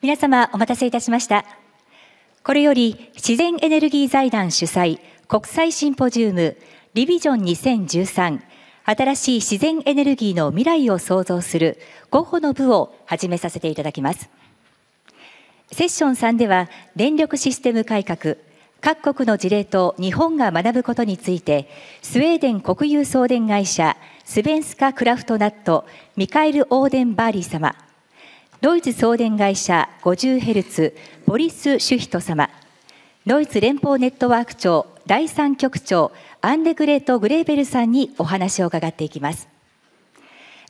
皆様お待たせいたしました。これより自然エネルギー財団主催国際シンポジウムリビジョン2013新しい自然エネルギーの未来を創造する5歩の部を始めさせていただきます。セッション3では電力システム改革各国の事例と日本が学ぶことについてスウェーデン国有送電会社スベンスカ・クラフトナットミカエル・オーデンバーリー様ドイツ送電会社50ヘルツボリス・シュヒト様ドイツ連邦ネットワーク長第三局長アンデグレート・グレーベルさんにお話を伺っていきます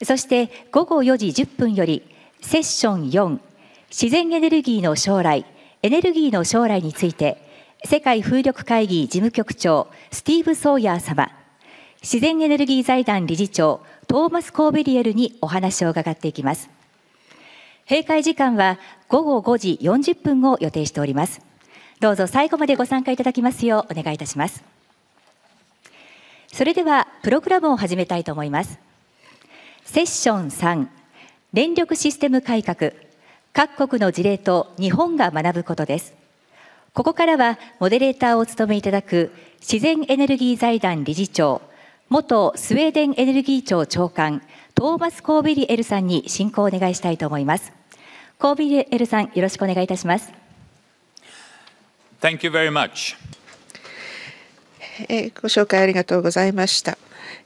そして午後4時10分よりセッション4自然エネルギーの将来エネルギーの将来について世界風力会議事務局長スティーブ・ソーヤー様自然エネルギー財団理事長トーマス・コーベリエルにお話を伺っていきます閉会時間は午後5時40分を予定しております。どうぞ最後までご参加いただきますようお願いいたします。それではプログラムを始めたいと思います。セッション3、電力システム改革、各国の事例と日本が学ぶことです。ここからはモデレーターを務めいただく自然エネルギー財団理事長、元スウェーデンエネルギー庁長官、トーマス・コーベリエルさんに進行をお願いしたいと思います。コービエルさん、よろしくお願いいたします。Thank you very much. ご紹介ありがとうございました。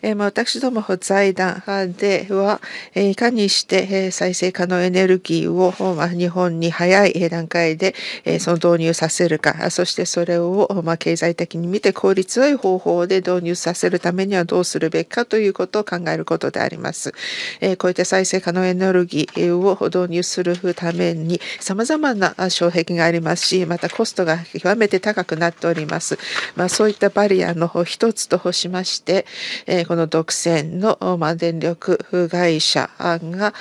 えま私ども財団では、えいかにして、え再生可能エネルギーを、ま日本に早い段階で、えその導入させるか、そしてそれを、ま経済的に見て効率よい方法で導入させるためにはどうするべきかということを考えることであります。えこういった再生可能エネルギーを導入するために様々な障壁がありますし、またコストが極めて高くなっております。まあ、そういったバリアの一つとしまして、この独占の、電力会社が、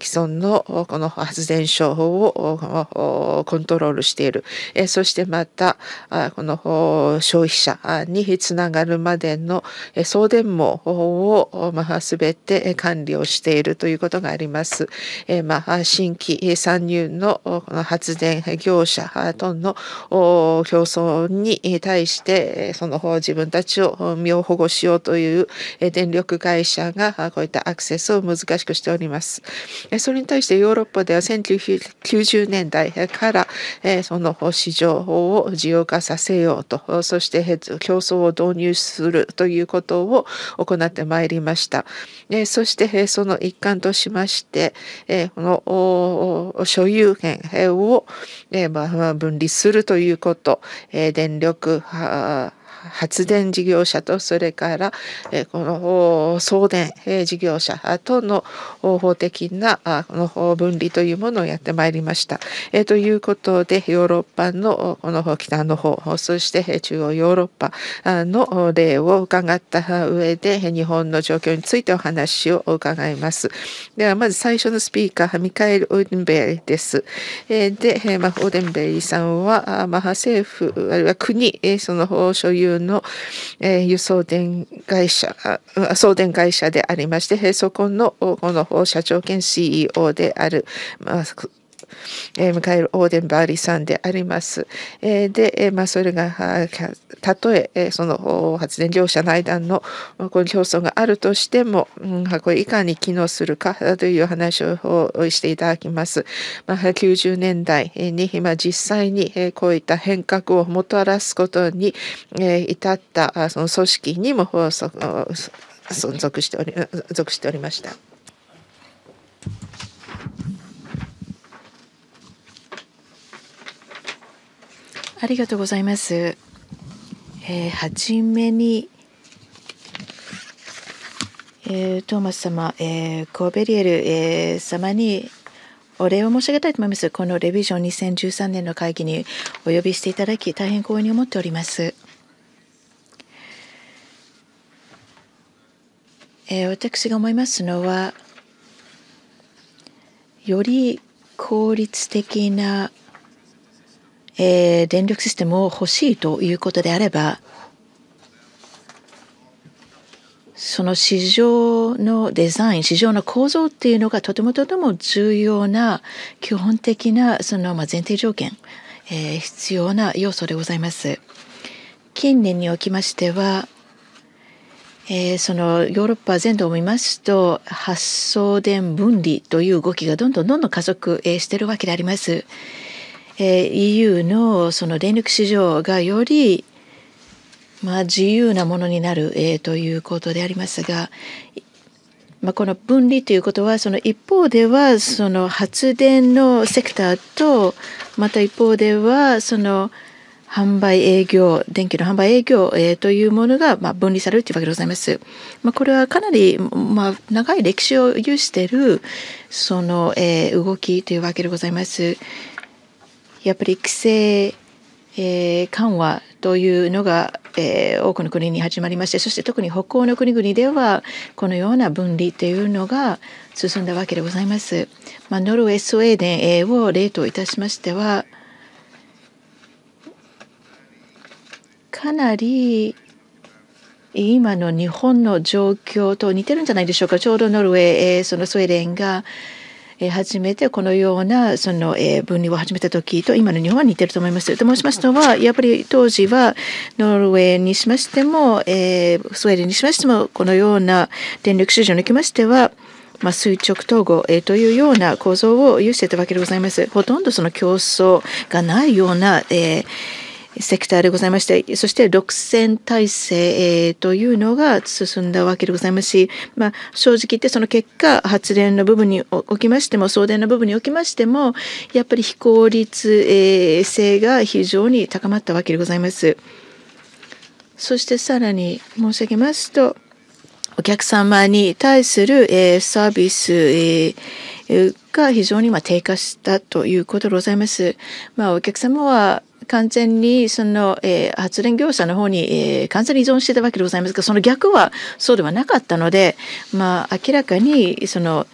既存のこの発電所をコントロールしている、そしてまたこの消費者につながるまでの送電網を、まあ、全て管理をしているということがあります。新規参入のの発電業者との競争に対してその自分たちを身を保護しようという電力会社がこういったアクセスを難しくしております。それに対してヨーロッパでは1990年代からその市場を自由化させようとそして競争を導入するということを行ってまいりました。そしてその一環としましてこの所有権を分離するということ電力発電事業者とそれからこの送電事業者との法的なこの分離というものをやってまいりました。ということでヨーロッパのこの北の方そして中央ヨーロッパの例を伺った上で日本の状況についてお話を伺います。ではまず最初のスピーカーミカエル・オーデンベリです。で、まあ、オーデンベリさんは、まあ、政府あるいは国その所有の、えー、輸送電会社送電会社でありまして閉塞婚のこの社長兼 CEO である、まあ、え迎えるオーデンバーリさんであります。えで、まあ、それがたとえその発電業者内団のこの競争があるとしても、うん、これいかに機能するかという話をしていただきます。まあ、90年代に、まあ、実際にこういった変革をもたらすことに至ったその組織にも存続しており、属しておりました。ありがとうございます。えー、はじめに、えー、トーマス様、えー、コーベリエル、えー、様にお礼を申し上げたいと思います。このレビジョン2013年の会議にお呼びしていただき、大変光栄に思っております。えー、私が思いますのは、より効率的なえー、電力システムを欲しいということであればその市場のデザイン市場の構造っていうのがとてもとても重要な基本的なその前提条件、えー、必要な要素でございます。近年におきましては、えー、そのヨーロッパ全土を見ますと発送電分離という動きがどんどんどんどん加速してるわけであります。EU のその電力市場がよりまあ、自由なものになる、えー、ということでありますが、まあ、この分離ということはその一方ではその発電のセクターとまた一方ではその販売営業電気の販売営業、えー、というものが、まあ、分離されるというわけでございます。まあ、これはかなり、まあ、長い歴史を有しているその、えー、動きというわけでございます。やっぱり規制、えー、緩和というのが、えー、多くの国に始まりましてそして特に北欧の国々ではこのような分離というのが進んだわけでございます。まあ、ノルウェースウェーデンを例といたしましてはかなり今の日本の状況と似てるんじゃないでしょうかちょうどノルウェーそのスウェーデンがえ初めてこのようなそのえ分離を始めた時と今の日本は似てると思います。と申しますのはやっぱり当時はノルウェーにしましてもえスウェーデンにしましてもこのような電力市場におきましてはまあ、垂直統合、えー、というような構造を有していたわけでございます。ほとんどその競争がないような、えーセクターでございまして、そして独占体制というのが進んだわけでございますし、まあ、正直言ってその結果、発電の部分におきましても、送電の部分におきましても、やっぱり非効率性が非常に高まったわけでございます。そしてさらに申し上げますと、お客様に対する、えサービス、が非常にま低下したということでございます。まあ、お客様は完全にその、えー、発電業者の方に、えー、完全に依存していたわけでございますがその逆はそうではなかったので、まあ、明らかにその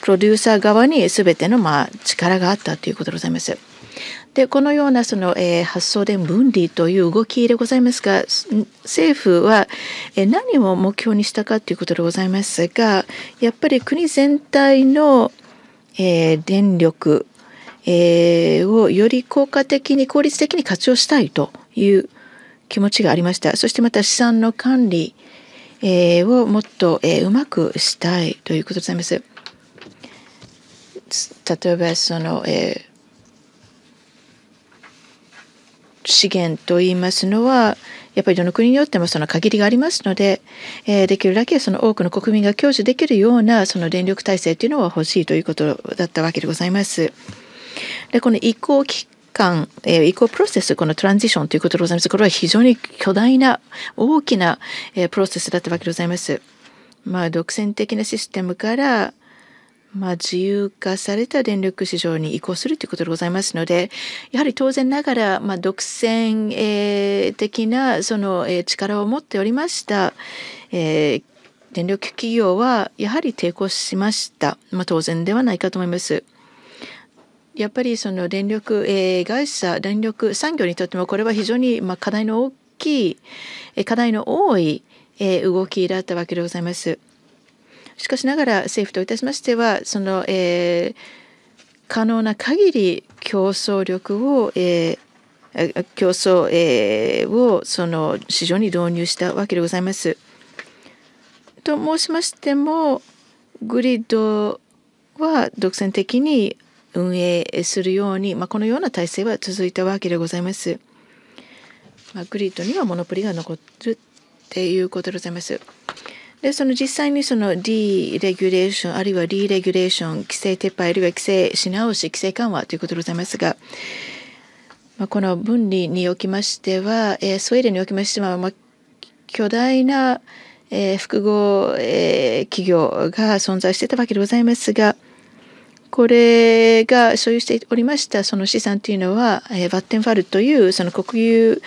プロデューサー側に全ての、まあ、力があったということでございます。でこのようなその、えー、発想で分離という動きでございますが政府は、えー、何を目標にしたかということでございますがやっぱり国全体の、えー、電力えー、をより効果的に効率的に活用したいという気持ちがありましたそしてまた資産の管理、えー、をもっと、えー、うまくしたいということでございます例えばその、えー、資源といいますのはやっぱりどの国によってもその限りがありますので、えできるだけその多くの国民が享受できるようなその電力体制というのは欲しいということだったわけでございます。でこの移行期間、えー、移行プロセス、このトランジションということでございます。これは非常に巨大な、大きな、えー、プロセスだったわけでございます。まあ、独占的なシステムから、まあ、自由化された電力市場に移行するということでございますのでやはり当然ながら、まあ、独占、えー、的なその、えー、力を持っておりました、えー、電力企業はやはり抵抗しました、まあ、当然ではないかと思います。やっぱりその電力、えー、会社電力産業にとってもこれは非常にまあ課題の大きい課題の多いえ動きだったわけでございます。しかしながら政府といたしましてはその、えー、可能な限り競争力を、えー、競争、えー、をその市場に導入したわけでございます。と申しましてもグリッドは独占的に運営するように、まあ、このような体制は続いたわけでございます。まあ、グリッドにはモノプリが残るっていうことでございます。でその実際にそのディレギュレーションあるいはリレギュレーション規制撤廃あるいは規制し直し規制緩和ということでございますが、まあ、この分離におきましては、えー、スウェーデンにおきましては、まあ、巨大な、えー、複合、えー、企業が存在してたわけでございますが、これが所有しておりましたその資産というのは、えー、バッテンファルというその国有、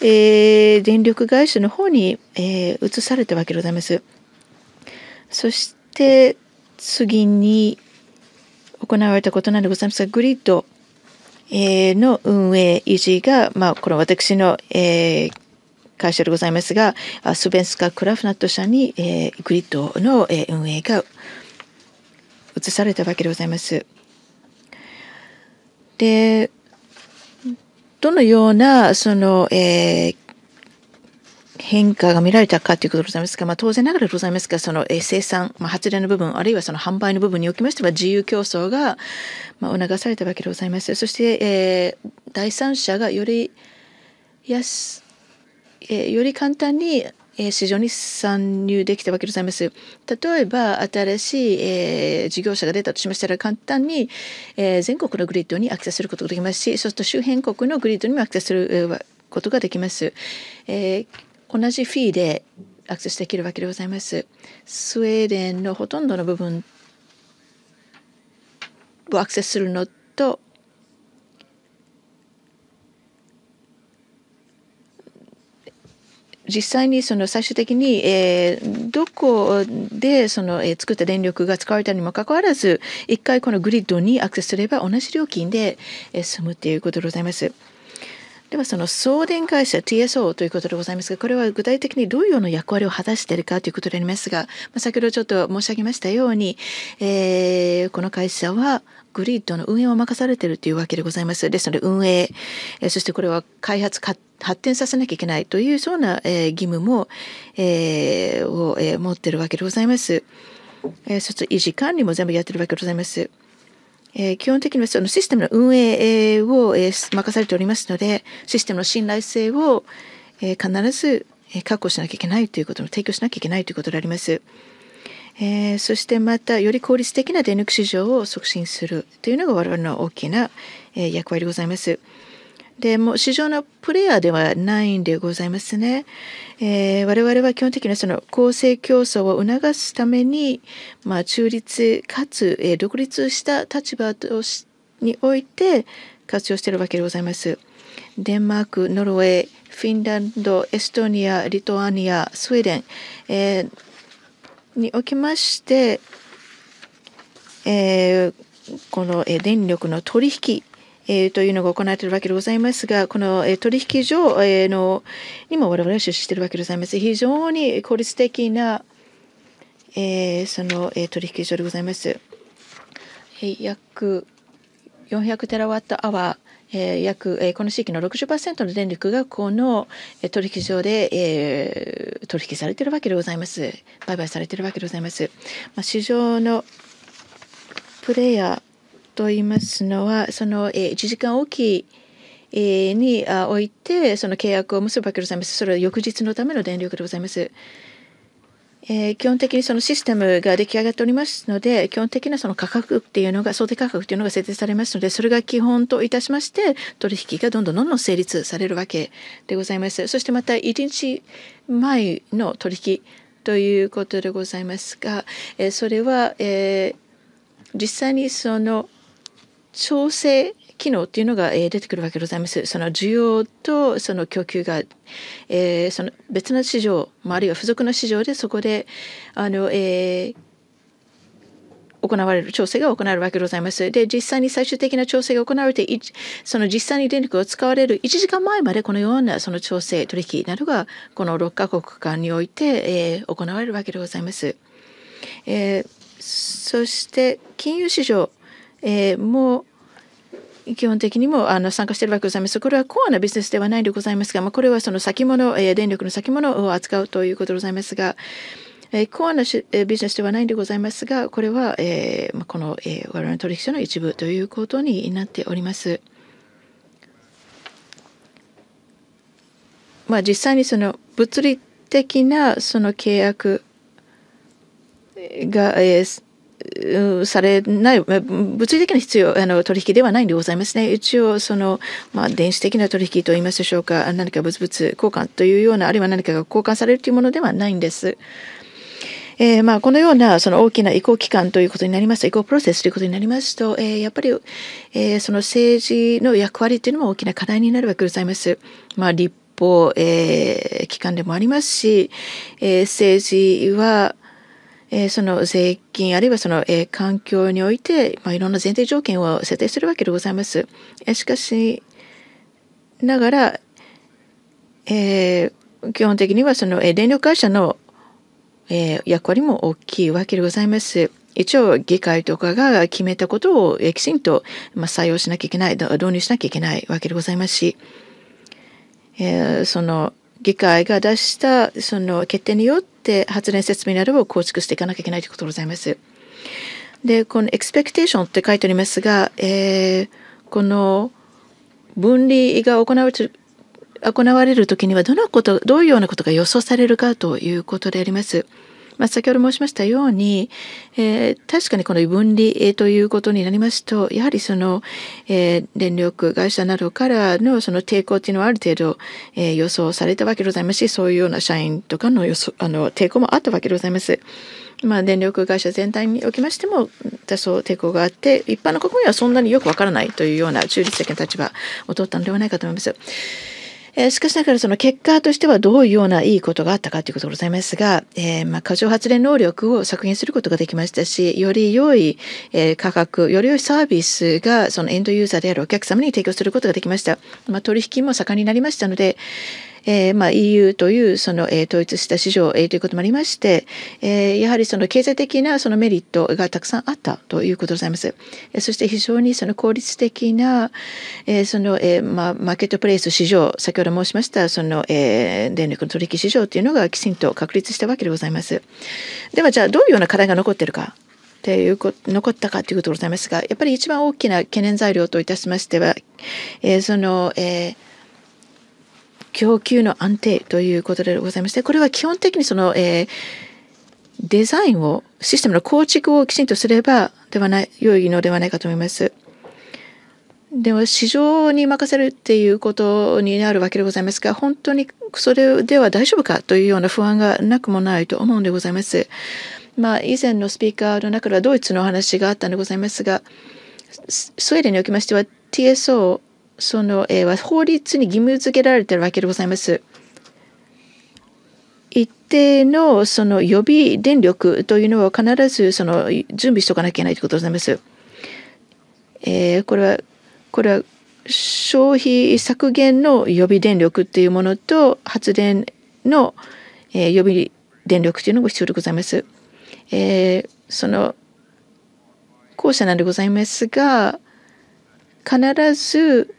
えー、電力会社の方に、え移されたわけでございます。そして次に行われたことなんでございますがグリッドの運営維持が、まあ、この私の、え会社でございますがスベンスカ・クラフナット社に、えグリッドの、え運営が移されたわけでございます。で、どのような、その、えー、変化が見られたかということでございますが、まあ、当然ながらでございますが、その、えー、生産、まあ、発電の部分、あるいはその販売の部分におきましては、自由競争が、まあ、促されたわけでございます。そして、えー、第三者がより安、えー、より簡単にえ市場に参入できたわけでございます。例えば、新しい、え事業者が出たとしましたら、簡単に、え全国のグリッドにアクセスすることができますし、そうすると周辺国のグリッドにもアクセスすることができます。え同じフィーでアクセスできるわけでございます。スウェーデンのほとんどの部分をアクセスするのと実際にその最終的に、えー、どこでその、えー、作った電力が使われたにもかかわらず、一回このグリッドにアクセスすれば同じ料金で、えー、済むということでございます。ではその送電会社 TSO ということでございますが、これは具体的にどういうような役割を果たしているかということでありますが、まあ、先ほどちょっと申し上げましたように、えー、この会社は、グリッドの運営を任されているというわけでございます。ですので運営、そしてこれは開発、発展させなきゃいけないというそうなえ義務も、えー、を、えー、持っているわけでございます。えそして維持管理も全部やってるわけでございます。え基本的にはそのシステムの運営を、え任されておりますので、システムの信頼性を、え必ず確保しなきゃいけないということも提供しなきゃいけないということであります。えー、そしてまたより効率的な電力市場を促進するというのが我々の大きな、え役割でございます。でも市場のプレイヤーではないんでございますね。えー、我々は基本的にはその公正競争を促すために、まあ、中立かつ、え独立した立場としにおいて活用しているわけでございます。デンマーク、ノルウェー、フィンランド、エストニア、リトアニア、スウェーデン、えー、におきまして、えー、この電力の取引えというのが行われているわけでございますが、この取引所、えのにも我々は出資しているわけでございます。非常に効率的な、えその、え取引所でございます。約400テラワットアワえ約、えこの地域の60%の電力がこのえ取引所で、え取引されているわけでございます。売買されているわけでございます。まあ、市場のプレイヤーと言いますのは、その、え1時間おきにあおいて、その契約を結ぶわけでございます。それは翌日のための電力でございます。えー、基本的にそのシステムが出来上がっておりますので、基本的なその価格っていうのが、想定価格っていうのが設定されますので、それが基本といたしまして、取引がどんどんどんどん成立されるわけでございます。そしてまた1日前の取引ということでございますが、えー、それは、えー、実際にその調整機能っていうのが出てくるわけでございます。その需要とその供給が、えー、その別の市場、あるいは付属の市場でそこであの、えー、行われる、調整が行われるわけでございます。で、実際に最終的な調整が行われて、その実際に電力を使われる1時間前までこのようなその調整、取引などが、この6カ国間において、えー、行われるわけでございます。えー、そして、金融市場、えー、も基本的にもあの参加しているわけでございます。これはコアなビジネスではないでございますが、まあ、これはその先物、え電力の先物を扱うということでございますが、えコアなし、えビジネスではないんでございますが、これは、えまあ、この、え我々の取引所の一部ということになっております。まあ、実際にその物理的なその契約が、えーされない物理的な必要あの取引ではないんでございますね一応その、まあ、電子的な取引といいますでしょうか何か物々交換というようなあるいは何かが交換されるというものではないんです。えー、まあこのようなその大きな移行期間ということになりますと移行プロセスということになりますと、えー、やっぱり、えー、その政治の役割というのも大きな課題になるわけでございます。まあ、立法、えー、機関でもありますし、えー、政治はえその税金あるいはその、え環境において、まあ、いろんな前提条件を設定するわけでございます。えしかしながら、えー、基本的にはその、え電力会社の、え役割も大きいわけでございます。一応議会とかが決めたことをきちんと採用しなきゃいけない導入しなきゃいけないわけでございますし、えー、その議会が出したその決定によって発電設備などを構築していかなきゃいけないということでございます。で、このエクスペクテーションって書いておりますが、えー、この分離が行われる行われる時にはどのことどういうようなことが予想されるかということであります。まあ、先ほど申しましたように、えー、確かにこの分離ということになりますと、やはりその、えー、電力会社などからのその抵抗っていうのはある程度、えー、予想されたわけでございますし、そういうような社員とかの予想あの抵抗もあったわけでございます。まあ、電力会社全体におきましても多少抵抗があって一般の国民はそんなによくわからないというような中立的な立場を取ったのではないかと思います。えしかしながらその結果としてはどういうようないいことがあったかということでございますが、えー、まあ過剰発電能力を削減することができましたし、より良い、え価格、より良いサービスがそのエンドユーザーであるお客様に提供することができました。まあ、取引も盛んになりましたので、えー、まあ、EU というその、えー、統一した市場、えー、ということもありまして、えー、やはりその経済的なそのメリットがたくさんあったということでございます。えー、そして非常にその効率的な、えー、その、えー、まあ、マーケットプレイス市場、先ほど申しました、その、えー、電力の取引市場というのがきちんと確立したわけでございます。では、じゃあどういうような課題が残っているか。っていうこ残ったかということでございますがやっぱり一番大きな懸念材料といたしましては、えー、その、えー供給の安定ということでございまして、これは基本的にその、えー、デザインを、システムの構築をきちんとすればではない、良いのではないかと思います。でも市場に任せるっていうことになるわけでございますが本当にそれでは大丈夫かというような不安がなくもないと思うんでございます。まあ、以前のスピーカーの中ではドイツのお話があったんでございますがスウェーデンにおきましては TSO その、えー、法律に義務付けられているわけでございます。一定のその予備電力というのは必ずその準備しておかなきゃいけないということでございます。えー、これはこれは消費削減の予備電力っていうものと発電の、え予備電力というのが必要でございます。えー、その後者なんでございますが必ず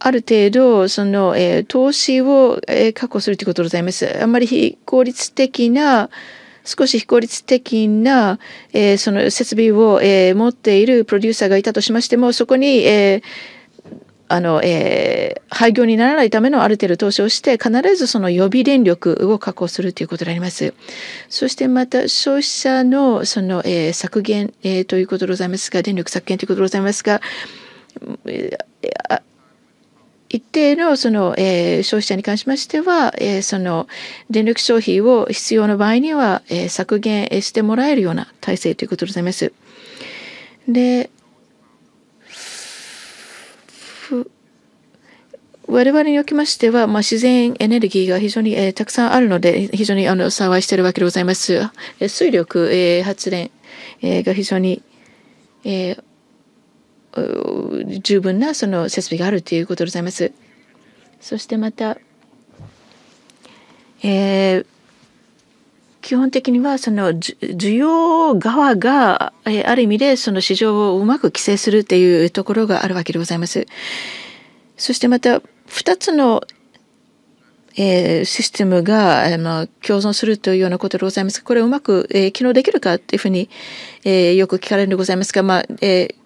ある程度、その、えー、投資を、えー、確保するということでございます。あんまり非効率的な、少し非効率的な、えー、その設備を、えー、持っているプロデューサーがいたとしましても、そこに、えー、あの、えー、廃業にならないためのある程度投資をして、必ずその予備電力を確保するということであります。そしてまた消費者のその、えー、削減、えー、ということでございますが、電力削減ということでございますが、えー一定のその、えー、消費者に関しましては、えー、その電力消費を必要な場合には、えー、削減してもらえるような体制ということでございます。で我々におきましては、まあ、自然エネルギーが非常に、えー、たくさんあるので非常にあの騒いしているわけでございます。水力、えー、発電、えー、が非常に、えー、十分なその設備があるということでございます。そしてまた、えー、基本的にはその需要側がある意味でその市場をうまく規制するっていうところがあるわけでございます。そしてまた2つのえシステムが、あの、共存するというようなことでございますこれをうまく、え機能できるかというふうに、えよく聞かれるんでございますが、まあ、え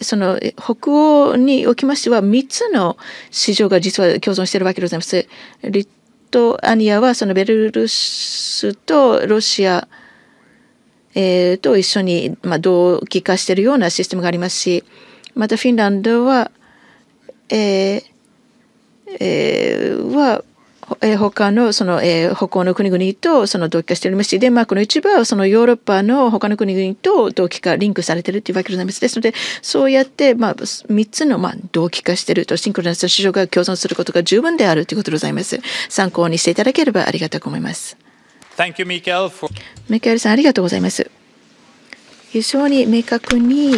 その北欧におきましては3つの市場が実は共存しているわけでございます。リトアニアはそのベルルスとロシア、えー、と一緒に、まあ、同期化しているようなシステムがありますしまたフィンランドは、えーえー、はえ他のその、え北欧の国々とその同期化しておりますしデンマークの一部はそのヨーロッパの他の国々と同期化リンクされてるというわけなんですですのでそうやって、まあ、3つの、まあ、同期化してるとシンクロナスの市場が共存することが十分であるということでございます参考にしていただければありがたく思います Thank you, Mikael, for... ミカエルさんありがとうございます非常に明確に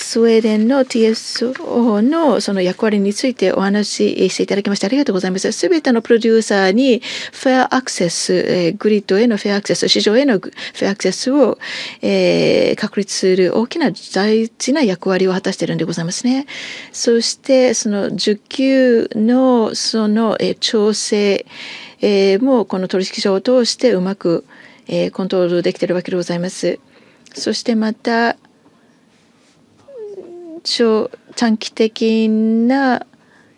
スウェーデンの TSO のその役割についてお話ししていただきましてありがとうございます。すべてのプロデューサーにフェアアクセス、グリッドへのフェアアクセス、市場へのフェアアクセスを、えー、確立する大きな大事な役割を果たしているんでございますね。そしてその受給のその、えー、調整、えー、もこの取引所を通してうまく、えー、コントロールできているわけでございます。そしてまた長期的な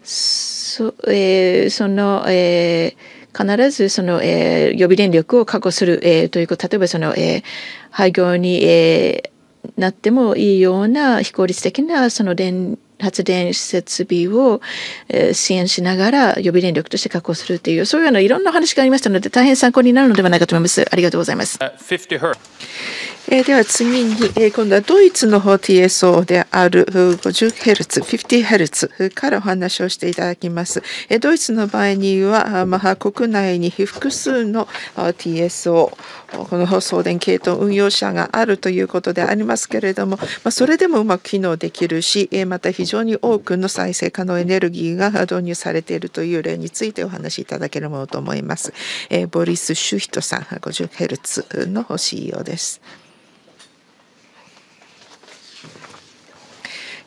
そ,、えー、その、えー、必ずその、えー、予備電力を確保する、えー、ということ例えばその、えー、廃業に、えー、なってもいいような非効率的なその電発電設備を支援しながら予備電力として確保するというそういうようないろんな話がありましたので大変参考になるのではないかと思います。ありがとうございます。えでは次に、え今度はドイツの方 TSO である 50Hz、50Hz からお話をしていただきます。えドイツの場合には、まあ、国内に複数の TSO この送電系統運用者があるということでありますけれども、まそれでもうまく機能できるし、また非常に多くの再生可能エネルギーが導入されているという例についてお話しいただけるものと思います。えボリス・シュヒトさん、50Hz の CEO です。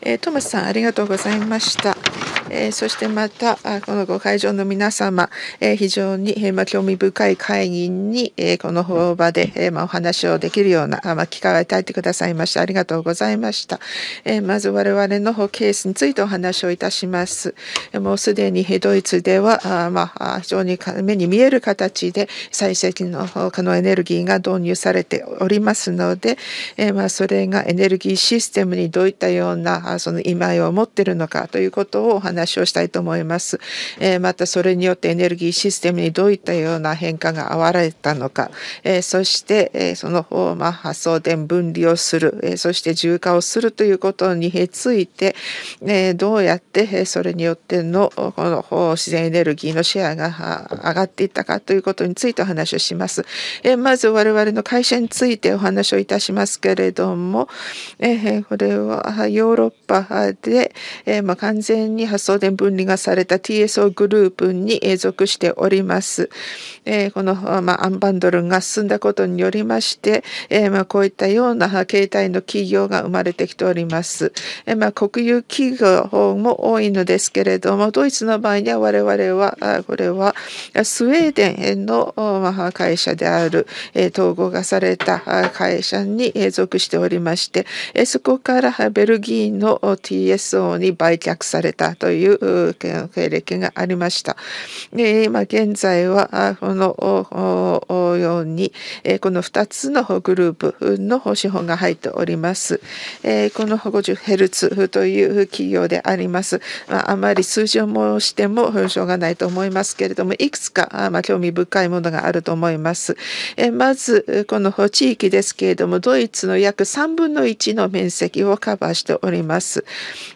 えトマスさんありがとうございました。えそしてまたこのご会場の皆様、え非常に、えま興味深い会議に、えこの場で、えまお話をできるような、ま機会を与えてくださいましてありがとうございました、えまず我々のケースについてお話をいたします、もうすでにドイツではあ、ま非常に目に見える形で再生の可能エネルギーが導入されておりますので、えまそれがエネルギーシステムにどういったようなその今井を持ってるのかということをお話をしたいと思います。えー、またそれによってエネルギーシステムにどういったような変化が現れたのか、えー、そして、えー、その方、まあ、送電分離をする、えー、そして自由化をするということについて、えー、どうやって、えそれによってのこの自然エネルギーのシェアが上がっていったかということについてお話をします。えー、まず我々の会社についてお話をいたしますけれども、えー、これはヨーロッで、えー、まあ、完全に発送電分離がされた TSO グループに属しております。えこの、まアンバンドルが進んだことによりまして、えまこういったような形態の企業が生まれてきております。えま国有企業も多いのですけれどもドイツの場合には我々はこれはスウェーデンの会社である統合がされた会社に属しておりましてそこからベルギーの TSO に売却されたという経歴がありました。今現在はこのように、この2つのグループの資本が入っております。この5 0ルツという企業であります。まあまり数字を申してもしょうがないと思いますけれども、いくつか、ま興味深いものがあると思います。えまず、この地域ですけれども、ドイツの約3分の1の面積をカバーしております。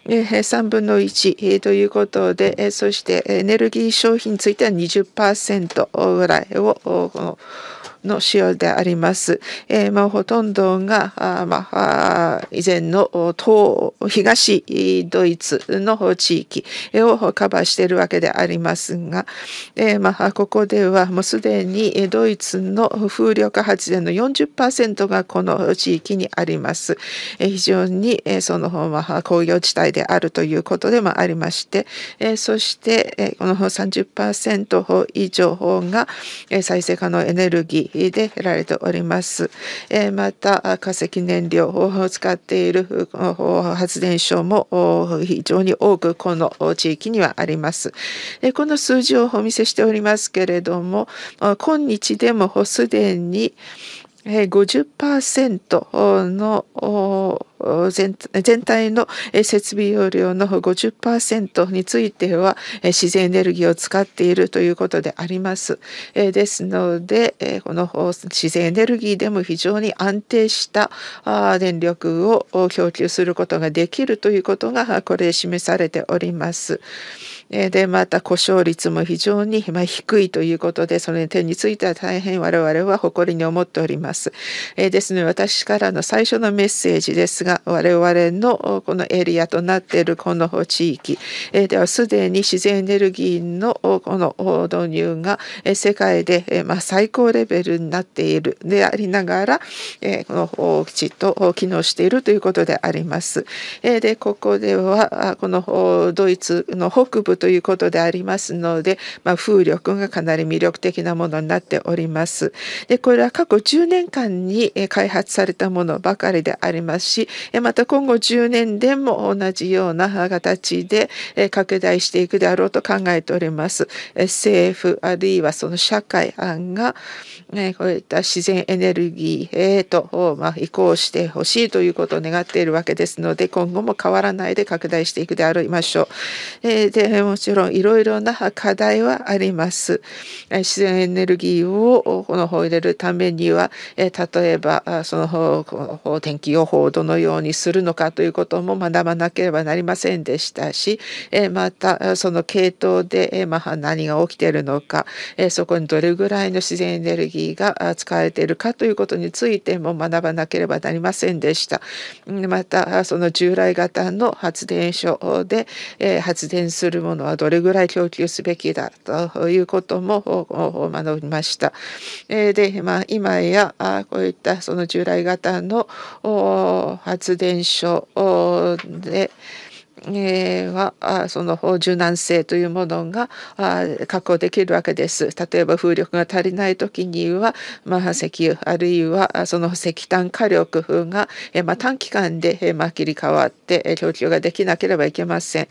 え3分の1ということで、そしてエネルギー消費については20%ぐらいをこのの仕様であります。えー、まあ、ほとんどが、あまあ、以前の東、東ドイツの地域をカバーしているわけでありますが、えー、まあ、ここではもうすでにドイツの風力発電の40%がこの地域にあります。えー、非常に、えその、まあ、工業地帯であるということでもありまして、えそして、えこの30%以上が再生可能エネルギーで得られております。また化石燃料を使っている発電所も非常に多くこの地域にはあります。この数字をお見せしておりますけれども今日でもすでに50%の全体の設備容量の50%については自然エネルギーを使っているということであります。ですのでこの自然エネルギーでも非常に安定した電力を供給することができるということがこれで示されております。でまた故障率も非常に低いということでその点については大変我々は誇りに思っております。ですので私からの最初のメッセージですが我々のこのエリアとなっているこの地域ではすでに自然エネルギーのこの導入が世界で最高レベルになっているでありながらこのきちっと機能しているということであります。でここではこのドイツの北部ということでありますので、まあ、風力がかなり魅力的なものになっております。でこれは過去10年間に開発されたものばかりでありますしまた今後10年でも同じような形で拡大していくであろうと考えております。政府あるいはその社会案がこういった自然エネルギーへと、ま移行してほしいということを願っているわけですので今後も変わらないで拡大していくでありましょう。でもちろんいろいろな課題はあります。自然エネルギーをこの方入れるためには例えばその方天気予報をどのようにするのかということも学ばなければなりませんでしたしまたその系統で何が起きているのかそこにどれぐらいの自然エネルギーが使われているかということについても学ばなければなりませんでした。またその従来型の発電所で発電するもののはどれぐらい供給すべきだということも学びました。で、まあ、今やこういったその従来型の発電所で、はその柔軟性というものが確保できるわけです。例えば風力が足りない時には、まあ、石油あるいはその石炭火力が、まあ、短期間で、まあ、切り替わって供給ができなければいけません。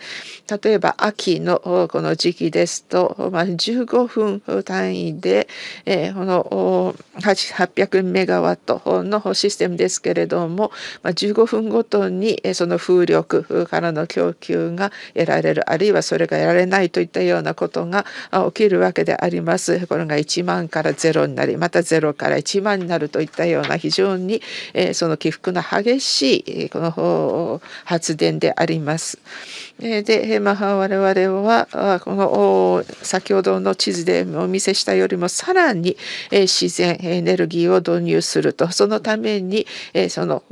例えば秋のこの時期ですと、まあ、15分単位で、えこの800メガワットのシステムですけれども、まあ、15分ごとにその風力からの供供給が得られるあるいはそれが得られないといったようなことが起きるわけであります。これが1万から0になりまた0から1万になるといったような非常にその起伏の激しいこの発電であります。で、まあ、我々はこの先ほどの地図でお見せしたよりもさらに自然エネルギーを導入するとそのためにその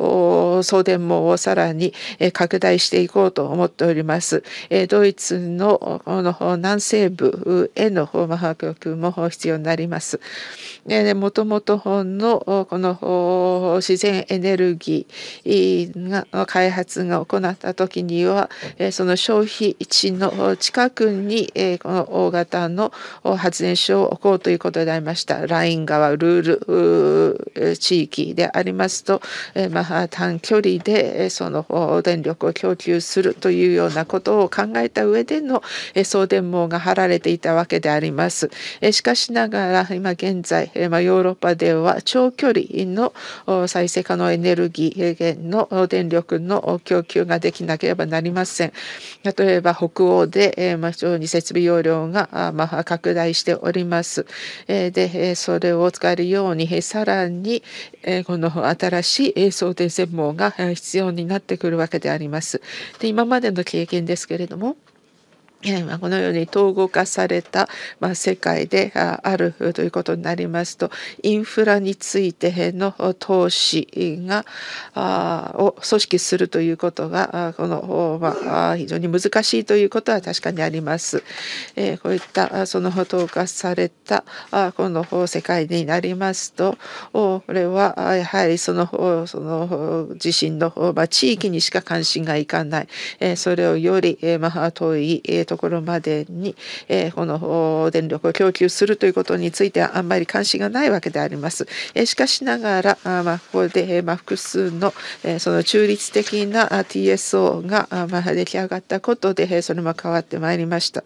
送電網をさらに拡大していこうと思っております。ドイツのこの南西部への方破局も必要になります。ね、もともと本のこの自然エネルギーが開発が行った時にはその消費地の近くにこの大型の発電所を置こうということでありましたライン川ルール地域でありますと、まあ、短距離でその電力を供給するというようなことを考えた上での送電網が張られていたわけであります。しかしながら今現在まヨーロッパでは長距離の再生可能エネルギー源の電力の供給ができなければなりません。例えば北欧で、ま非常に設備容量が、ま拡大しております。でそれを使えるようにさらにこの新しい送電線網が必要になってくるわけであります。で今までの経験ですけれどもこのように統合化された世界であるということになりますとインフラについての投資がを組織するということがこの、非常に難しいということは確かにあります。こういったその統合されたこの世界になりますとこれはやはりそのその地震の地域にしか関心がいかないそれをより遠いとところまでに、えー、この電力を供給するということについてはあんまり関心がないわけであります。えしかしながら、あまあ、ここで、えまあ、複数の、えその中立的な TSO が、あ、まあ、出来上がったことで、えそれも変わってまいりました。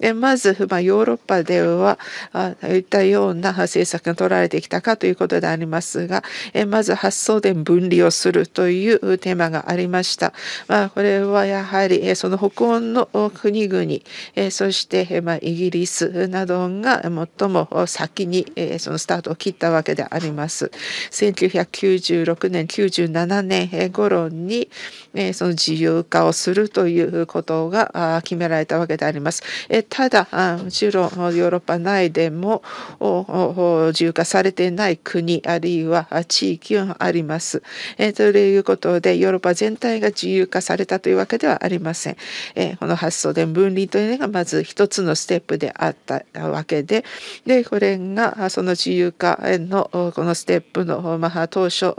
えまず、まあ、ヨーロッパではあいったような政策が取られてきたかということでありますが、えまず発送電分離をするというテーマがありました。まあ、これはやはり、えその北欧の国々国、えそして、まあ、イギリスなどが最も先に、えそのスタートを切ったわけであります。1996年97年頃に、えその自由化をするということが決められたわけであります。えただもちろんヨーロッパ内でも自由化されていない国あるいは地域があります。えということでヨーロッパ全体が自由化されたというわけではありません。えこの発想で分理というのがまず一つのステップであったわけででこれがその自由化へのこのステップの、まあ、当初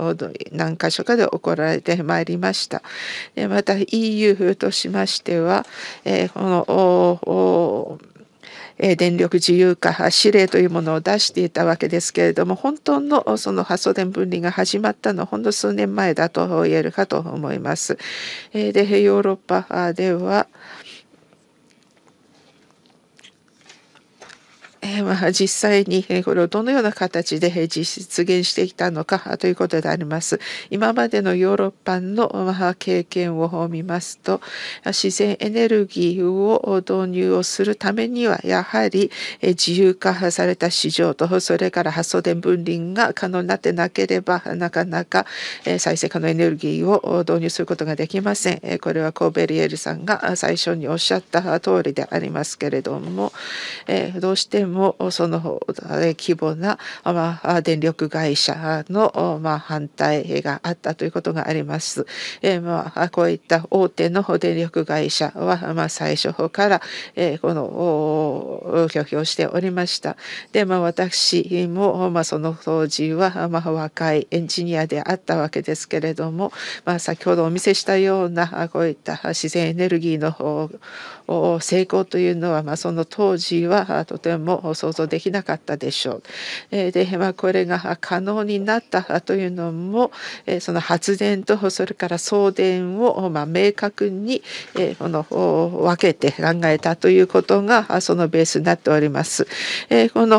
何箇所かで行られてまいりました。でまた EU としましては、えこの電力自由化指令というものを出していたわけですけれども本当のその発送電分離が始まったのはほんの数年前だと言えるかと思います。でヨーロッパではえ ま実際にこれをどのような形で実現してきたのかということであります。今までのヨーロッパの経験を見ますと自然エネルギーを導入をするためにはやはり自由化された市場とそれから発送電分離が可能になってなければなかなか再生可能エネルギーを導入することができません。これはコーベリエルさんが最初におっしゃった通りでありますけれどもどうしてももその規模な、ま電力会社の、ま反対があったということがあります。えまあ、こういった大手の電力会社は、ま最初から、えこの拒否をしておりました。で、まあ、私も、まその当時は、ま若いエンジニアであったわけですけれども、ま先ほどお見せしたようなこういった自然エネルギーの成功というのは、まあ、その当時はとても想像できなかったでしょう。えで、まあ、これが可能になったというのも、えその発電とそれから送電を、まあ、明確に、えこの分けて考えたということがそのベースになっております。えこの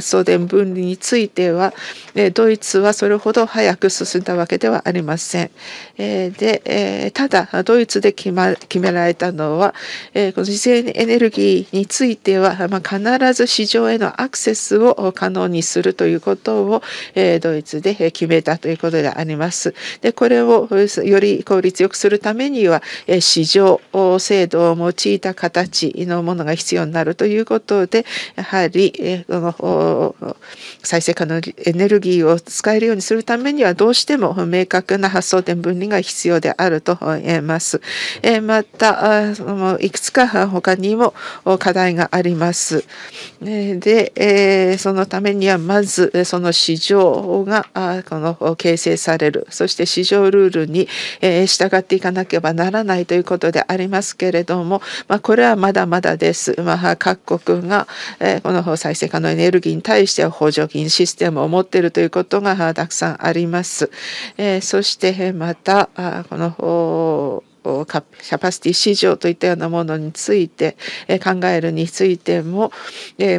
送電分離については、えドイツはそれほど早く進んだわけではありません。えで、えただドイツで決,、ま、決められたのはは、えこの次世代エネルギーについては、ま必ず市場へのアクセスを可能にするということを、えドイツで決めたということであります。でこれをより効率よくするためには、え市場制度を用いた形のものが必要になるということでやはり、えの再生可能エネルギーを使えるようにするためにはどうしても明確な発想点分離が必要であると思います。えまたもいくつか他にも課題があります。で、そのためにはまずその市場がこの形成される、そして市場ルールに従っていかなければならないということでありますけれども、まあ、これはまだまだです。まあ、各国がこの再生可能エネルギーに対しては補助金システムを持っているということがたくさんあります。そしてまたこのキャパシティ市場といったようなものについて考えるについても、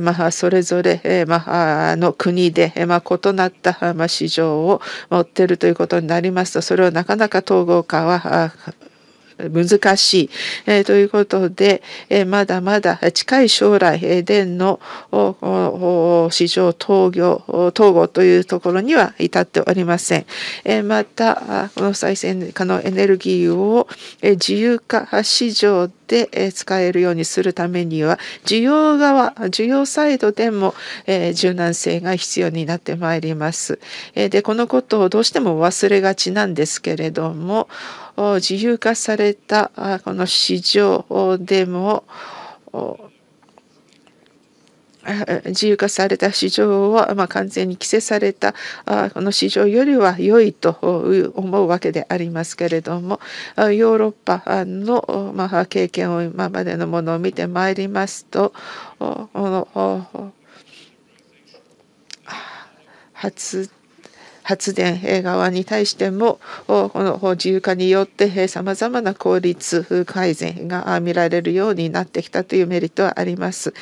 まあ、それぞれ、まあの国で、まあ、異なった、まあ、市場を持っているということになりますとそれをなかなか統合化は難しい、えということで、えまだまだ近い将来、え電の市場統合統合というところには至っておりません。えまた、この再生可能エネルギーを、え自由化市場でで使えるようにするためには需要側需要サイドでも、えー、柔軟性が必要になってまいります。えー、でこのことをどうしても忘れがちなんですけれども自由化されたこの市場でも自由化された市場は、ま完全に規制されたこの市場よりは良いと思うわけでありますけれどもヨーロッパの、ま経験を今までのものを見てまいりますと発発電側に対してもこの自由化によってさまざまな効率改善が見られるようになってきたというメリットはあります。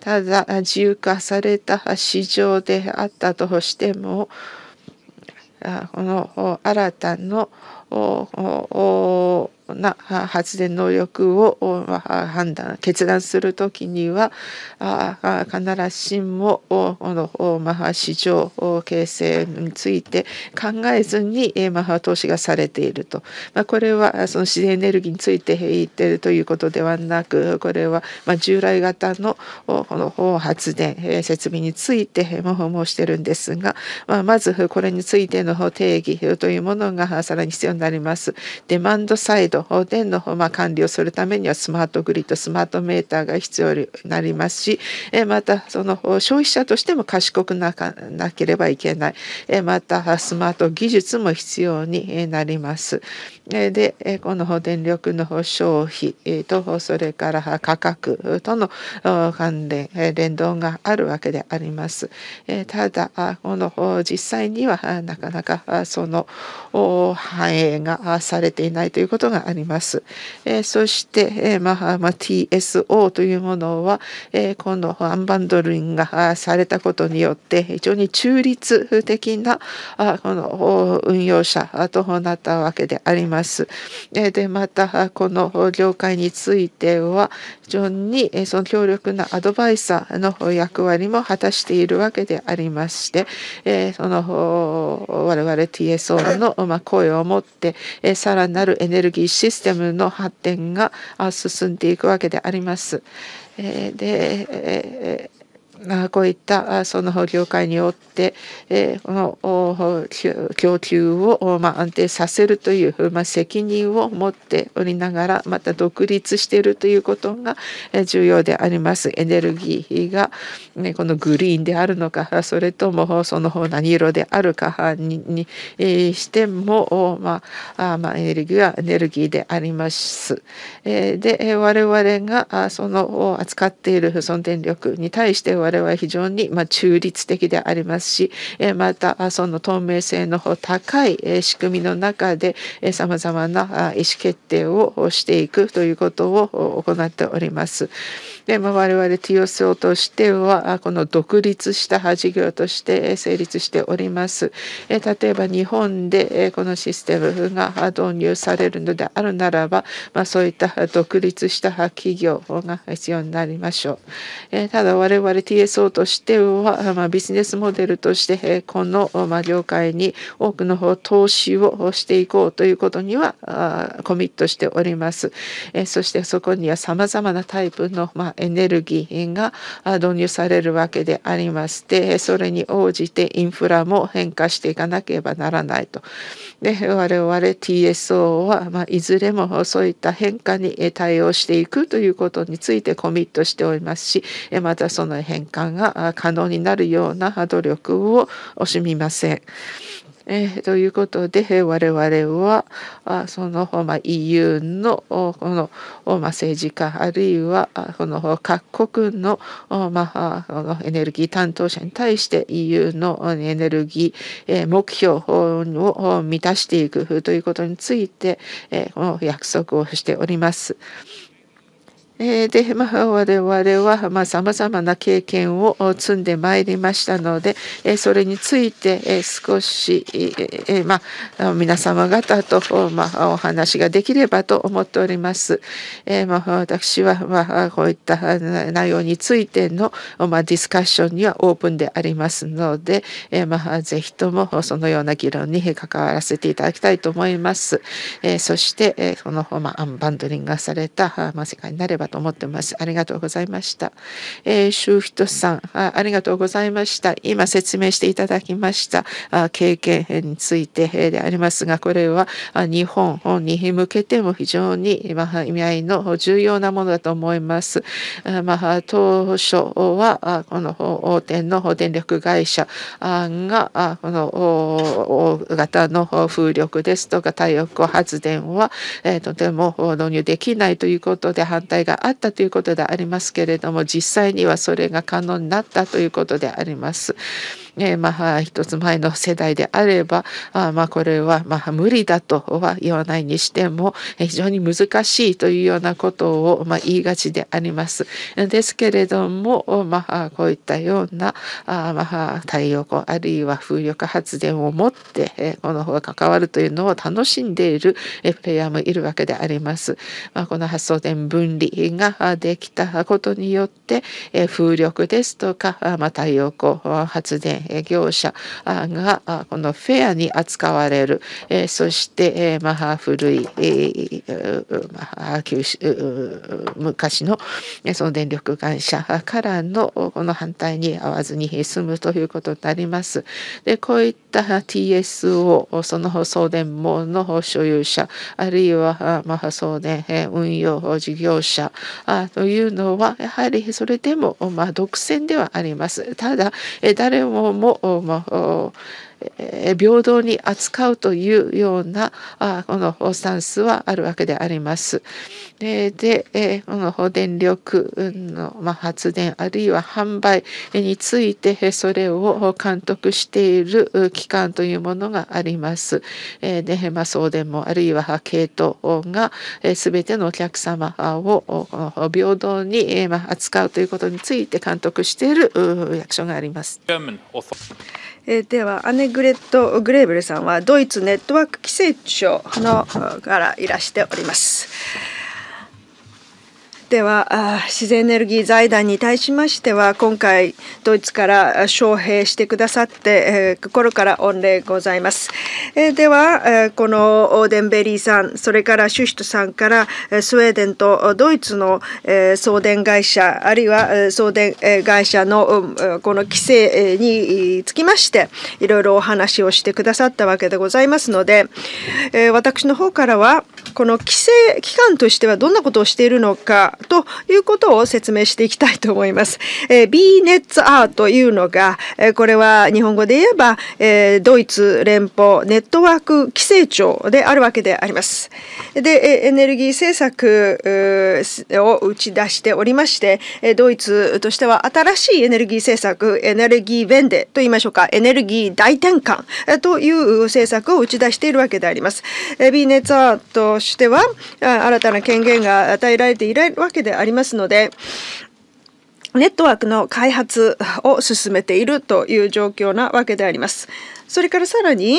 ただ自由化された市場であったとしてもこの新たなな発電能力を判断決断する時には必ずしもこの市場形成について考えずに投資がされているとこれはその自然エネルギーについて言っているということではなくこれは従来型のこの発電設備についても申してるんですがまずこれについての定義というものがさらに必要になります。デマンドサイドド電の、まあ、管理をするためにはスマートグリッドスマートメーターが必要になりますしまたその消費者としても賢くなければいけないまたスマート技術も必要になります。でこの電力の消費とそれから価格との関連連動があるわけであります。ただこの実際にはなかなかその反映がされていないということがあります。そしてまあ TSO というものはこのアンバンドリングがされたことによって非常に中立的なこの運用者となったわけであります。ます。でまたこの業界については非常にその強力なアドバイザーの役割も果たしているわけでありましてその我々 TSO の声を持ってさらなるエネルギーシステムの発展が進んでいくわけであります。でこういったその業界によって、この供給を安定させるという責任を持っておりながら、また独立しているということが重要であります。エネルギーがこのグリーンであるのか、それともその方何色であるかにしても、まあ、エネルギーはエネルギーであります。で、我々がその扱っているその電力に対しては我々は非常にま中立的でありますし、えまたその透明性の高い仕組みの中でさまざまな意思決定をしていくということを行っております。で、まあ、我々 TOSO としてはこの独立した事業として成立しております。例えば日本でこのシステムが導入されるのであるならば、まあ、そういった独立した企業が必要になりましょう。ただ我々 TSO としては、まあ、ビジネスモデルとしてこの業界に多くの投資をしていこうということにはコミットしております。そしてそこには様々なタイプのまエネルギーが導入されるわけでありましてそれに応じてインフラも変化していかなければならないと。で我々 TSO は、まあ、いずれもそういった変化に対応していくということについてコミットしておりますしまたその変化が可能になるような努力を惜しみません。えということで我々はその、まあ、EU のこの、まあ、政治家あるいはこの各国の,、まあ、このエネルギー担当者に対して EU のエネルギー目標を満たしていくということについてこの約束をしております。えで、まあ、我々は、まあ、様々な経験を積んでまいりましたので、えそれについて、え少し、えまあ、皆様方と、まあ、お話ができればと思っております。えまあ、私は、まあ、こういった内容についての、まあ、ディスカッションにはオープンでありますので、えまあ、ぜひともそのような議論に関わらせていただきたいと思います。えそして、えこの、まあ、アンバンドリングがされた、まあ、世界になればと思ってます。ありがとうございました。えー、周人さんあ、ありがとうございました。今説明していただきました経験についてでありますが、これは日本に向けても非常に、まあ、意味合いの重要なものだと思います。まあ、当初はこの大手の電力会社がこの大型の風力ですとか太陽光発電はとても導入できないということで反対ががあったということでありますけれども実際にはそれが可能になったということであります。えー、まあ、一つ前の世代であれば、あまあ、これは、まあ、無理だとは言わないにしても、非常に難しいというようなことを、まあ、言いがちであります。ですけれども、まあ、こういったような、あまあ、太陽光あるいは風力発電を持って、えこの方が関わるというのを楽しんでいる、えプレイヤーもいるわけであります。まあ、この発送電分離ができたことによって、え風力ですとか、まあ、太陽光発電業者がこのフェアに扱われる、そして、まあ、古い、まあ、昔のその電力会社からのこの反対に合わずに済むということになります。でこういったた TSO その送電網の所有者あるいは、まあ、送電運用事業者というのはやはりそれでも、まあ、独占ではありますただ誰もも、まあ平等に扱うというようなこのスタンスはあるわけであります。でこの電力の発電あるいは販売についてそれを監督している機関というものがあります。でま送電もあるいは系統が全てのお客様を平等に扱うということについて監督している役所があります。えー、ではアネグレット・グレーブルさんはドイツネットワーク規制庁のからいらしております。しては自然エネルギー財団に対しましては今回ドイツから招聘してくださって、えー、心から御礼ございます、えー、では、えー、このオーデンベリーさんそれからシュシュトさんからスウェーデンとドイツの、えー、送電会社あるいは送電会社の、うん、この規制につきましていろいろお話をしてくださったわけでございますので、えー、私の方からはこの規制機関としてはどんなことをしているのかということを説明していきたいと思います。えー、B ネッツ R というのが、えー、これは日本語で言えば、えー、ドイツ連邦ネットワーク規制庁であるわけであります。で、エネルギー政策を打ち出しておりまして、えドイツとしては新しいエネルギー政策、エネルギーベンデと言いましょうか、エネルギー大転換という政策を打ち出しているわけであります。え B ネッツ R としては、新たな権限が与えられているわわけでありますので、ネットワークの開発を進めているという状況なわけであります。それからさらに、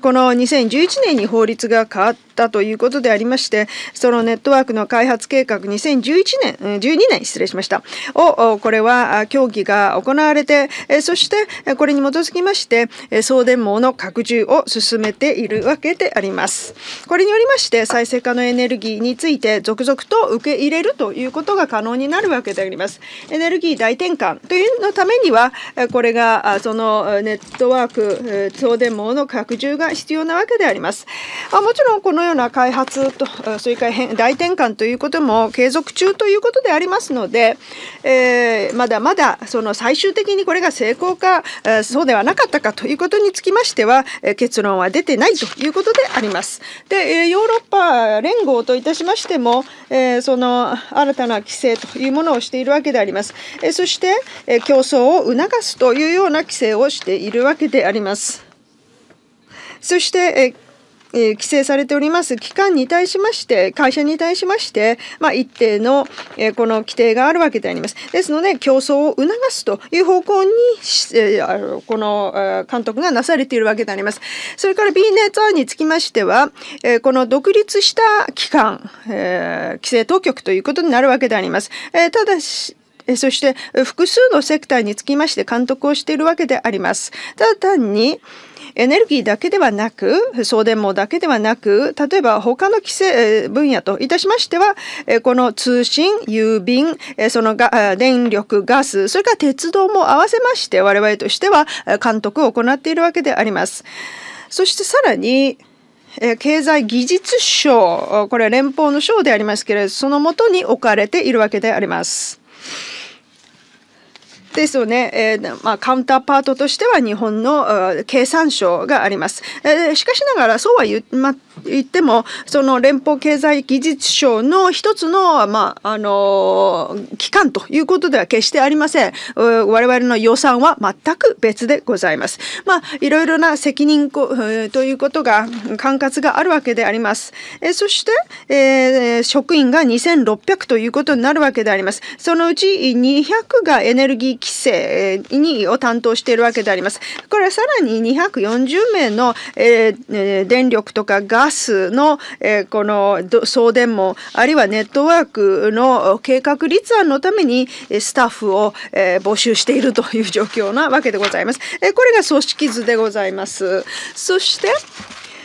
この2011年に法律が変わったということでありまして、そのネットワークの開発計画2011年、12年、失礼しました。を、これは協議が行われて、そしてこれに基づきまして、送電網の拡充を進めているわけであります。これによりまして、再生可能エネルギーについて続々と受け入れるということが可能になるわけであります。エネルギー大転換というのためには、これがそのネットワーク送電網の拡充が必要なわけであります。まあ、もちろんこのような開発と、それから大転換ということも継続中ということでありますので、えー、まだまだその最終的にこれが成功か、そうではなかったかということにつきましては、結論は出てないということであります。で、ヨーロッパ連合といたしましても、えー、その新たな規制というものをしているわけであります。えー、そして、えー、競争を促すというような規制をしているわけであります。そして、え規制されております期間に対しまして、会社に対しまして、まあ、一定の、えこの規定があるわけであります。ですので、競争を促すという方向に、えこの監督がなされているわけであります。それから B ネットにつきましては、えこの独立した機関、え規制当局ということになるわけであります。えただし、そして複数のセクターにつきまして監督をしているわけであります。ただ単に、エネルギーだけではなく送電網だけではなく例えば他の規制分野といたしましてはこの通信郵便そのが電力ガスそれから鉄道も合わせまして我々としては監督を行っているわけであります。そしてさらに経済技術省これは連邦の省でありますけれどそのもとに置かれているわけであります。ですよね、えーまあ、カウンターパートとしては日本の経産省があります。えー、しかしながらそうは言,、ま、言ってもその連邦経済技術省の一つの,、まああの機関ということでは決してありません。我々の予算は全く別でございます。まあ、いろいろな責任ということが管轄があるわけであります。えそして、えー、職員が2600ということになるわけであります。そのうち200がエネルギー規制にを担当しているわけであります。これはさらに240名の、えー、電力とかガスの、えー、この送電網あるいはネットワークの計画立案のためにスタッフを、えー、募集しているという状況なわけでございます。えこれが組織図でございます。そして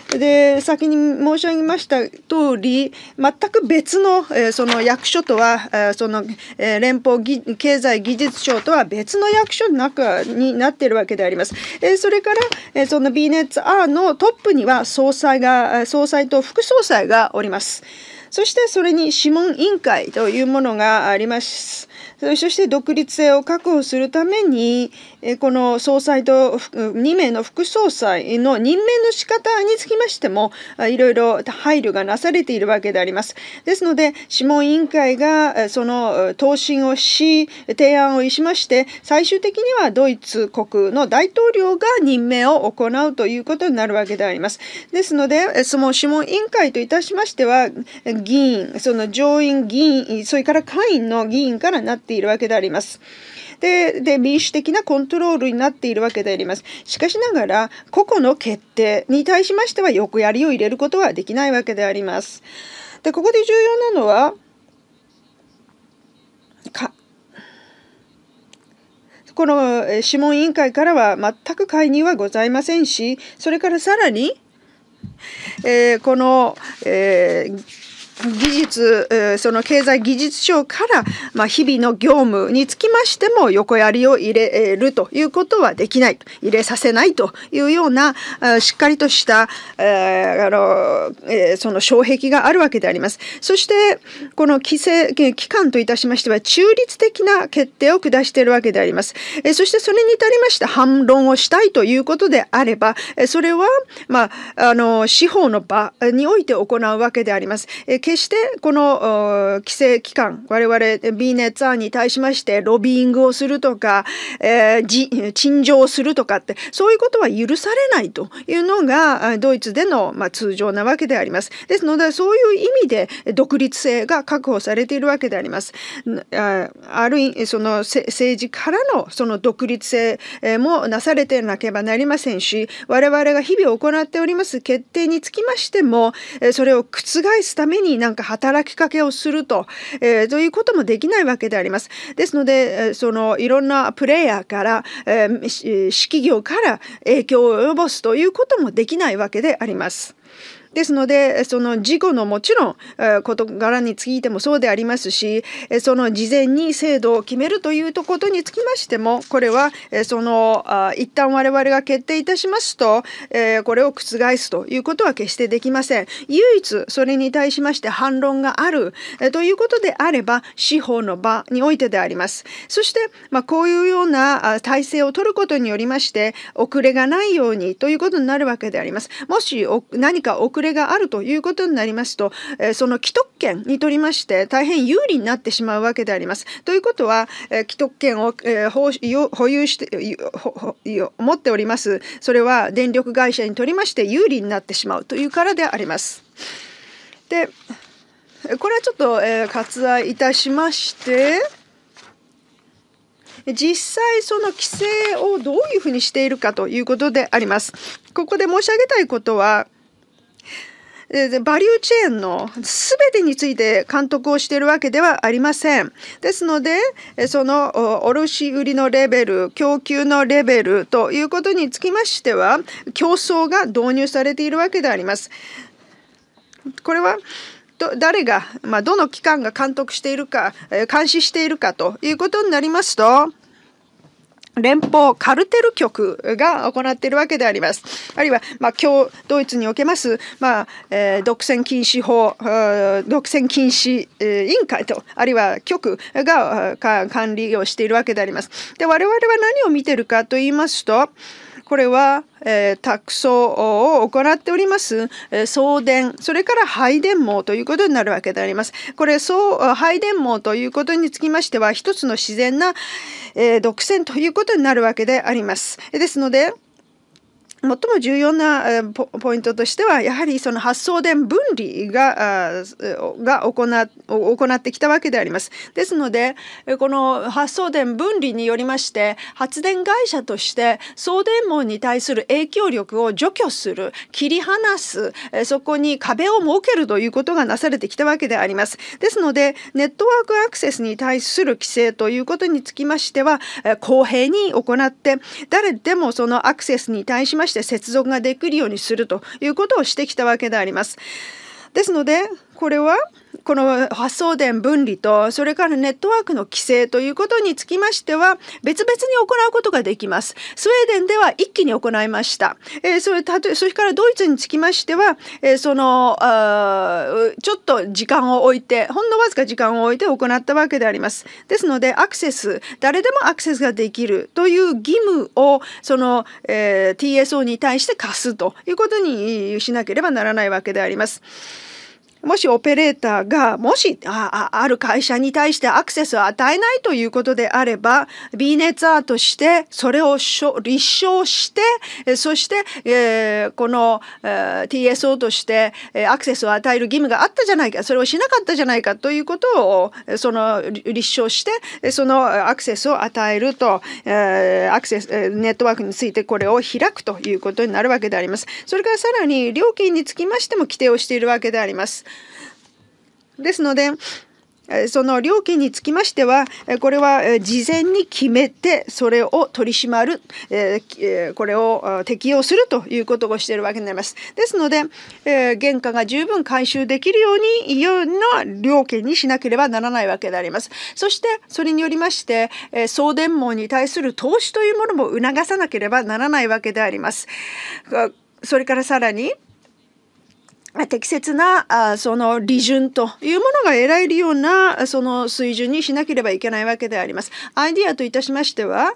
で先に申し上げました通り全く別の、えー、その役所とは、えー、その、えー、連邦経済技術省とは別の役所の中になっているわけであります。えー、それから、えー、その BNetzR のトップには総裁が総裁と副総裁がおります。そしてそれに諮問委員会というものがあります。そして独立性を確保するために、この総裁と2名の副総裁の任命の仕方につきましても、いろいろ配慮がなされているわけであります。ですので、諮問委員会がその答申をし、提案をしまして、最終的にはドイツ国の大統領が任命を行うということになるわけであります。ですので、その諮問委員会といたしましては、議員、その上院議員、それから下院の議員からなっているわけであります。でで民主的なコントロールになっているわけであります。しかしながら個々の決定に対しましては横やりを入れることはできないわけであります。でここで重要なのはかこの諮問委員会からは全く介入はございませんしそれからさらに、えー、この、えー技術、その経済技術省から、まあ、日々の業務につきましても横やりを入れるということはできない、入れさせないというような、しっかりとした、あの、その障壁があるわけであります。そして、この規制、機関といたしましては、中立的な決定を下しているわけであります。そして、それに至りまして反論をしたいということであれば、それは、まあ、あの、司法の場において行うわけであります。決してこの規制機関我々ーネッツァーに対しましてロビーイングをするとか、えー、陳情するとかってそういうことは許されないというのがドイツでの、まあ、通常なわけであります。ですのでそういう意味で独立性が確保されているわけであります。ある意味その政治からのその独立性もなされてなければなりませんし我々が日々行っております決定につきましてもそれを覆すためにになんか働きかけをすると、えー、ということもできないわけであります。ですので、そのいろんなプレイヤーから、えー、式業から影響を及ぼすということもできないわけであります。ですのでその事故のもちろん事柄についてもそうでありますしその事前に制度を決めるということにつきましてもこれはその一旦我々が決定いたしますとこれを覆すということは決してできません唯一それに対しまして反論があるということであれば司法の場においてでありますそしてまあ、こういうような体制を取ることによりまして遅れがないようにということになるわけでありますもし何か遅れがあるということになりますと、えその既得権にとりまして大変有利になってしまうわけであります。ということは、え既得権を、え保有して持っておりますそれは電力会社にとりまして有利になってしまうというからであります。でこれはちょっと、え割愛いたしまして。実際その規制をどういうふうにしているかということであります。ここで申し上げたいことはバリューチェーンの全てについて監督をしているわけではありません。ですのでその卸売のレベル供給のレベルということにつきましては競争が導入されているわけであります。これは誰が、まあ、どの機関が監督しているか監視しているかということになりますと連邦カルテル局が行っているわけであります。あるいは、まあ、今日ドイツにおけます、まあえー、独占禁止法、独占禁止委員会と、あるいは局が管理をしているわけであります。で、我々は何を見てるかと言いますと、これは、えー、託送を行っております、え送電、それから配電網ということになるわけであります。これ、送配電網ということにつきましては、一つの自然な、えー、独占ということになるわけであります。ですので、最も重要なポイントとしてはやはりその発送電分離がが行行ってきたわけであります。ですのでこの発送電分離によりまして発電会社として送電網に対する影響力を除去する切り離すそこに壁を設けるということがなされてきたわけであります。ですのでネットワークアクセスに対する規制ということにつきましては公平に行って誰でもそのアクセスに対しましてして接続ができるようにするということをしてきたわけであります。ですのでこれはこの発送電分離とそれからネットワークの規制ということにつきましては別々に行うことができますスウェーデンでは一気に行いました、えー、それたとそれからドイツにつきましては、えー、そのあちょっと時間を置いてほんのわずか時間を置いて行ったわけでありますですのでアクセス誰でもアクセスができるという義務をその、えー、TSO に対して課すということにしなければならないわけであります。もしオペレーターがもしあある会社に対してアクセスを与えないということであれば B ネッツアーとしてそれを立証してそして、えー、この、えー、TSO としてアクセスを与える義務があったじゃないかそれをしなかったじゃないかということをその立証してそのアクセスを与えると、えー、アクセスネットワークについてこれを開くということになるわけであります。それからさらに料金につきましても規定をしているわけであります。ですので、その料金につきましては、これは事前に決めて、それを取り締まる、これを適用するということをしているわけになります。ですので、原価が十分回収できるように、いような料金にしなければならないわけであります。そして、それによりまして、送電網に対する投資というものも促さなければならないわけであります。それからさらに、適切なあその利潤というものが得られるようなその水準にしなければいけないわけであります。アイディアといたしましては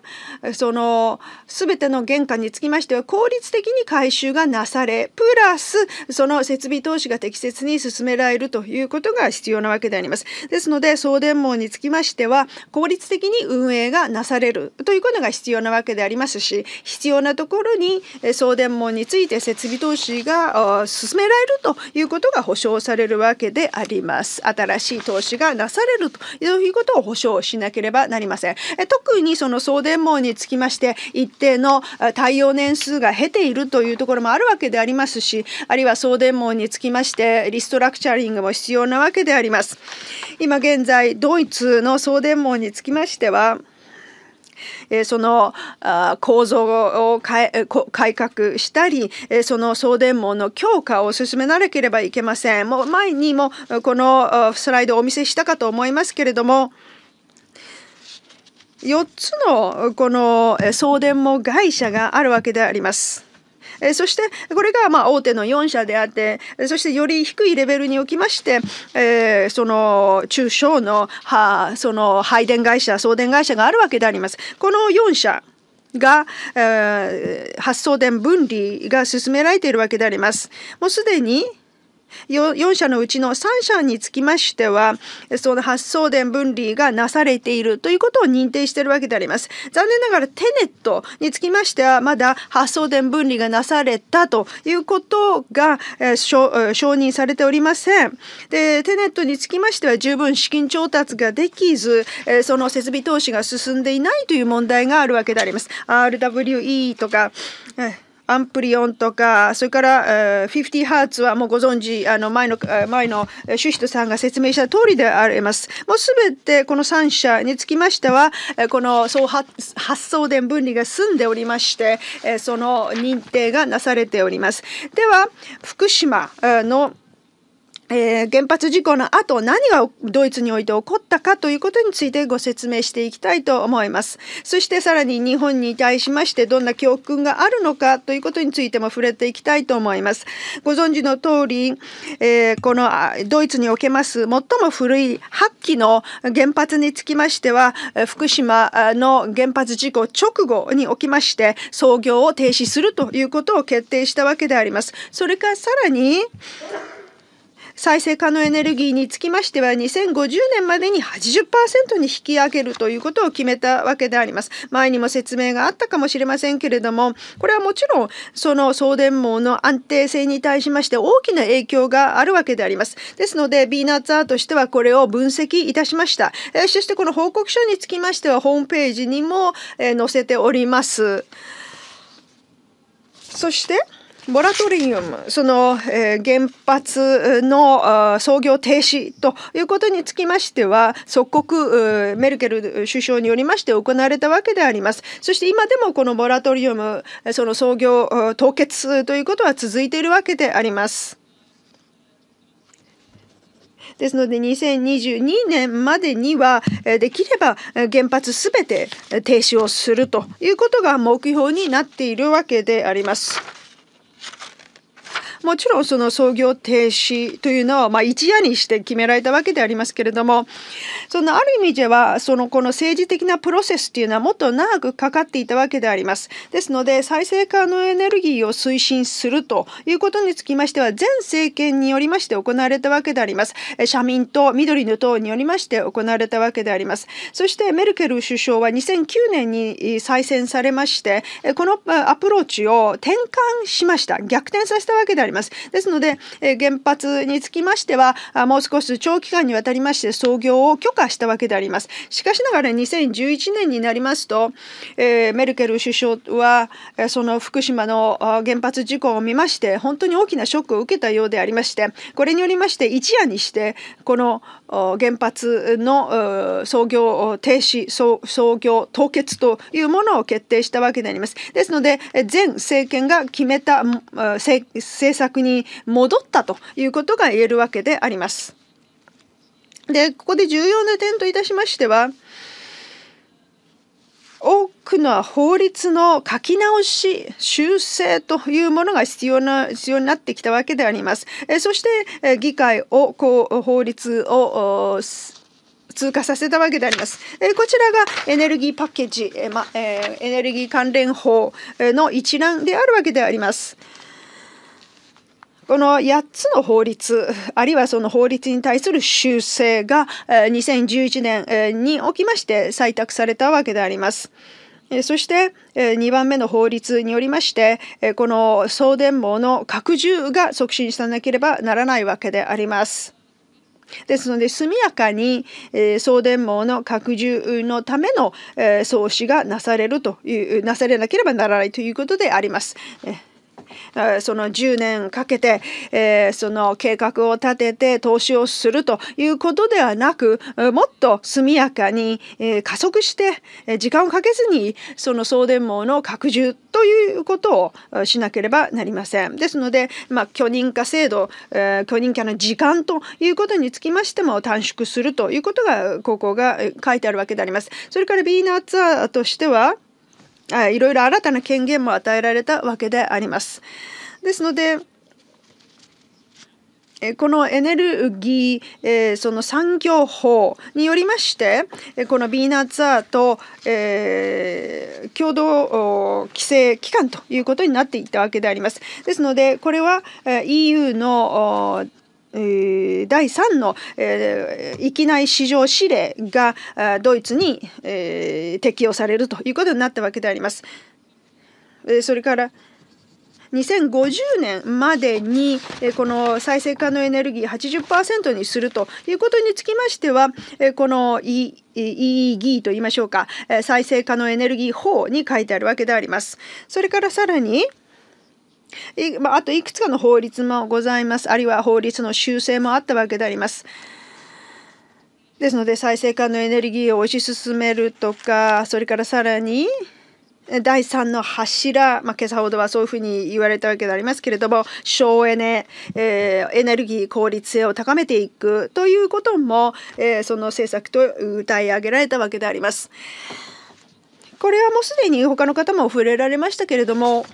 その全ての原価につきましては効率的に回収がなされプラスその設備投資が適切に進められるということが必要なわけであります。ですので送電網につきましては効率的に運営がなされるということが必要なわけでありますし必要なところに送電網について設備投資が進められるということが保証されるわけであります新しい投資がなされるということを保証しなければなりません特にその送電網につきまして一定の対応年数が経ているというところもあるわけでありますしあるいは送電網につきましてリストラクチャリングも必要なわけであります今現在ドイツの送電網につきましてはえそのあ構造を改革したり、えその送電網の強化を進めなければいけません。もう前にもこのスライドをお見せしたかと思いますけれども。4つのこの送電網会社があるわけであります。えそしてこれがまあ大手の4社であってそしてより低いレベルにおきまして、えその中小のはその配電会社送電会社があるわけであります。この4社が、えー、発送電分離が進められているわけであります。もうすでに 4, 4社のうちの3社につきましてはその発送電分離がなされているということを認定しているわけであります残念ながらテネットにつきましてはまだ発送電分離がなされたということが、えー、承認されておりませんでテネットにつきましては十分資金調達ができず、えー、その設備投資が進んでいないという問題があるわけであります RWE とか、えーアンプリオンとかそれから50ハーツはもうご存知あの前の前のシュシトさんが説明した通りでありますもうすべてこの3社につきましてはこの総発送電分離が済んでおりましてその認定がなされておりますでは福島のえー、原発事故の後何がドイツにおいて起こったかということについてご説明していきたいと思います。そしてさらに日本に対しましてどんな教訓があるのかということについても触れていきたいと思います。ご存知の通り、えー、このドイツにおけます最も古い8基の原発につきましては福島の原発事故直後におきまして操業を停止するということを決定したわけであります。それからさらに再生可能エネルギーにつきましては2050年までに80%に引き上げるということを決めたわけであります。前にも説明があったかもしれませんけれどもこれはもちろんその送電網の安定性に対しまして大きな影響があるわけであります。ですのでビーナッツアーとしてはこれを分析いたしました。えそしてこの報告書につきましてはホームページにも、え載せております。そしてモラトリウムその、えー、原発の操業停止ということにつきましては即刻メルケル首相によりまして行われたわけでありますそして今でもこのモラトリウムその操業凍結ということは続いているわけであります。ですので2022年までにはできれば原発すべて停止をするということが目標になっているわけであります。もちろんその操業停止というのは、まあ、一夜にして決められたわけでありますけれどもそのある意味ではそのこの政治的なプロセスというのはもっと長くかかっていたわけであります。ですので再生可能エネルギーを推進するということにつきましては前政権によりまして行われたわけであります。社民党緑の党によりまして行われたわけであります。そしてメルケル首相は2009年に再選されましてこのアプローチを転換しました逆転させたわけであります。ります。ですので、え原発につきましてはもう少し長期間にわたりまして操業を許可したわけであります。しかしながら2011年になりますと、えメルケル首相はその福島の原発事故を見まして本当に大きなショックを受けたようでありましてこれによりまして一夜にしてこの原発の操業停止操業凍結というものを決定したわけであります。ですので前政権が決めた政策策に戻ったということが言えるわけであります。でここで重要な点といたしましては多くの法律の書き直し修正というものが必要な必要になってきたわけであります。えそして、え議会をこう法律を通過させたわけであります。えこちらがエネルギーパッケージ、えまえエネルギー関連法の一覧であるわけであります。この8つの法律あるいはその法律に対する修正が2011年におきまして採択されたわけであります。そして2番目の法律によりましてこの送電網の拡充が促進さなければならないわけであります。ですので速やかに送電網の拡充のための創始がなされるというなされなければならないということであります。その10年かけて、えー、その計画を立てて投資をするということではなくもっと速やかに、え加速して時間をかけずにその送電網の拡充ということをしなければなりません。ですので、まあ、許認可制度、えー、許認可の時間ということにつきましても短縮するということがここが書いてあるわけであります。それからビーナーツアーとしてはいろいろ新たな権限も与えられたわけであります。ですのでこのエネルギー、その産業法によりまして、このビーナーツアーと、え共同規制機関ということになっていったわけであります。ですので、これは EU の第3の、え域内市場指令がドイツに、え適用されるということになったわけであります。それから2050年までにこの再生可能エネルギー80%にするということにつきましてはこの EEG といいましょうか再生可能エネルギー法に書いてあるわけであります。それからさらにいまあ、あといくつかの法律もございます。あるいは法律の修正もあったわけであります。ですので再生可能エネルギーを推し進めるとかそれからさらに第3の柱、まあ、今朝ほどはそういうふうに言われたわけでありますけれども省エネ、えー、エネルギー効率性を高めていくということも、えー、その政策と歌い上げられたわけであります。これはもうすでに他の方も触れられましたけれども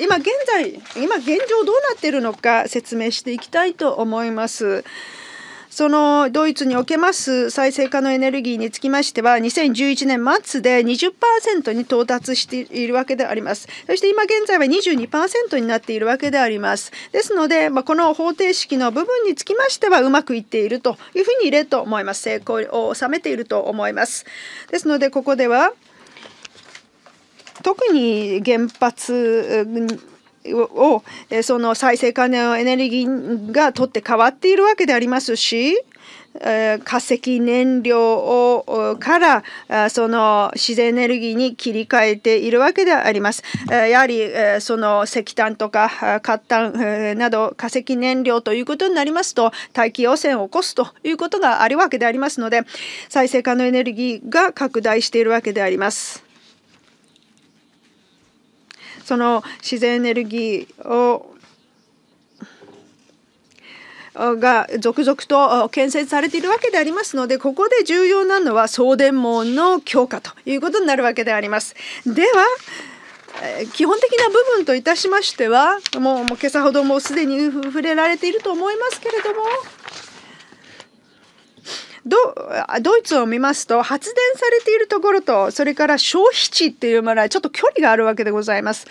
今現在今現状どうなっているのか説明していきたいと思います。そのドイツにおけます再生可能エネルギーにつきましては2011年末で20%に到達しているわけでありますそして今現在は22%になっているわけでありますですので、まあ、この方程式の部分につきましてはうまくいっているというふうに言と思います成功を収めていると思いますですのでここでは特に原発をその再生可能エネルギーが取って変わっているわけでありますし化石燃料をからその自然エネルギーに切り替えているわけであります。やはりその石炭とか活炭など化石燃料ということになりますと大気汚染を起こすということがあるわけでありますので再生可能エネルギーが拡大しているわけであります。その自然エネルギーをが続々と建設されているわけでありますのでここで重要なのは送電網の強化ということになるわけであります。では基本的な部分といたしましてはもう今朝ほどもうすでに触れられていると思いますけれども。ドイツを見ますと発電されているところとそれから消費地っていうものはちょっと距離があるわけでございます。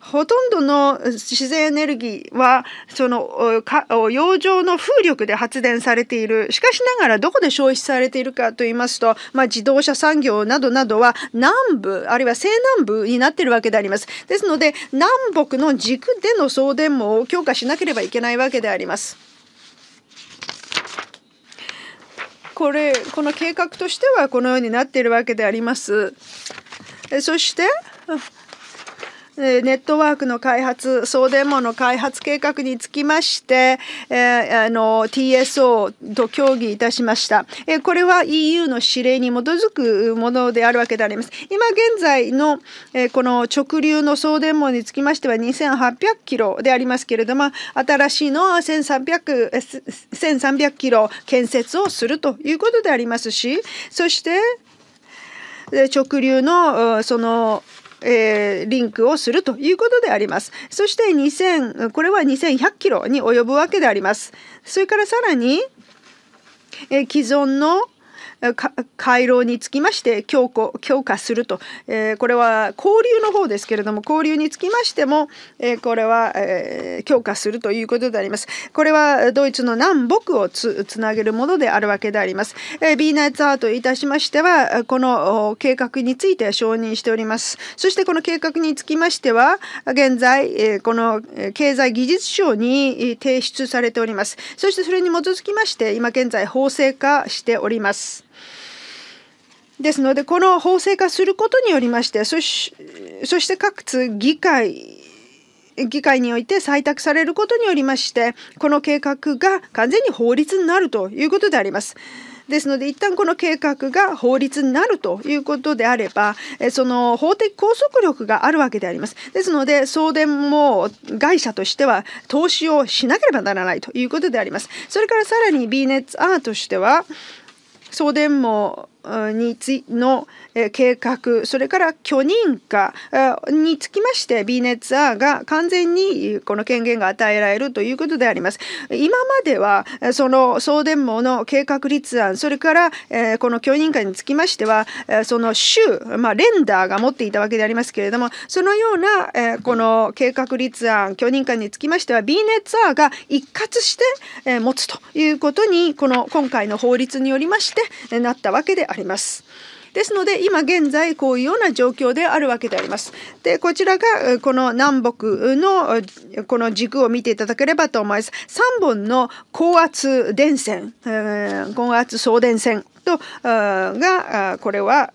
ほとんどの自然エネルギーはその洋上の風力で発電されているしかしながらどこで消費されているかといいますと、まあ、自動車産業などなどは南部あるいは西南部になっているわけでありますですので南北の軸での送電網を強化しなければいけないわけであります。これこの計画としてはこのようになっているわけであります。そしてネットワークの開発送電網の開発計画につきまして、えー、あの TSO と協議いたしました、えこれは EU の指令に基づくものであるわけであります今現在の、えこの直流の送電網につきましては2800キロでありますけれども新しいのは1300 1300キロ建設をするということでありますしそして直流のそのえー、リンクをするということであります。そして2000、これは2100キロに及ぶわけであります。それからさらに、えー、既存の回廊につきまして強強化すると、えー、これは交流の方ですけれども交流につきましても、えー、これは、えー、強化するということでありますこれはドイツの南北をつなげるものであるわけであります、えー、ビーナイツアートいたしましてはこの計画について承認しておりますそしてこの計画につきましては現在、えー、この経済技術省に提出されておりますそしてそれに基づきまして今現在法制化しておりますですのでこの法制化することによりましてそしそして各つ議会議会において採択されることによりましてこの計画が完全に法律になるということであります。ですので一旦この計画が法律になるということであればその法的拘束力があるわけでありますですので送電も会社としては投資をしなければならないということでありますそれからさらに B ネッツアーとしては送電網についの計画それから許認可につきまして b n e ツアーが完全にこの権限が与えられるということであります。今まではその送電網の計画立案それからこの許認可につきましてはその州、まあ、レンダーが持っていたわけでありますけれどもそのようなこの計画立案許認可につきましては b n e t アーが一括して持つということにこの今回の法律によりましてなったわけであります。あります。ですので今現在こういうような状況であるわけであります。でこちらがこの南北のこの軸を見ていただければと思います。3本の高圧電線高圧送電線とがこれは、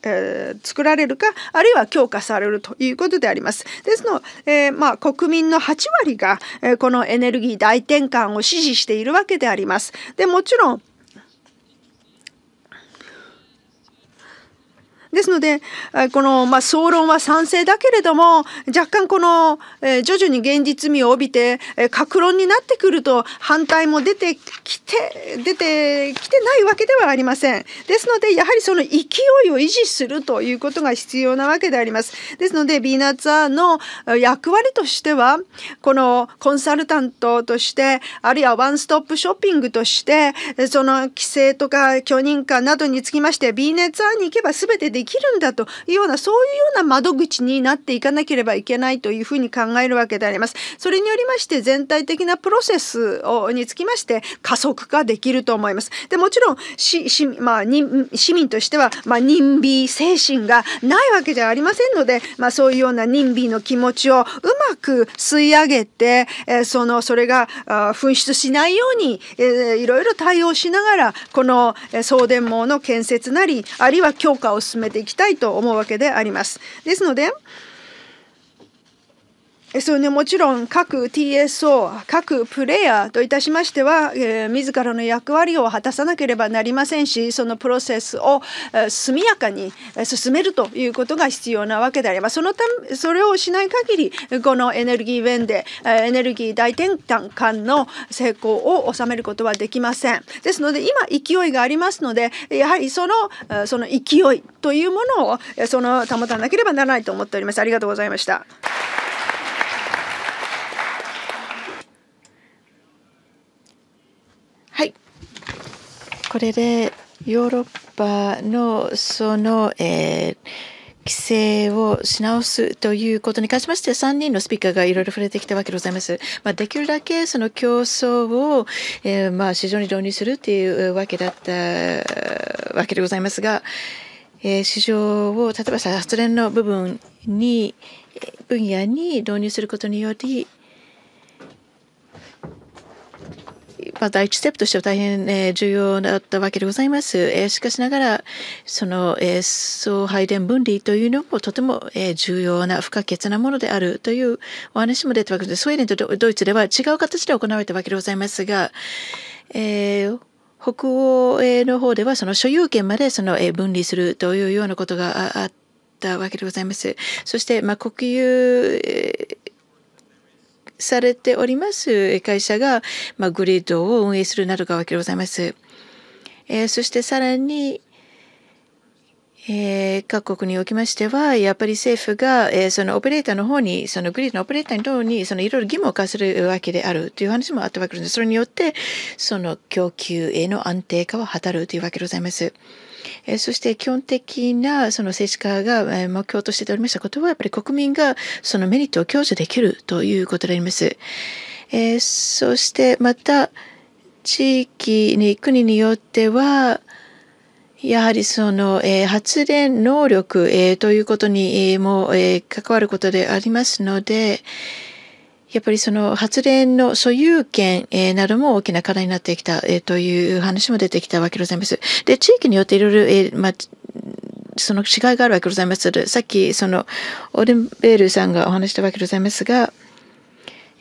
作られるかあるいは強化されるということであります。ですの、えまあ、国民の8割が、えこのエネルギー大転換を支持しているわけであります。でもちろんですのでこの、まあ、総論は賛成だけれども若干この、え徐々に現実味を帯びて、え格論になってくると反対も出てきて出てきてないわけではありません。ですのでやはりその勢いを維持するということが必要なわけであります。ですのでビーナツアーの役割としてはこのコンサルタントとしてあるいはワンストップショッピングとしてその規制とか許認可などにつきましてビーナツアーに行けば全てでききるんだというようなそういうような窓口になっていかなければいけないというふうに考えるわけであります。それによりまして全体的なプロセスをにつきまして加速化できると思います。でもちろんしし、まあ、に市民としては、まあ、任備精神がないわけじゃありませんので、まあ、そういうような任備の気持ちをうまく吸い上げて、えー、そのそれが紛失しないように、えー、いろいろ対応しながらこの送電網の建設なりあるいは強化を進めてていきたいと思うわけであります。ですのでそうね、もちろん各 TSO 各プレイヤーといたしましては、えー、自らの役割を果たさなければなりませんしそのプロセスを、えー、速やかに進めるということが必要なわけであればそのためそれをしない限りこのエネルギーウェンでエネルギー大転換の成功を収めることはできませんですので今勢いがありますのでやはりそのその勢いというものをその保たなければならないと思っておりますありがとうございました。これでヨーロッパのその、えー、規制をし直すということに関しまして3人のスピーカーがいろいろ触れてきたわけでございます。まあ、できるだけその競争を、えー、まあ市場に導入するっていうわけだったわけでございますが、えー、市場を例えば発電の部分に分野に導入することによりまあ、第一ステップとしては大変、えー、重要だったわけでございます。えー、しかしながら、その、えー、総配電分離というのもとても、えー、重要な不可欠なものであるというお話も出たわけです。スウェーデンとドイツでは違う形で行われたわけでございますが、えー、北欧の方ではその所有権までその分離するというようなことがあったわけでございます。そして、まあ、国有されております会社が、まあ、グリードを運営するなどがわけでございます。えー、そしてさらに、えー、各国におきましては、やっぱり政府が、えー、そのオペレーターの方に、そのグリードのオペレーターの方に、そのいろいろ義務を課するわけであるという話もあったわけです。それによって、その供給への安定化を図るというわけでございます。そして基本的なその政治家が目標としておりましたことは、やっぱり国民がそのメリットを享受できるということであります。そしてまた、地域に国によっては、やはりその、え発電能力、えということに、えも、え関わることでありますので、やっぱりその発電の所有権、えー、なども大きな課題になってきた、えー、という話も出てきたわけでございます。で、地域によっていろいろ、えー、まあ、その違いがあるわけでございます。さっき、その、オーデンベールさんがお話したわけでございますが、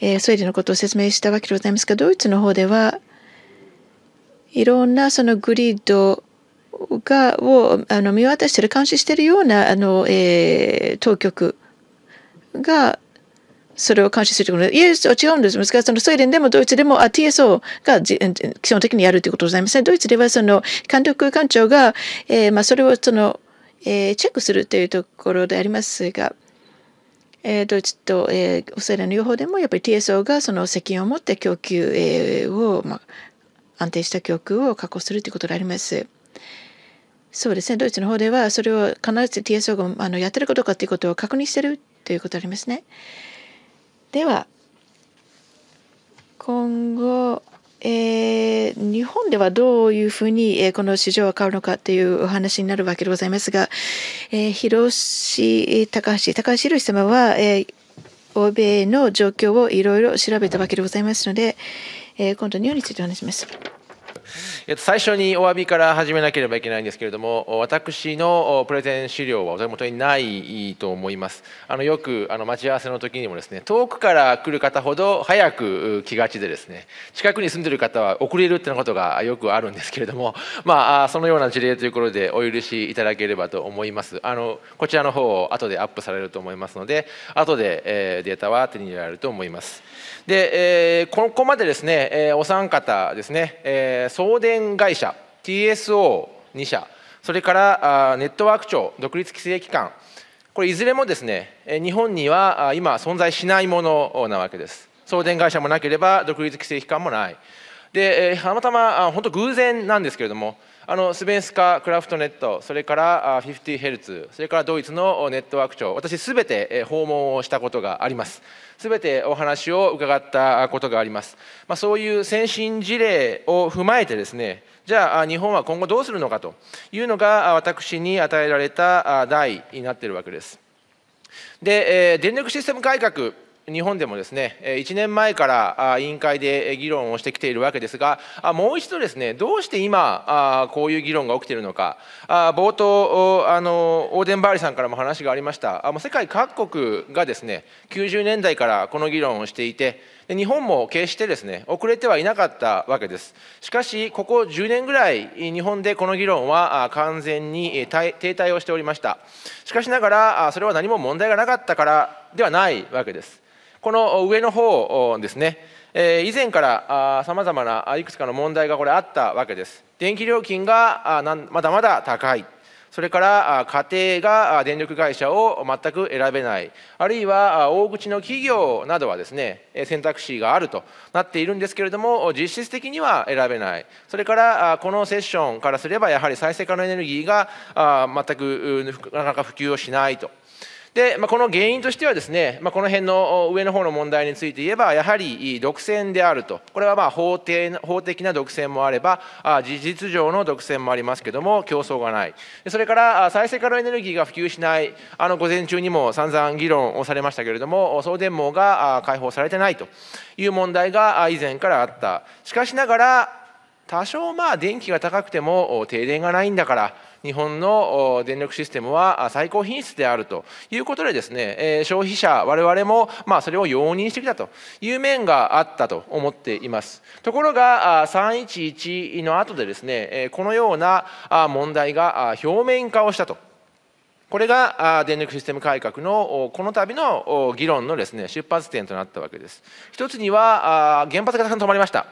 えー、スウェーデンのことを説明したわけでございますが、ドイツの方では、いろんなそのグリッドが、をあの見渡してる、監視してるような、あの、えー、当局が、それを監視するところで、いや、違うんです。難しい。そのスウェーデンでもドイツでも、あ、TSO が基本的にやるということございません、ドイツでは、その、監督官庁が、えー、まあ、それを、その、えー、チェックするというところでありますが、えー、ドイツと、えー、オーストラリアの両方でも、やっぱり TSO が、その、責任を持って供給、えー、を、まあ、安定した供給を確保するということであります。そうですね。ドイツの方では、それを必ず TSO があのやってることかということを確認してるということありますね。では今後、えー、日本ではどういうふうに、えー、この市場は変わるのかというお話になるわけでございますが、えー、広志高橋高橋宏様は、え欧米の状況をいろいろ調べたわけでございますので、え今度日本についてお話します。最初にお詫びから始めなければいけないんですけれども私のプレゼン資料はお手元にないと思いますあのよくあの待ち合わせの時にもですね遠くから来る方ほど早く来がちでですね近くに住んでる方は遅れるってなことがよくあるんですけれども まあそのような事例ということでお許しいただければと思いますあのこちらの方後でアップされると思いますので後でデータは手に入れられると思いますで、えー、ここまでですね、えー、お三方ですね、えー、送電会社 TSO2 社それからあネットワーク庁独立規制機関これいずれもですね日本には今存在しないものなわけです送電会社もなければ独立規制機関もないでたまたま本当偶然なんですけれどもあのスベンスカクラフトネットそれからフィフティヘルツそれからドイツのネットワーク庁私すべて訪問をしたことがありますすべてお話を伺ったことがあります、まあ、そういう先進事例を踏まえてですねじゃあ日本は今後どうするのかというのが私に与えられた題になっているわけですで電力システム改革日本でもですね1年前から委員会で議論をしてきているわけですがもう一度ですねどうして今こういう議論が起きているのか冒頭あのオーデンバーリさんからも話がありましたもう世界各国がですね90年代からこの議論をしていて日本も決してですね遅れてはいなかったわけですしかしここ10年ぐらい日本でこの議論は完全に停滞をしておりましたしかしながらそれは何も問題がなかったからではないわけですこの上の方ですね、え以前からさまざまないくつかの問題がこれあったわけです。電気料金がまだまだ高い。それから家庭が電力会社を全く選べない、あるいは大口の企業などはですね選択肢があるとなっているんですけれども、実質的には選べない、それからこのセッションからすれば、やはり再生可能エネルギーが全くなかなか普及をしないと。で、まあ、この原因としてはですね、まあ、この辺の上の方の問題について言えばやはり独占であるとこれはまあ法定法的な独占もあれば事実上の独占もありますけども競争がないそれから再生可能エネルギーが普及しないあの午前中にも散々議論をされましたけれども送電網が開放されてないという問題が以前からあったしかしながら多少まあ電気が高くても停電がないんだから日本の電力システムは最高品質であるということでですね、え消費者我々もまそれを容認してきたという面があったと思っていますところが311の後でですねこのような問題が表面化をしたとこれが電力システム改革のこの度の議論のですね出発点となったわけです。一つには原発がたくさん止まりました。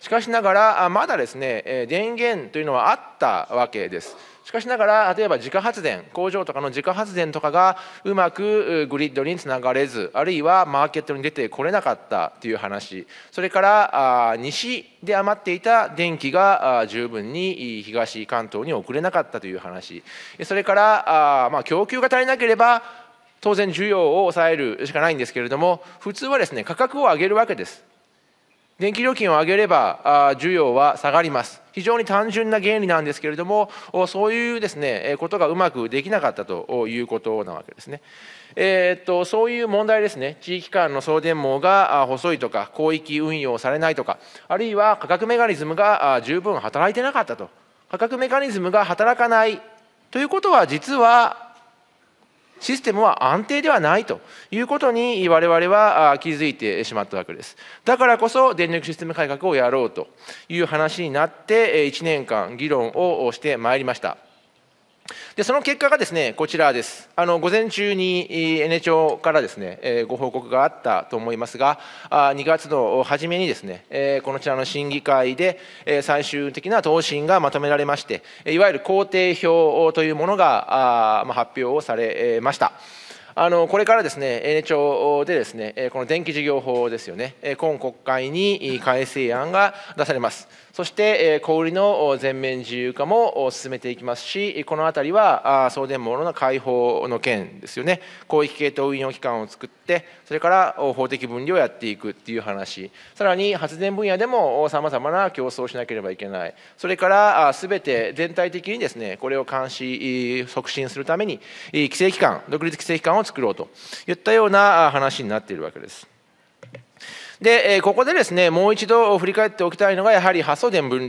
しかしながらまだですね電源というのはあったわけです。しかしながら例えば自家発電工場とかの自家発電とかがうまくグリッドにつながれずあるいはマーケットに出てこれなかったという話それから西で余っていた電気が十分に東関東に送れなかったという話それからま供給が足りなければ当然需要を抑えるしかないんですけれども普通はですね価格を上げるわけです電気料金を上げれば需要は下がります非常に単純な原理なんですけれどもそういうですねことがうまくできなかったということなわけですね。えー、っとそういう問題ですね地域間の送電網が細いとか広域運用されないとかあるいは価格メカニズムが十分働いてなかったと価格メカニズムが働かないということは実はシステムは安定ではないということに我々は気づいてしまったわけです。だからこそ電力システム改革をやろうという話になって1年間議論をしてまいりました。でその結果がですねこちらです、あの午前中に N 庁からですね、えー、ご報告があったと思いますが、あ2月の初めにですね、えー、こちらの審議会で、えー、最終的な答申がまとめられまして、いわゆる工程表というものがあ、まあ、発表をされました。あのこれからですね、N 庁でですね、この電気事業法ですよね、今国会に改正案が出されます。そして小売りの全面自由化も進めていきますしこの辺りは送電網の開放の件ですよね広域系統運用機関を作ってそれから法的分離をやっていくっていう話さらに発電分野でもさまざまな競争をしなければいけないそれから全て全体的にですねこれを監視促進するために規制機関独立規制機関を作ろうといったような話になっているわけです。で、えここでですねもう一度振り返っておきたいのがやはり発送電分離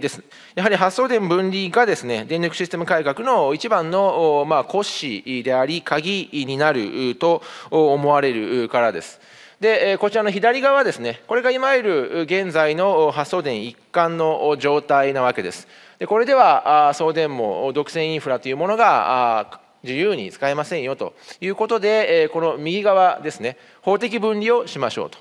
ですやはり発送電分離がですね電力システム改革の一番の、まあ、骨子であり鍵になると思われるからですでこちらの左側ですねこれが今いる現在の発送電一環の状態なわけですでこれでは送電網独占インフラというものが自由に使えませんよということでこの右側ですね法的分離をしましょうと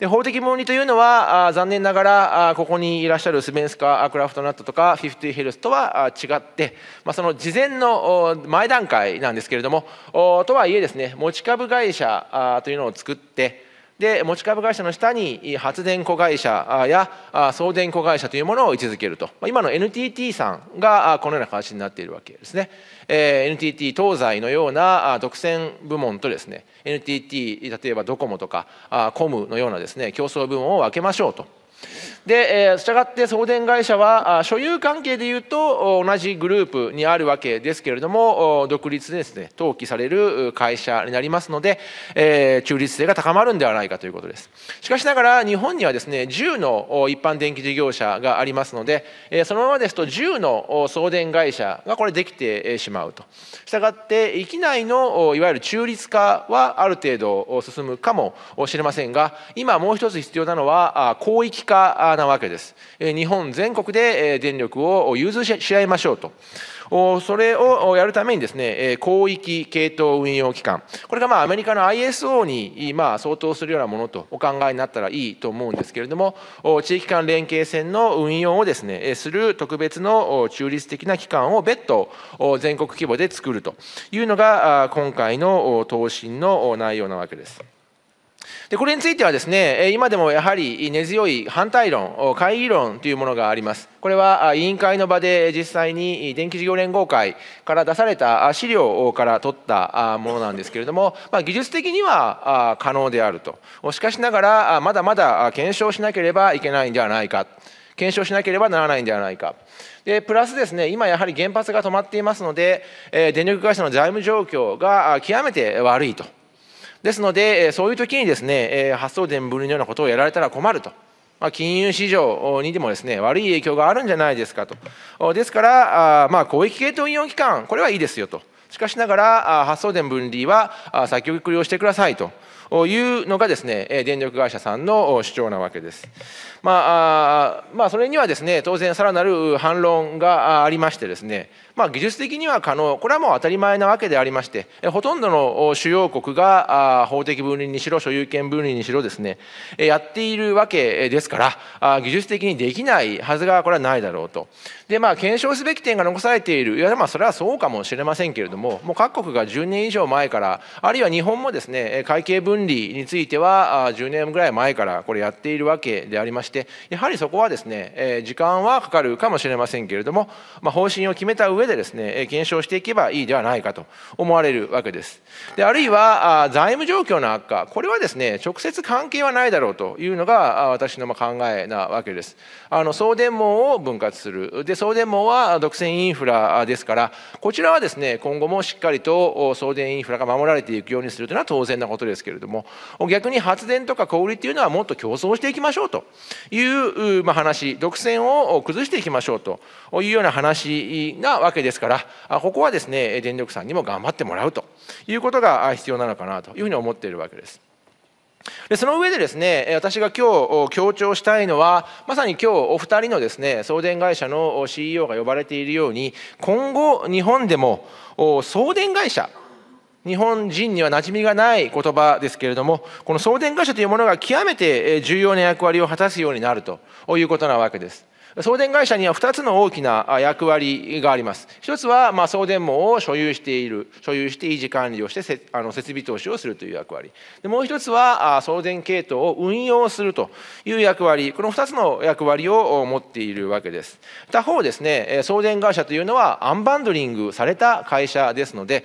で法的モニというのはあ残念ながらあここにいらっしゃるスベンスカークラフトナットとかフフィティヘルスとは違って、まあ、その事前の前段階なんですけれどもとはいえですね持ち株会社あというのを作ってで持ち株会社の下に発電子会社や送電子会社というものを位置づけると今の NTT さんがこのような形になっているわけですね、え NTT 東西のような独占部門とですね NTT 例えばドコモとかコムのようなですね競争部門を分けましょうと。で、えー、したがって送電会社は所有関係でいうと同じグループにあるわけですけれども独立でですね登記される会社になりますので、えー、中立性が高まるんではないかということですしかしながら日本にはですね10の一般電気事業者がありますので、えー、そのままですと10の送電会社がこれできてしまうとしたがって域内のいわゆる中立化はある程度進むかもしれませんが今もう一つ必要なのは広域化なわけです。日本全国で電力を融通し合いましょうと。それをやるためにですね、広域系統運用機関、これがまあアメリカの ISO にまあ相当するようなものとお考えになったらいいと思うんですけれども、地域間連携線の運用をですね、する特別の中立的な機関を別途全国規模で作るというのが、今回の答申の内容なわけです。でこれについてはですね今でもやはり根強い反対論会議論というものがありますこれは委員会の場で実際に電気事業連合会から出された資料から取ったものなんですけれども、まあ、技術的には可能であるとしかしながらまだまだ検証しなければいけないんではないか検証しなければならないんではないかでプラスですね今やはり原発が止まっていますので、え電力会社の財務状況が極めて悪いと。ですので、そういう時にですね、発送電分離のようなことをやられたら困ると。ま金融市場にでもですね、悪い影響があるんじゃないですかと。ですから、まあ、公益系統運用機関、これはいいですよと。しかしながら、発送電分離は先送りをしてくださいと。いうのがですね、電力会社さんの主張なわけです。まあ、まあ、それにはですね、当然さらなる反論がありましてですね、まあ、技術的には可能これはもう当たり前なわけでありましてほとんどの主要国が法的分離にしろ所有権分離にしろですねやっているわけですから技術的にできないはずがこれはないだろうとでまあ検証すべき点が残されているいやまあそれはそうかもしれませんけれどももう各国が10年以上前からあるいは日本もですね会計分離については10年ぐらい前からこれやっているわけでありましてやはりそこはですね時間はかかるかもしれませんけれども、まあ、方針を決めた上ででですね検証していけばいいではないかと思われるわけですであるいは財務状況の悪化これはですね直接関係はないだろうというのが私の考えなわけですあの送電網を分割するで送電網は独占インフラですからこちらはですね今後もしっかりと送電インフラが守られていくようにするというのは当然なことですけれども逆に発電とか小売りっていうのはもっと競争していきましょうという話独占を崩していきましょうというような話なわけですわけですからここはですね電力さんにも頑張ってもらうということが必要なのかなというふうに思っているわけです。でその上でですね私が今日強調したいのはまさに今日お二人のですね送電会社の CEO が呼ばれているように今後日本でも送電会社日本人には馴染みがない言葉ですけれどもこの送電会社というものが極めて重要な役割を果たすようになるということなわけです。送電会社には2つの大きな役割があります。1つは、ま送電網を所有している、所有して維持管理をしてせ、あの設備投資をするという役割。でもう1つは、送電系統を運用するという役割、この2つの役割を持っているわけです。他方ですね、送電会社というのはアンバンドリングされた会社ですので、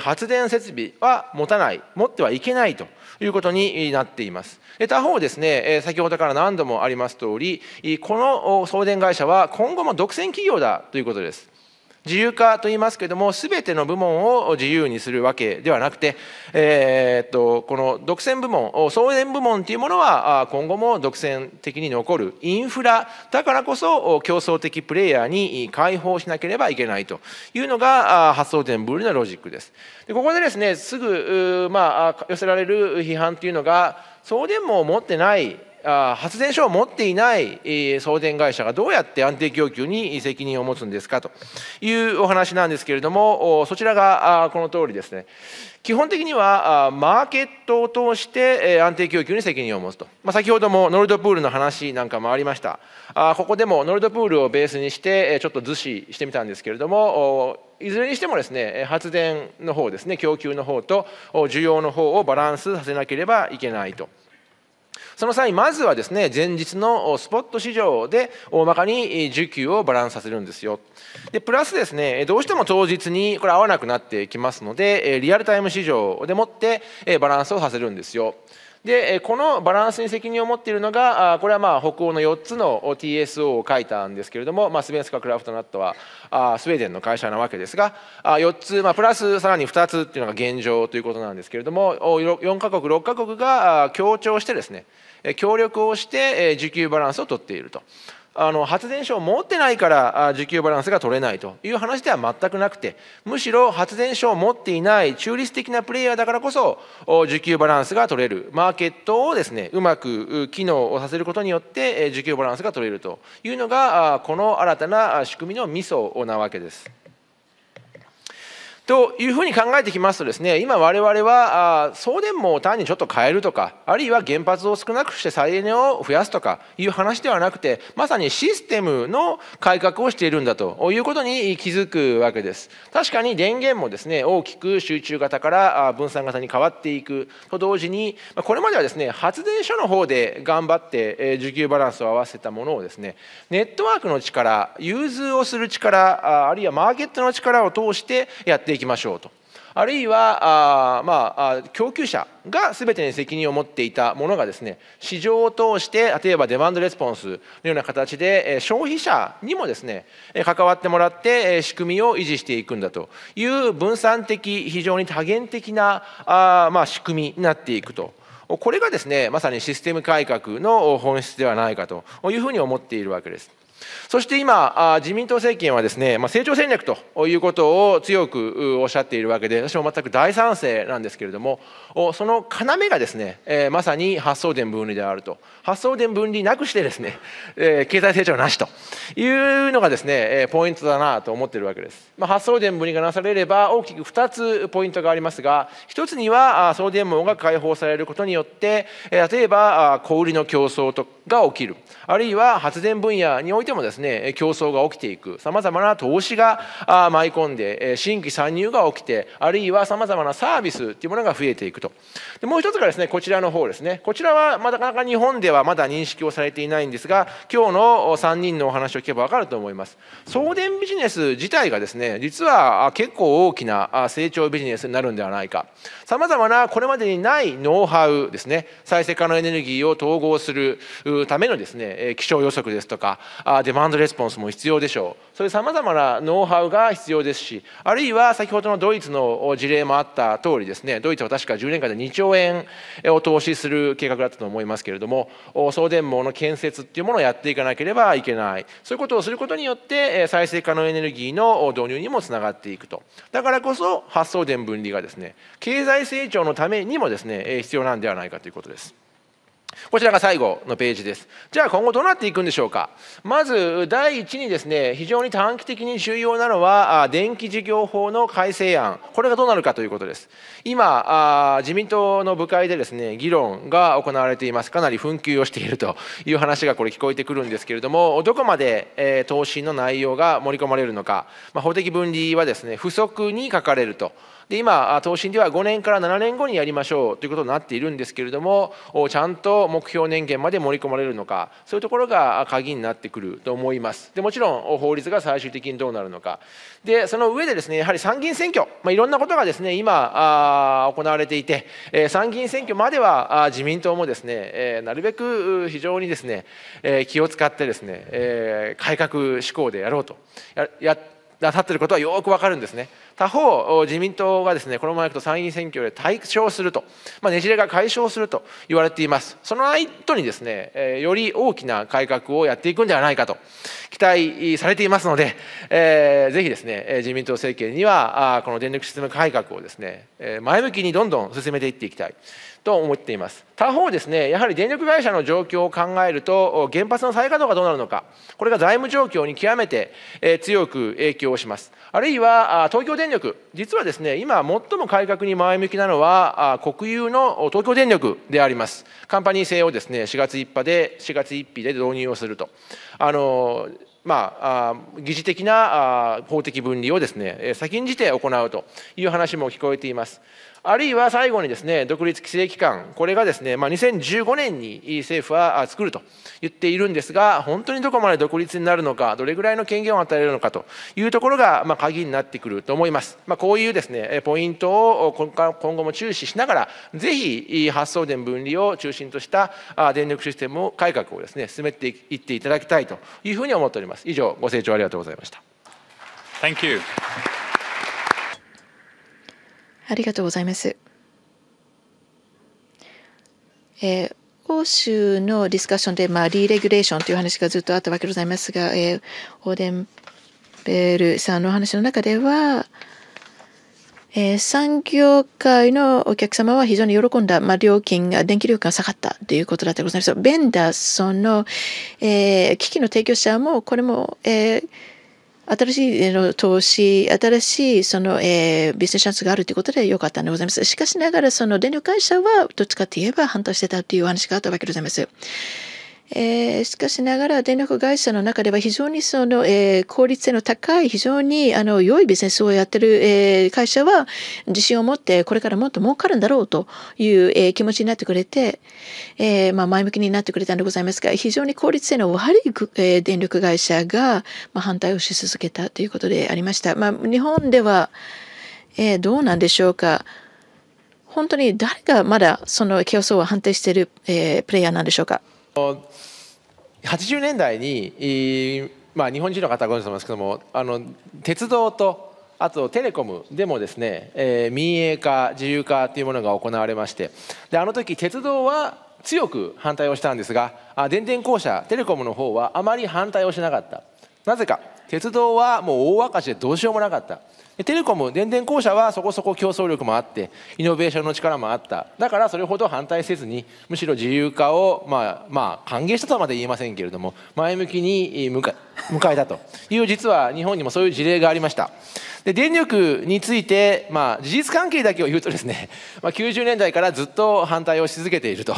発電設備は持たない、持ってはいけないと。いうことになっています。他方ですね、先ほどから何度もあります通り、この送電会社は今後も独占企業だということです。自由化と言いますけれども全ての部門を自由にするわけではなくて、えー、っとこの独占部門送電部門というものは今後も独占的に残るインフラだからこそ競争的プレイヤーに解放しなければいけないというのが発送電分離のロジックです。でここでですねすぐ、まあ、寄せられる批判というのが送電網を持ってない発電所を持っていない送電会社がどうやって安定供給に責任を持つんですかというお話なんですけれどもそちらがこの通りですね基本的にはマーケットを通して安定供給に責任を持つと、まあ、先ほどもノルドプールの話なんかもありましたここでもノルドプールをベースにしてちょっと図示してみたんですけれどもいずれにしてもですね発電の方ですね供給の方と需要の方をバランスさせなければいけないと。その際まずはですね前日のスポット市場で大まかに需給をバランスさせるんですよでプラスですねどうしても当日にこれ合わなくなってきますのでリアルタイム市場でもってバランスをさせるんですよでこのバランスに責任を持っているのがこれはまあ北欧の4つの TSO を書いたんですけれども、まあ、スベンスカ・クラフトナットはスウェーデンの会社なわけですが4つ、まあ、プラスさらに2つっていうのが現状ということなんですけれども4カ国6カ国が協調してですね協力をして需給バランスをとっていると。あの発電所を持ってないから需給バランスが取れないという話では全くなくてむしろ発電所を持っていない中立的なプレイヤーだからこそ需給バランスが取れるマーケットをですねうまく機能をさせることによって需給バランスが取れるというのがこの新たな仕組みのミソなわけです。というふうに考えてきますとですね今我々は送電網を単にちょっと変えるとかあるいは原発を少なくして再エネを増やすとかいう話ではなくてまさにシステムの改革をしているんだということに気づくわけです確かに電源もですね大きく集中型から分散型に変わっていくと同時にこれまではですね発電所の方で頑張って需給バランスを合わせたものをですねネットワークの力融通をする力あるいはマーケットの力を通してやっていくいきましょうとあるいはあ、まあ、供給者が全てに責任を持っていたものがですね市場を通して例えばデマンドレスポンスのような形で消費者にもですね関わってもらって仕組みを維持していくんだという分散的非常に多元的なあ、まあ、仕組みになっていくと。これがですねまさにシステム改革の本質ではないかというふうに思っているわけです。そして今、自民党政権はですね、まあ、成長戦略ということを強くおっしゃっているわけで、私も全く大賛成なんですけれども、その要がですね、えまさに発送電分離であると、発送電分離なくしてですね、え経済成長なしというのがですね、えポイントだなと思っているわけです。まあ、発送電分離がなされれば、大きく2つポイントがありますが、1つには送電網が解放されることによって、例えば小売りの競争とが起きる、あるいは発電分野においてももですね競争が起きていくさまざまな投資が舞い込んで新規参入が起きてあるいはさまざまなサービスっていうものが増えていくとでもう一つがですねこちらの方ですねこちらはまだなかなか日本ではまだ認識をされていないんですが今日の3人のお話を聞けば分かると思います送電ビジネス自体がですね実は結構大きな成長ビジネスになるんではないかさまざまなこれまでにないノウハウですね再生可能エネルギーを統合するためのですね気象予測ですとかデマンドレスポンスも必要でしょうそういうさまざまなノウハウが必要ですしあるいは先ほどのドイツの事例もあった通りですねドイツは確か10年間で2兆円を投資する計画だったと思いますけれども送電網の建設っていうものをやっていかなければいけないそういうことをすることによって再生可能エネルギーの導入にもつながっていくとだからこそ発送電分離がですね経済成長のためにもですね必要なんではないかということです。こちらが最後のページです。じゃあ今後どうなっていくんでしょうか。まず第一にですね、非常に短期的に重要なのは、電気事業法の改正案、これがどうなるかということです。今、自民党の部会でですね、議論が行われています。かなり紛糾をしているという話がこれ聞こえてくるんですけれども、どこまで、え答申の内容が盛り込まれるのか、まあ、法的分離はですね、不足に書かれると。で今答申では5年から7年後にやりましょうということになっているんですけれどもちゃんと目標年限まで盛り込まれるのかそういうところが鍵になってくると思いますでもちろん法律が最終的にどうなるのかでその上でですねやはり参議院選挙、まあ、いろんなことがですね今行われていて、え参議院選挙までは自民党もですね、えなるべく非常にですね、え気を使ってですね、え改革志向でやろうとややなさってることはよくわかるんですね。他方自民党がですねこのままいくと参院選挙で対象すると、まあ、ねじれが解消すると言われていますその後にですね、えより大きな改革をやっていくんではないかと期待されていますので、えー、ぜひですね自民党政権にはこの電力システム改革をですね前向きにどんどん進めていっていきたいと思っています他方ですねやはり電力会社の状況を考えると原発の再稼働がどうなるのかこれが財務状況に極めて強く影響をしますあるいは東京電力実はですね今最も改革に前向きなのは国有の東京電力でありますカンパニー制をですね4月1日で4月1日で導入をするとあのまあ、疑似的な法的分離をですね先んじて行うという話も聞こえています。あるいは最後にですね独立規制機関これがですね、まあ、2015年に政府は作ると言っているんですが本当にどこまで独立になるのかどれぐらいの権限を与えるのかというところが、まあ、鍵になってくると思います、まあ、こういうですねポイントを今後も注視しながらぜひ発送電分離を中心とした電力システム改革をですね進めていっていただきたいというふうに思っております以上ご清聴ありがとうございました Thank you. ありがとうございます。えー、欧州のディスカッションで、まあ、リーレギュレーションという話がずっとあったわけでございますが、えー、オデンベルさんのお話の中では、えー、産業界のお客様は非常に喜んだ、まあ、料金が、電気料金が下がったということだったございます。ベンダーソンの、えー、機器の提供者も、これも、えー新しい、え投資、新しいその、えー、ビジネスチャンスがあるということで良かったんでございます。しかしながら、その電力会社はどっちかといえば反対してたという話があったわけでございます。えー、しかしながら電力会社の中では非常にその、えー、効率性の高い非常にあの良いビジネスをやってる、えー、会社は自信を持ってこれからもっと儲かるんだろうという、えー、気持ちになってくれて、えーまあ、前向きになってくれたんでございますが非常に効率性の悪い、えー、電力会社が、まあ、反対をし続けたということでありました。まあ、日本では、えー、どうなんでしょうか。本当に誰がまだその競争を判定している、えー、プレイヤーなんでしょうか。80年代に、まあ、日本人の方ご存知なんですけどもあの鉄道とあとテレコムでもですね、えー、民営化自由化というものが行われましてであの時鉄道は強く反対をしたんですがあ電電公社テレコムの方はあまり反対をしなかったなぜか鉄道はもう大赤字でどうしようもなかったテレコム電電公社はそこそこ競争力もあってイノベーションの力もあっただからそれほど反対せずにむしろ自由化を、まあ、まあ歓迎したとはまで言えませんけれども前向きに向か迎えたという実は日本にもそういう事例がありましたで電力について、まあ、事実関係だけを言うとですね、まあ、90年代からずっと反対をし続けていると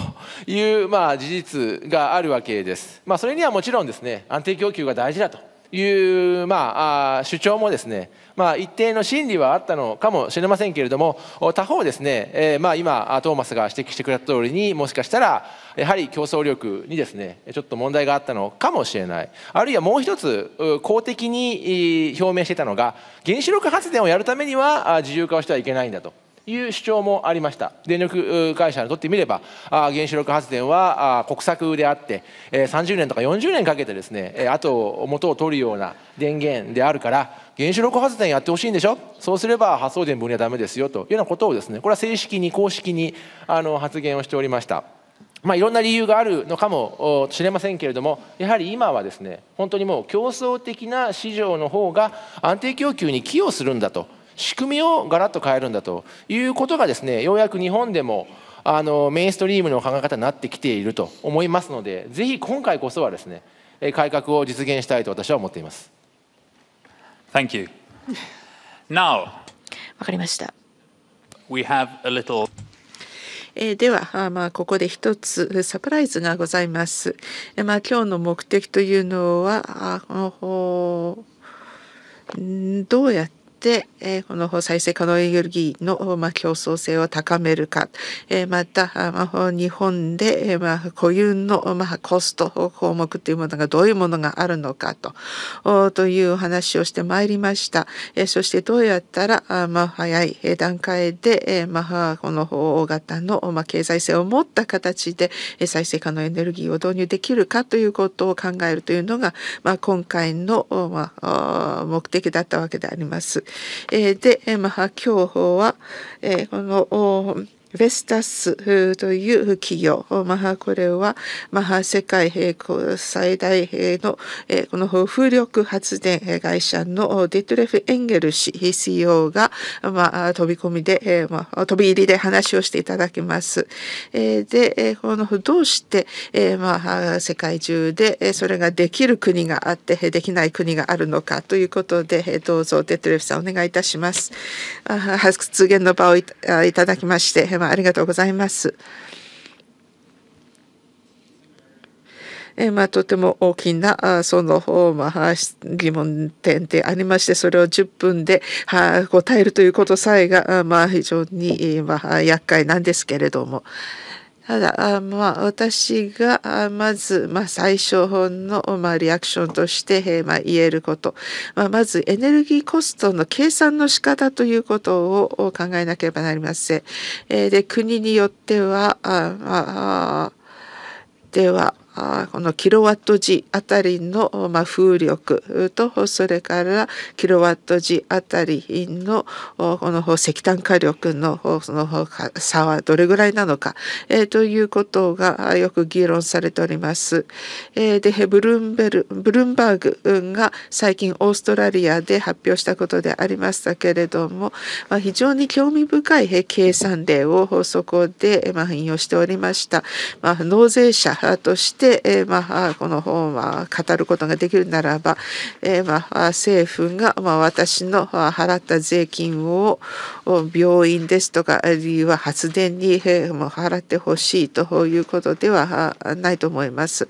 いう、まあ、事実があるわけです、まあ、それにはもちろんですね安定供給が大事だという、まあ、主張もですね、まあ、一定の真理はあったのかもしれませんけれども他方ですね、えー、まあ、今トーマスが指摘してくれた通りにもしかしたらやはり競争力にですねちょっと問題があったのかもしれないあるいはもう一つ公的に表明してたのが原子力発電をやるためには自由化をしてはいけないんだと。いう主張もありました電力会社にとってみれば原子力発電は国策であって30年とか40年かけてですね後元を取るような電源であるから原子力発電やってほしいんでしょそうすれば発送電分離はダメですよというようなことをですねこれは正式に公式にあの発言をしておりました。まあ、いろんな理由があるのかもしれませんけれどもやはり今はですね本当にもう競争的な市場の方が安定供給に寄与するんだと仕組みをガラッと変えるんだということがですねようやく日本でもあのメインストリームの考え方になってきていると思いますのでぜひ今回こそはですね改革を実現したいと私は思っています。Thank you. Now, わかりました。We have a little えでは、あまあ、ここで一つサプライズがございます。えまあ、今日の目的というのはあどうやってて、えこの再生可能エネルギーの、ま競争性を高めるか、えまた、ま日本で、えま固有の、まコスト項目というものがどういうものがあるのかとという話をしてまいりました。えそしてどうやったら、ま早い段階で、えまこの大型の、ま経済性を持った形で再生可能エネルギーを導入できるかということを考えるというのが、ま今回の、ま目的だったわけであります。えで、まあ、今日は、えこの、ヴェスタスという企業、マハこれはマハ世界最大のこの風力発電会社のデトレフ・エンゲル氏 CEO が、まあ、飛び込みで、まあ、飛び入りで話をしていただきます。で、このどうして、まあ、世界中でそれができる国があって、できない国があるのかということで、どうぞデトレフさんお願いいたします。発言の場をいただきまして、様、ありがとうございます。えまあ、とても大きなその、まあ、疑問点でありましてそれを10分で答えるということさえが、まあ、非常に、まあ、厄介なんですけれども。ただ、まあ、私が、まず、まあ、最小本の、まあ、リアクションとして、まあ、言えること。まあ、まず、エネルギーコストの計算の仕方ということを考えなければなりません。で、国によっては、ああでは、このキロワット時あたりの、ま風力とそれからキロワット時あたりのこの石炭火力のその差はどれぐらいなのか、えということがよく議論されております。えでブルンベルブルンバーグが最近オーストラリアで発表したことでありましたけれども、まあ、非常に興味深い計算例をそこで、ま引用しておりました。まあ、納税者としてて、えまあ、この本は語ることができるならば、えまあ、政府が、まあ、私の払った税金を病院ですとかあるいは発電に、えー、払ってほしいということではないと思います。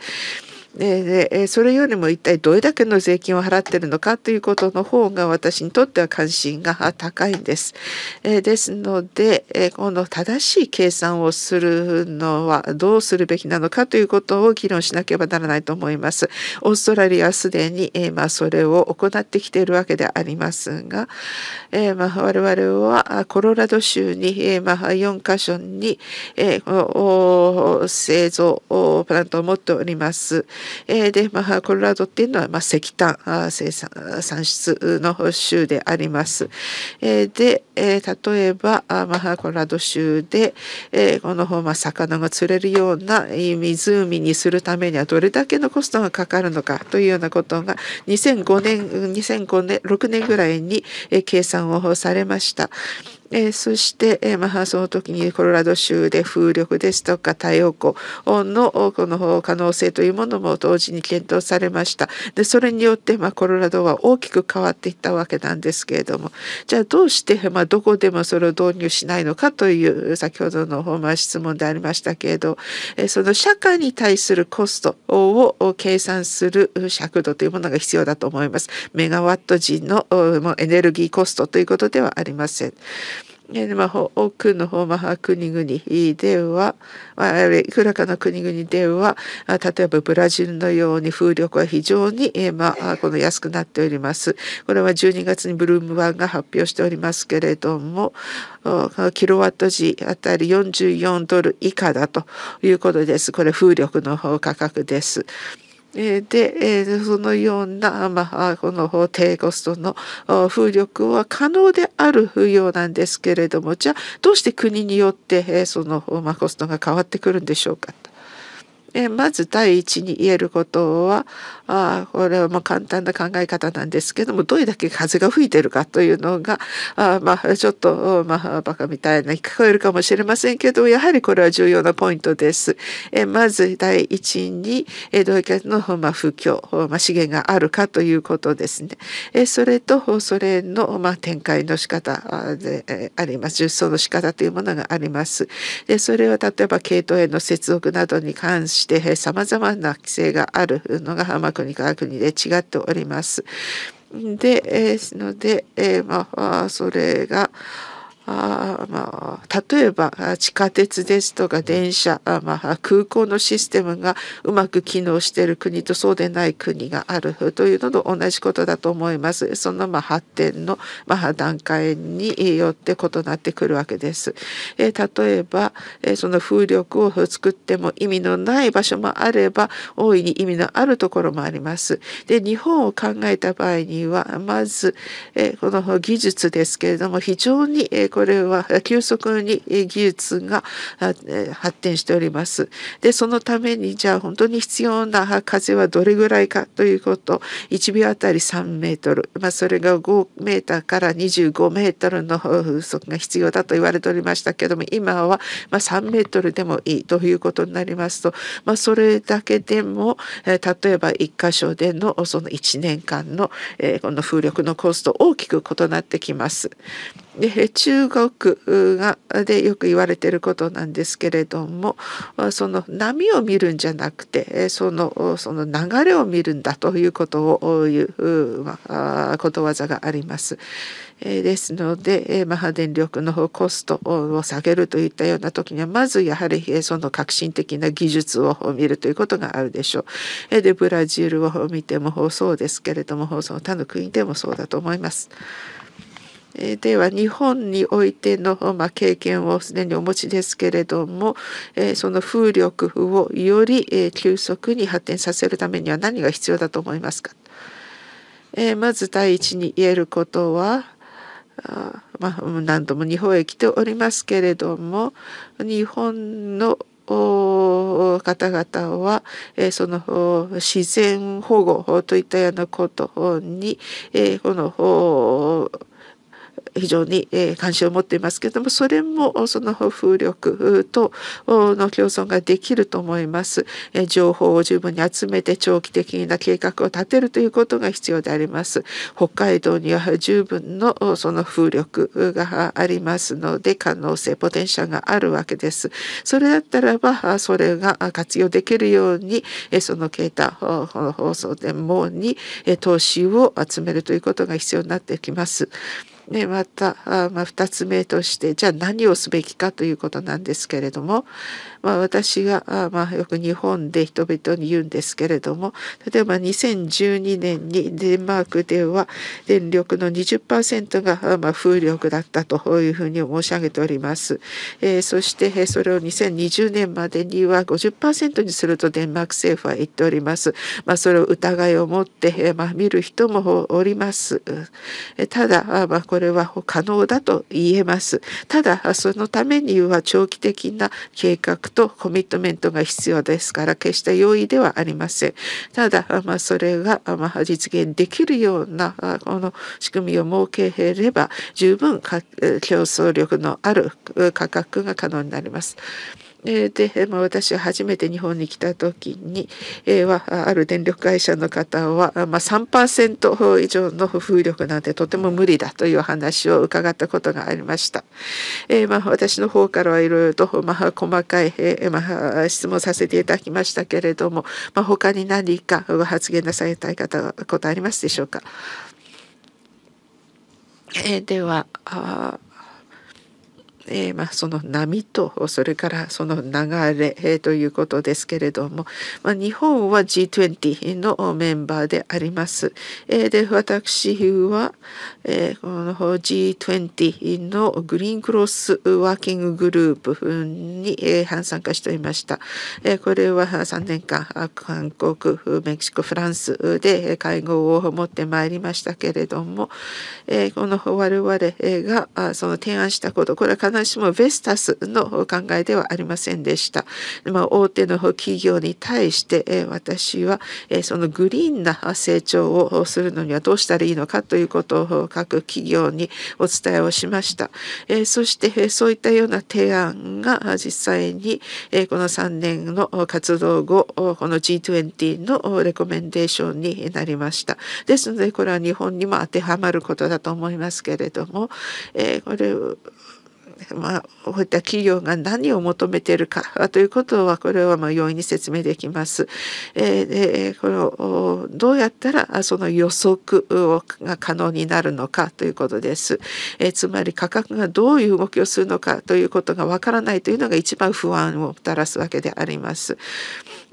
でそれよりも一体どれだけの税金を払ってるのかということの方が私にとっては関心が高いんです。ですのでこの正しい計算をするのはどうするべきなのかということを議論しなければならないと思います。オーストラリアはすでに、まあ、それを行ってきているわけでありますが、まあ、我々はコロラド州に、まあ、4カ所に、この製造プラントを持っております。えー、で、まあ、コロラドっていうのは、まあ、石炭生産産出の州であります。えー、で、えー、例えば、まあ、コロラド州で、えー、この、方、まあ、魚が釣れるような湖にするためにはどれだけのコストがかかるのかというようなことが2005年2 0 0年6年ぐらいに計算をされました。えー、そして、えー、まあ、その時にコロラド州で風力ですとか太陽光のこの可能性というものも同時に検討されましたでそれによって、まあ、コロラドは大きく変わっていったわけなんですけれどもじゃあどうして、まあ、どこでもそれを導入しないのかという先ほどの、まあ、質問でありましたけれど、えー、その社会に対するコストを計算する尺度というものが必要だと思います。メガワット時のエネルギーコストということではありません。まあ、奥の方、まあ、国々では、まあ、いくらかの国々では例えばブラジルのように風力は非常に、まあ、この安くなっておりますこれは12月にブルームワンが発表しておりますけれどもキロワット時あたり44ドル以下だということですこれ風力の価格です。で、そのような、まあ、この低コストの風力は可能であるようなんですけれども、じゃあどうして国によって、その、まあ、コストが変わってくるんでしょうかと。えまず第一に言えることはあこれはま簡単な考え方なんですけどもどれだけ風が吹いてるかというのがあまあ、ちょっとまあバカみたいな聞こえるかもしれませんけどやはりこれは重要なポイントです。えまず第一にどれだけのま不況、ま資源があるかということですね。えそれとそれのま展開の仕方であります。その仕方というものがあります。でそれは例えば系統への接続などに関してしてさまざまな規制があるのが浜国川国で違っております。で、えー、ので、えー、まあ、それが、あまあ、例えば地下鉄ですとか電車あ、まあ、空港のシステムがうまく機能している国とそうでない国があるというのと同じことだと思います。そのまあ発展のまあ段階によって異なってくるわけです。え例えば、えその風力を作っても意味のない場所もあれば大いに意味のあるところもあります。で日本を考えた場合にはまず、えこの技術ですけれども非常に、えこれは急速に技術が発展しております。でそのためにじゃあ本当に必要な風はどれぐらいかということ1秒あたり3メートル、まあ、それが5メーターから25メートルの風速が必要だと言われておりましたけども今はま3メートルでもいいということになりますと、まあ、それだけでも、え例えば1箇所でのその1年間の、えこの風力のコースと大きく異なってきます。中国がでよく言われてることなんですけれどもその波を見るんじゃなくてそのその流れを見るんだということを言う、ことわざがあります。ですので、ま電力のコストを下げるといったような時にはまずやはりその革新的な技術を見るということがあるでしょう。でブラジルを見てもそうですけれどもその他の国でもそうだと思います。では日本においての、ま経験をすでにお持ちですけれども、えその風力をより、え急速に発展させるためには何が必要だと思いますか、えまず第一に言えることはまあ、何度も日本へ来ておりますけれども日本の方々は、えその自然保護といったようなことに、えこの非常に関心を持っていますけれどもそれもその風力との共存ができると思います。情報を十分に集めて長期的な計画を立てるということが必要であります。北海道には十分のその風力がありますので可能性ポテンシャルがあるわけです。それだったらばそれが活用できるようにその携帯放送電網に投資を集めるということが必要になってきます。でまた、まあ、2つ目としてじゃあ何をすべきかということなんですけれども、まあ、私があ、まあ、よく日本で人々に言うんですけれども例えば2012年にデンマークでは電力の20%が、まあ、風力だったというふうに申し上げております。えー、そしてそれを2020年までには50%にするとデンマーク政府は言っております。まあ、それを疑いを持って、まあ、見る人もおります。ただ、まあ、これは可能だと言えます。ただそのためには長期的な計画とコミットメントが必要ですから決して容易ではありません。ただ、まあ、それが、まあ、実現できるようなこの仕組みを設ければ十分競争力のある価格が可能になります。えで、まあ、私は初めて日本に来た時に、えはある電力会社の方は、まあ、3%以上の風力なんてとても無理だという話を伺ったことがありました。えまあ、私の方からはいろいろと、まあ、細かい、えまあ、質問させていただきましたけれども、まあ、他に何か発言なされたい方ことありますでしょうか。えではあえー、まあ、その波とそれからその流れ、えー、ということですけれども、まあ、日本は G20 のメンバーであります。えー、で私は、えこの G20 のグリーンクロスワーキンググループに、え参加しておりました。えこれは3年間韓国メキシコフランスで会合を持ってまいりましたけれども、えこの我々がその提案したことこれは必必ずしもベスタスの考えではありませんでした。まあ、大手の企業に対して私はそのグリーンな成長をするのにはどうしたらいいのかということを各企業にお伝えをしました。そしてそういったような提案が実際にこの3年の活動後この G20 のレコメンデーションになりました。ですのでこれは日本にも当てはまることだと思いますけれどもこれまあ、こういった企業が何を求めているかということはこれはまあ容易に説明できます。えー、でこのどうやったらその予測をが可能になるのかということです。えー、つまり価格がどういう動きをするのかということがわからないというのが一番不安をもたらすわけであります。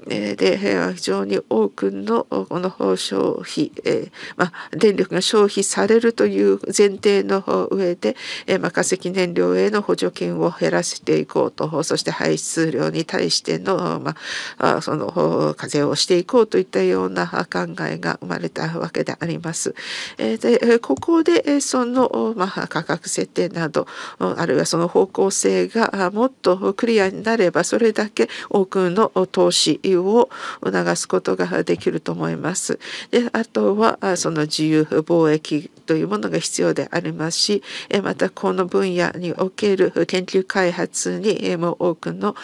で非常に多くのこの消費、えまあ、電力が消費されるという前提の上で、えまあ、化石燃料への補助金を減らしていこうとそして排出量に対しての,、まあ、その課税をしていこうといったような考えが生まれたわけであります。えでここでその、まあ、価格設定などあるいはその方向性がもっとクリアになればそれだけ多くの投資を由を促すことができると思います。であとはその自由貿易というものが必要でありますしまたこの分野における研究開発にも多くの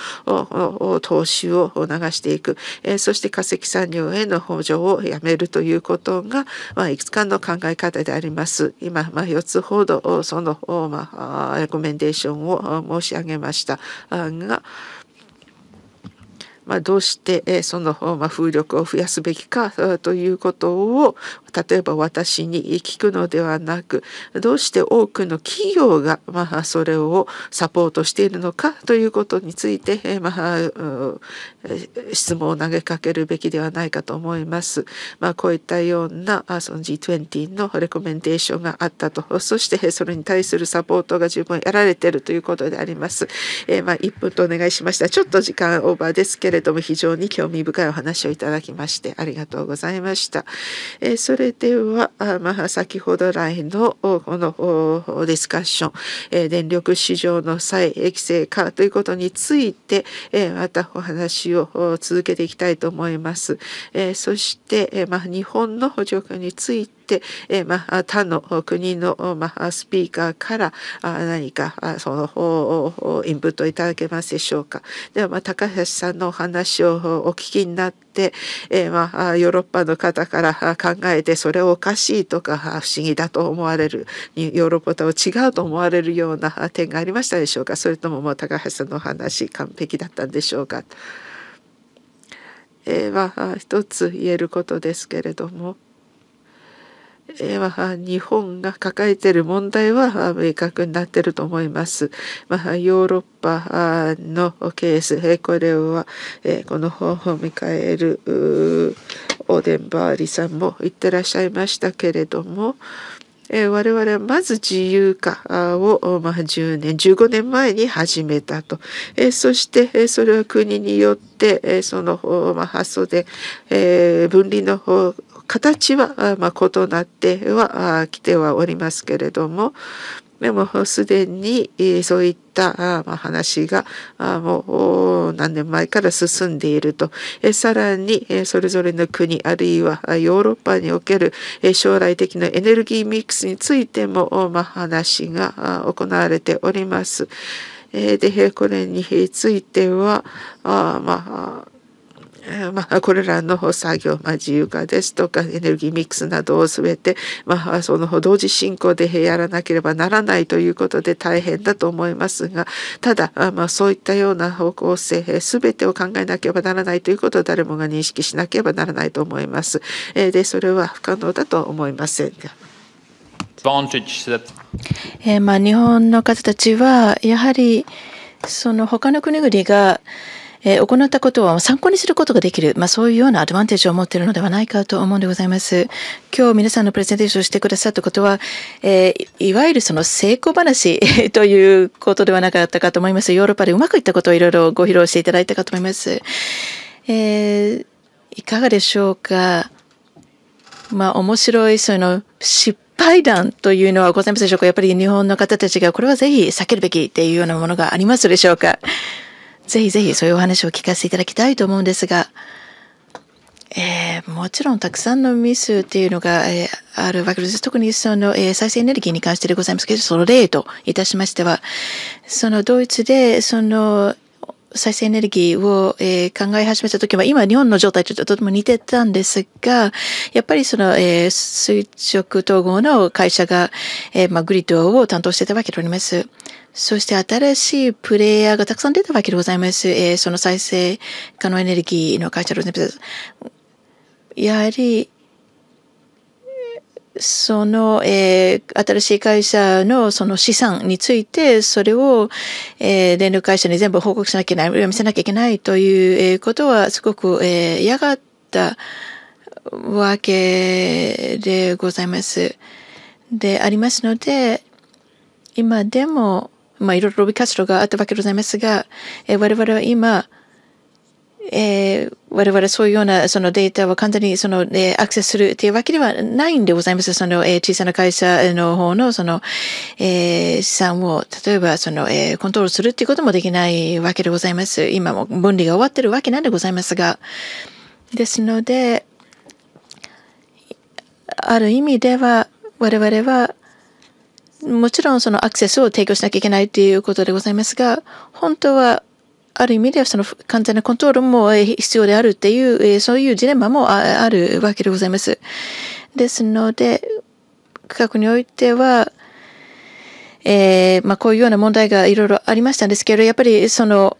投資を促していくそして化石産業への補助をやめるということが、まいくつかの考え方であります。今、ま4つほどその、まレコメンデーションを申し上げましたがまあ、どうして、えその、ま風力を増やすべきかということを例えば私に聞くのではなくどうして多くの企業が、まあ、それをサポートしているのかということについて、えまあ、質問を投げかけるべきではないかと思います。まあ、こういったようなその G20 のレコメンテーションがあったとそしてそれに対するサポートが十分やられているということであります。えまあ、1分とお願いしました。ちょっと時間オーバーですけれどれども非常に興味深いお話をいただきましてありがとうございました。えそれでは、まあ、先ほど来のこのディスカッション、え電力市場の再規制化ということについて、えまたお話を続けていきたいと思います。えそして、えまあ、日本の補助金について、えまあ、他の国の、まあ、スピーカーから何かそのインプットいただけますでしょうか。では、まあ、高橋さんのお話をお聞きになって、えまあ、ヨーロッパの方から考えてそれおかしいとか不思議だと思われるヨーロッパとは違うと思われるような点がありましたでしょうかそれとももう高橋さんのお話完璧だったんでしょうか。えー、まあ一つ言えることですけれども。まあ、日本が抱えている問題は明確になっていると思います。まあ、ヨーロッパのケース、これは、このミカエル・オデンバーリさんも言ってらっしゃいましたけれども、我々はまず自由化を、まあ、10年15年前に始めたと、そしてそれは国によってその、まあ、発想で分離の形はま異なってはきてはおりますけれどもでもすでにそういった話がもう何年前から進んでいるとさらにそれぞれの国あるいはヨーロッパにおける将来的なエネルギーミックスについても話が行われております。でこれについてはまあまあ、これらの作業、まあ、自由化ですとかエネルギーミックスなどを全て、まあ、その同時進行でやらなければならないということで大変だと思いますがただ、まあ、そういったような方向性全てを考えなければならないということを誰もが認識しなければならないと思います。でそれは不可能だと思いませんが。えー、まあ日本の方たちはやはりその他の国々がえ行ったことを参考にすることができる、まあ、そういうようなアドバンテージを持っているのではないかと思うんでございます。今日皆さんのプレゼンテーションをしてくださったことは、えー、いわゆるその成功話 ということではなかったかと思います。ヨーロッパでうまくいったことをいろいろご披露していただいたかと思います。えー、いかがでしょうか。まあ、面白いその失敗談というのはございますでしょうかやっぱり日本の方たちがこれはぜひ避けるべきっていうようなものがありますでしょうかぜひぜひそういうお話を聞かせていただきたいと思うんですが、えー、もちろんたくさんのミスっていうのが、えー、あるわけです。特にその、えー、再生エネルギーに関してでございますけど、その例といたしましては、そのドイツで、その、再生エネルギーを、えー、考え始めた時は、今日本の状態ととても似てたんですが、やっぱりその、えー、垂直統合の会社が、えーまあ、グリッドを担当してたわけであります。そして新しいプレイヤーがたくさん出たわけでございます。えー、その再生可能エネルギーの会社ロゼプやはり、その、えー、新しい会社のその資産について、それを、えー、電力会社に全部報告しなきゃいけない、見せなきゃいけないということは、すごく、えー、嫌がったわけでございます。で、ありますので、今でも、まあ、いろいろロビー活動があったわけでございますが、え我々は今、えー、我々そういうようなそのデータは簡単にその、えー、アクセスするというわけではないんでございます。その、えー、小さな会社の方のその、えー、資産を例えばその、えー、コントロールするっていうこともできないわけでございます。今も分離が終わってるわけなんでございますが。ですので、ある意味では我々はもちろんそのアクセスを提供しなきゃいけないということでございますが、本当はある意味ではその完全なコントロールも必要であるっていう、そういうジレンマもあるわけでございます。ですので、区画においては、えー、まあ、こういうような問題がいろいろありましたんですけど、やっぱりその、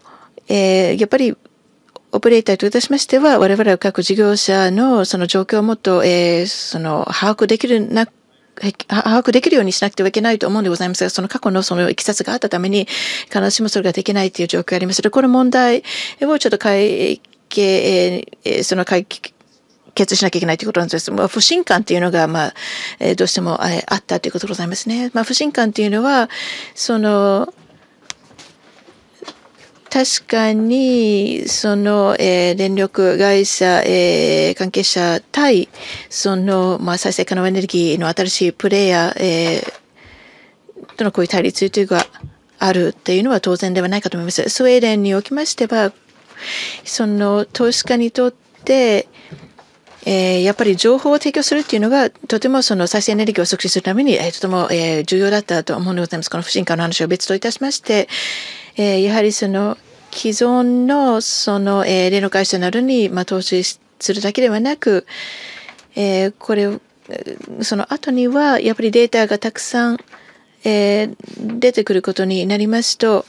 えー、やっぱりオペレーターといたしましては、我々は各事業者のその状況をもっと、えー、その把握できるな把握できるようにしなくてはいけないと思うんでございますが、その過去のそのいきさつがあったために、必ずしもそれができないという状況がありますで、この問題をちょっと会計、その解決しなきゃいけないということなんです。まあ、不信感というのが、まあ、どうしてもあったということでございますね。まあ、不信感というのは、その、確かに、その、えー、電力会社、えー、関係者対、その、まあ、再生可能エネルギーの新しいプレイヤー、えー、とのこういう対立というか、あるっていうのは当然ではないかと思います。スウェーデンにおきましては、その投資家にとって、えー、やっぱり情報を提供するっていうのが、とてもその再生エネルギーを促進するために、えー、とても、えー、重要だったと思うのでございます。この不信感の話を別といたしまして、えやはりその既存のその、え例の会社などに、ま投資するだけではなく、えこれその後にはやっぱりデータがたくさん、え出てくることになりますと、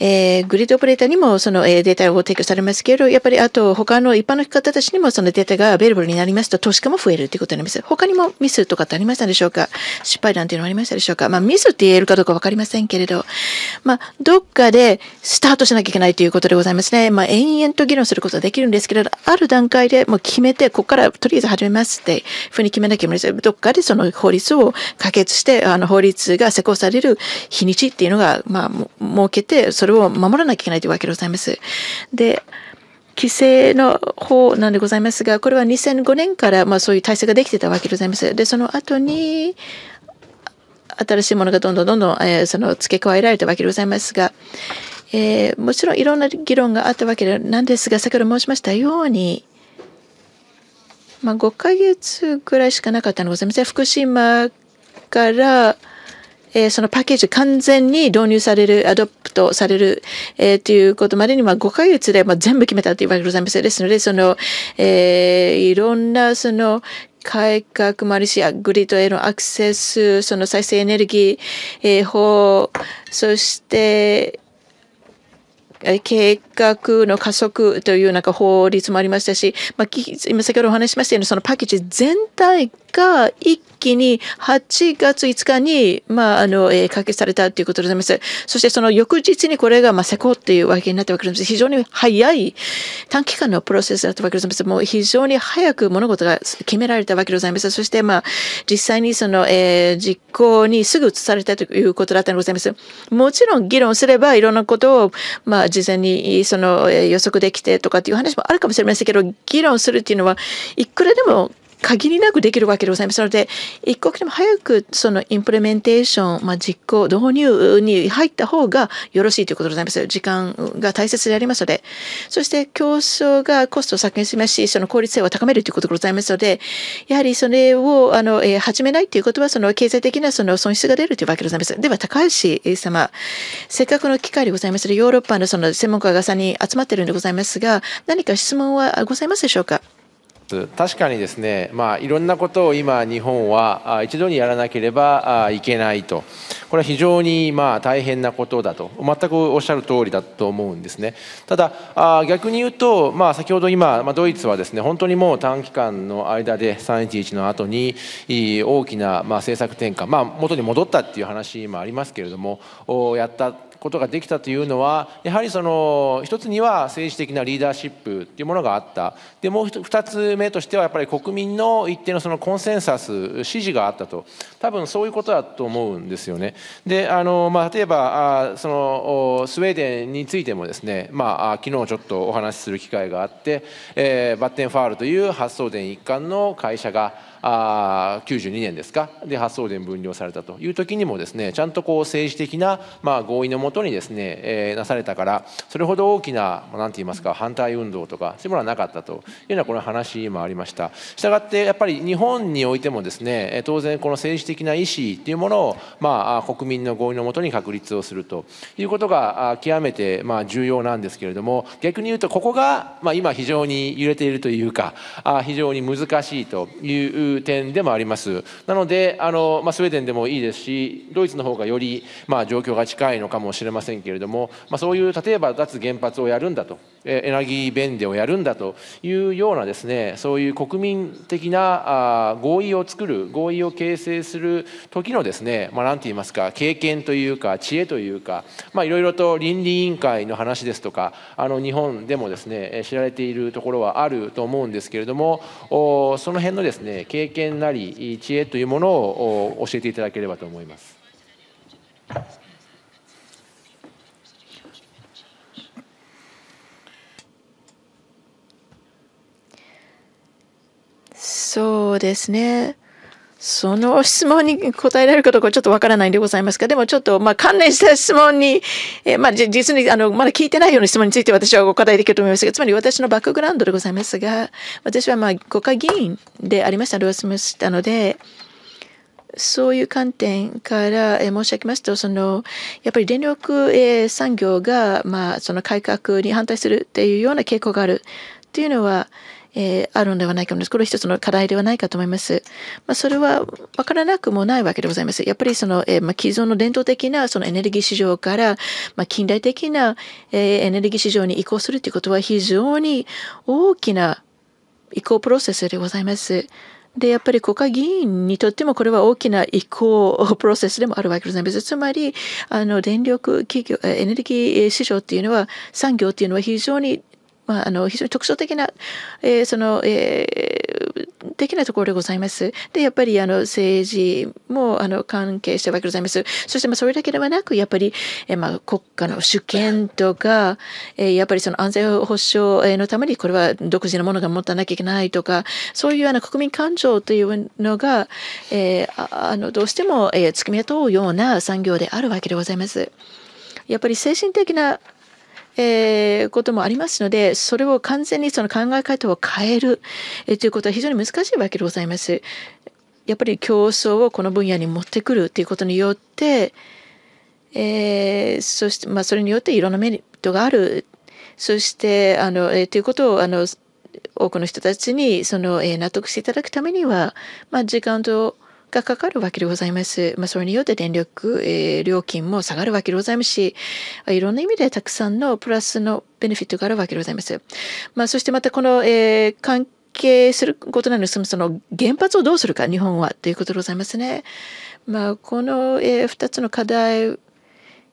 えー、グリッドオペレーターにもその、えー、データを提供されますけど、やっぱりあと他の一般の方たちにもそのデータがアベルブルになりますと投資家も増えるということになります。他にもミスとかってありましたでしょうか失敗談というのはありましたでしょうかまあミスって言えるかどうかわかりませんけれど、まあどっかでスタートしなきゃいけないということでございますね。まあ延々と議論することはできるんですけれど、ある段階でもう決めて、ここからとりあえず始めますってふうに決めなきゃいけない。どっかでその法律を可決して、あの法律が施行される日にちっていうのが、まあ設けて、それれを守らなきゃいけないというわけでございます。で、規制の方なんでございますが、これは2005年から、まあ、そういう体制ができてたわけでございます。で、その後に、新しいものがどんどんどんどん、えー、その付け加えられたわけでございますが、えー、もちろんいろんな議論があったわけなんですが、先ほど申しましたように、まあ、5ヶ月ぐらいしかなかったのでございます。福島から、えそのパッケージ完全に導入される、アドプトされる、えー、ということまでに、まあ、5ヶ月で、まあ、全部決めたというわけでございません。ですので、その、えー、いろんな、その、改革もあるし、グリッドへのアクセス、その再生エネルギー、えー、法、そして、計画の加速というなんか法律もありましたし、まあ、今先ほどお話しましたように、そのパッケージ全体が一気に8月5日に、まあ、あの、えー、解決されたということでございます。そしてその翌日にこれが、まあ、施工っていうわけになったわけです。非常に早い短期間のプロセスだったわけでございます。もう非常に早く物事が決められたわけでございます。そして、まあ、実際にその、えー、実行にすぐ移されたということだったんでございます。もちろん議論すればいろんなことを、まあ、事前にその、えー、予測できてとかっていう話もあるかもしれませんけど、議論するっていうのは、いくらでも限りなくできるわけでございます。ので、一刻でも早くそのインプレメンテーション、まあ、実行、導入に入った方がよろしいということでございます。時間が大切でありますので、そして競争がコストを削減しますし、その効率性を高めるということでございますので、やはりそれをあの、えー、始めないということは、その経済的なその損失が出るというわけでございます。では、高橋様、せっかくの機会でございますので、ヨーロッパのその専門家がさに集まっているんでございますが、何か質問はございますでしょうかつ確かにですね、まあ、いろんなことを今日本は一度にやらなければいけないとこれは非常にまあ大変なことだと全くおっしゃる通りだと思うんですねただ逆に言うと、まあ、先ほど今、まドイツはですね本当にもう短期間の間で311の後に大きなまあ政策転換、まあ、元に戻ったっていう話もありますけれどもやったことができたというのはやはりその一つには政治的なリーダーシップっていうものがあったでもう二つ目としてはやっぱり国民の一定のそのコンセンサス支持があったと多分そういうことだと思うんですよねであの、まあ、例えばあそのスウェーデンについてもですね、まあ、昨日ちょっとお話しする機会があって、えー、バッテンファールという発送電一貫の会社があ92年ですかで発送電分量されたという時にもですねちゃんとこう政治的な、ま合意のもとにですね、えなされたからそれほど大きな何て言いますか反対運動とかそういうものはなかったというようなこの話もありましたしたがってやっぱり日本においてもですね当然この政治的な意思っていうものを、まあ、国民の合意のもとに確立をするということが極めて、ま重要なんですけれども逆に言うとここが、ま今非常に揺れているというかあ非常に難しいといういう点でもありますなのであの、まあ、スウェーデンでもいいですしドイツの方がより、まあ、状況が近いのかもしれませんけれども、まあ、そういう例えば脱原発をやるんだとエナギー便でをやるんだというようなですねそういう国民的な合意を作る合意を形成する時のですね何、まあ、て言いますか経験というか知恵というかいろいろと倫理委員会の話ですとかあの日本でもですね知られているところはあると思うんですけれどもその辺のですね経経験なり知恵というものを教えていただければと思います。そうですね。その質問に答えられるかどうかちょっとわからないんでございますが、でもちょっと、ま関連した質問に、えー、まあ、実に、あの、まだ聞いてないような質問について私はお答えできると思いますが、つまり私のバックグラウンドでございますが、私は、まあ、国会議員でありました、両親したので、そういう観点から申し上げますと、そのやっぱり電力産業が、まその改革に反対するっていうような傾向があるっていうのは、えー、あるのではないかもです。これ一つの課題ではないかと思います。まあ、それは分からなくもないわけでございます。やっぱりその、えー、まあ、既存の伝統的なそのエネルギー市場から、まあ、近代的な、えー、エネルギー市場に移行するということは非常に大きな移行プロセスでございます。で、やっぱり国家議員にとってもこれは大きな移行プロセスでもあるわけでございます。つまり、あの、電力企業、エネルギー市場っていうのは、産業っていうのは非常にまあ、あの非常に特徴的な、えー、その、えー、的なところでございます。で、やっぱりあの政治もあの関係しるわけでございます。そして、まあ、それだけではなく、やっぱり、えまあ、国家の主権とか、えやっぱりその安全保障のためにこれは独自のものが持たなきゃいけないとか、そういうあの国民感情というのが、えー、あのどうしても、えー、つきまとうような産業であるわけでございます。やっぱり精神的なえー、こともありますので、それを完全にその考え方を変える、えー、ということは非常に難しいわけでございます。やっぱり競争をこの分野に持ってくるということによって、えー、そして、まあ、それによっていろんなメリットがある。そして、あの、えー、ということを、あの、多くの人たちに、その、えー、納得していただくためには、まあ、時間と、がかかるわけでございます。まあ、それによって電力、えー、料金も下がるわけでございますし、いろんな意味でたくさんのプラスのベネフィットがあるわけでございます。まあ、そしてまたこの、えー、関係することなんですその原発をどうするか、日本はということでございますね。まあ、この、えー、2つの課題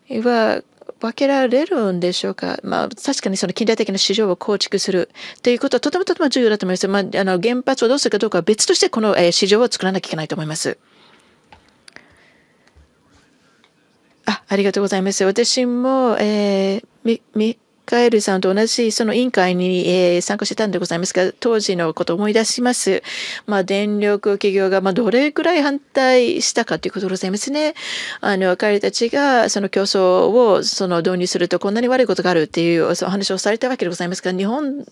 は、分けられるんでしょうか。まあ、確かにその近代的な市場を構築するっていうことはとてもとても重要だと思います。まあ、あの原発をどうするかどうかは別としてこの市場を作らなきゃいけないと思います。あありがとうございます。私も、えー、みみカエルさんと同じその委員会に、えー、参加してたんでございますが、当時のことを思い出します。まあ、電力企業が、まあ、どれくらい反対したかということでございますね。あの、カエルたちが、その競争を、その導入するとこんなに悪いことがあるっていう、その話をされたわけでございますが、日本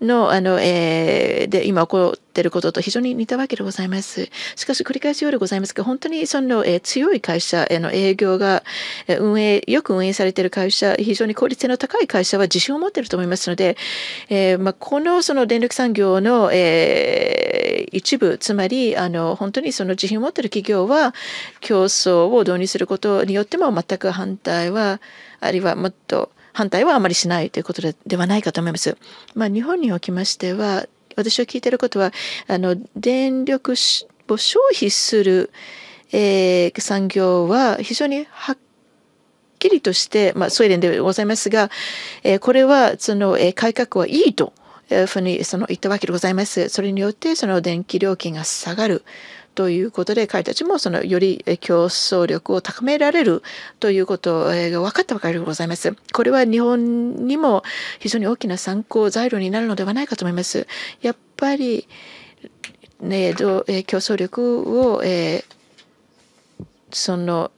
の、あの、えー、で、今こていることと非常に似たわけでございます。しかし繰り返しようでございますが、本当にその、え強い会社、への営業が、え運営、よく運営されている会社、非常に効率性の高い会社は自信を持っていると思いますので、えー、まあ、このその電力産業の、えー、一部、つまりあの本当にその自信を持っている企業は競争を導入することによっても全く反対は、あるいはもっと反対はあまりしないということではないかと思います。まあ、日本におきましては私は聞いてることは、あの、電力を消費する、えー、産業は非常にはっきりとして、まあ、スウェーデンでございますが、えー、これは、その、えー、改革はいいと。いうふうにその言ったわけでございます。それによってその電気料金が下がる。ということで彼たちもそのより競争力を高められるということが分かったわけでございます。これは日本にも非常に大きな参考材料になるのではないかと思います。やっぱり、ね、どう競争力を、えー、その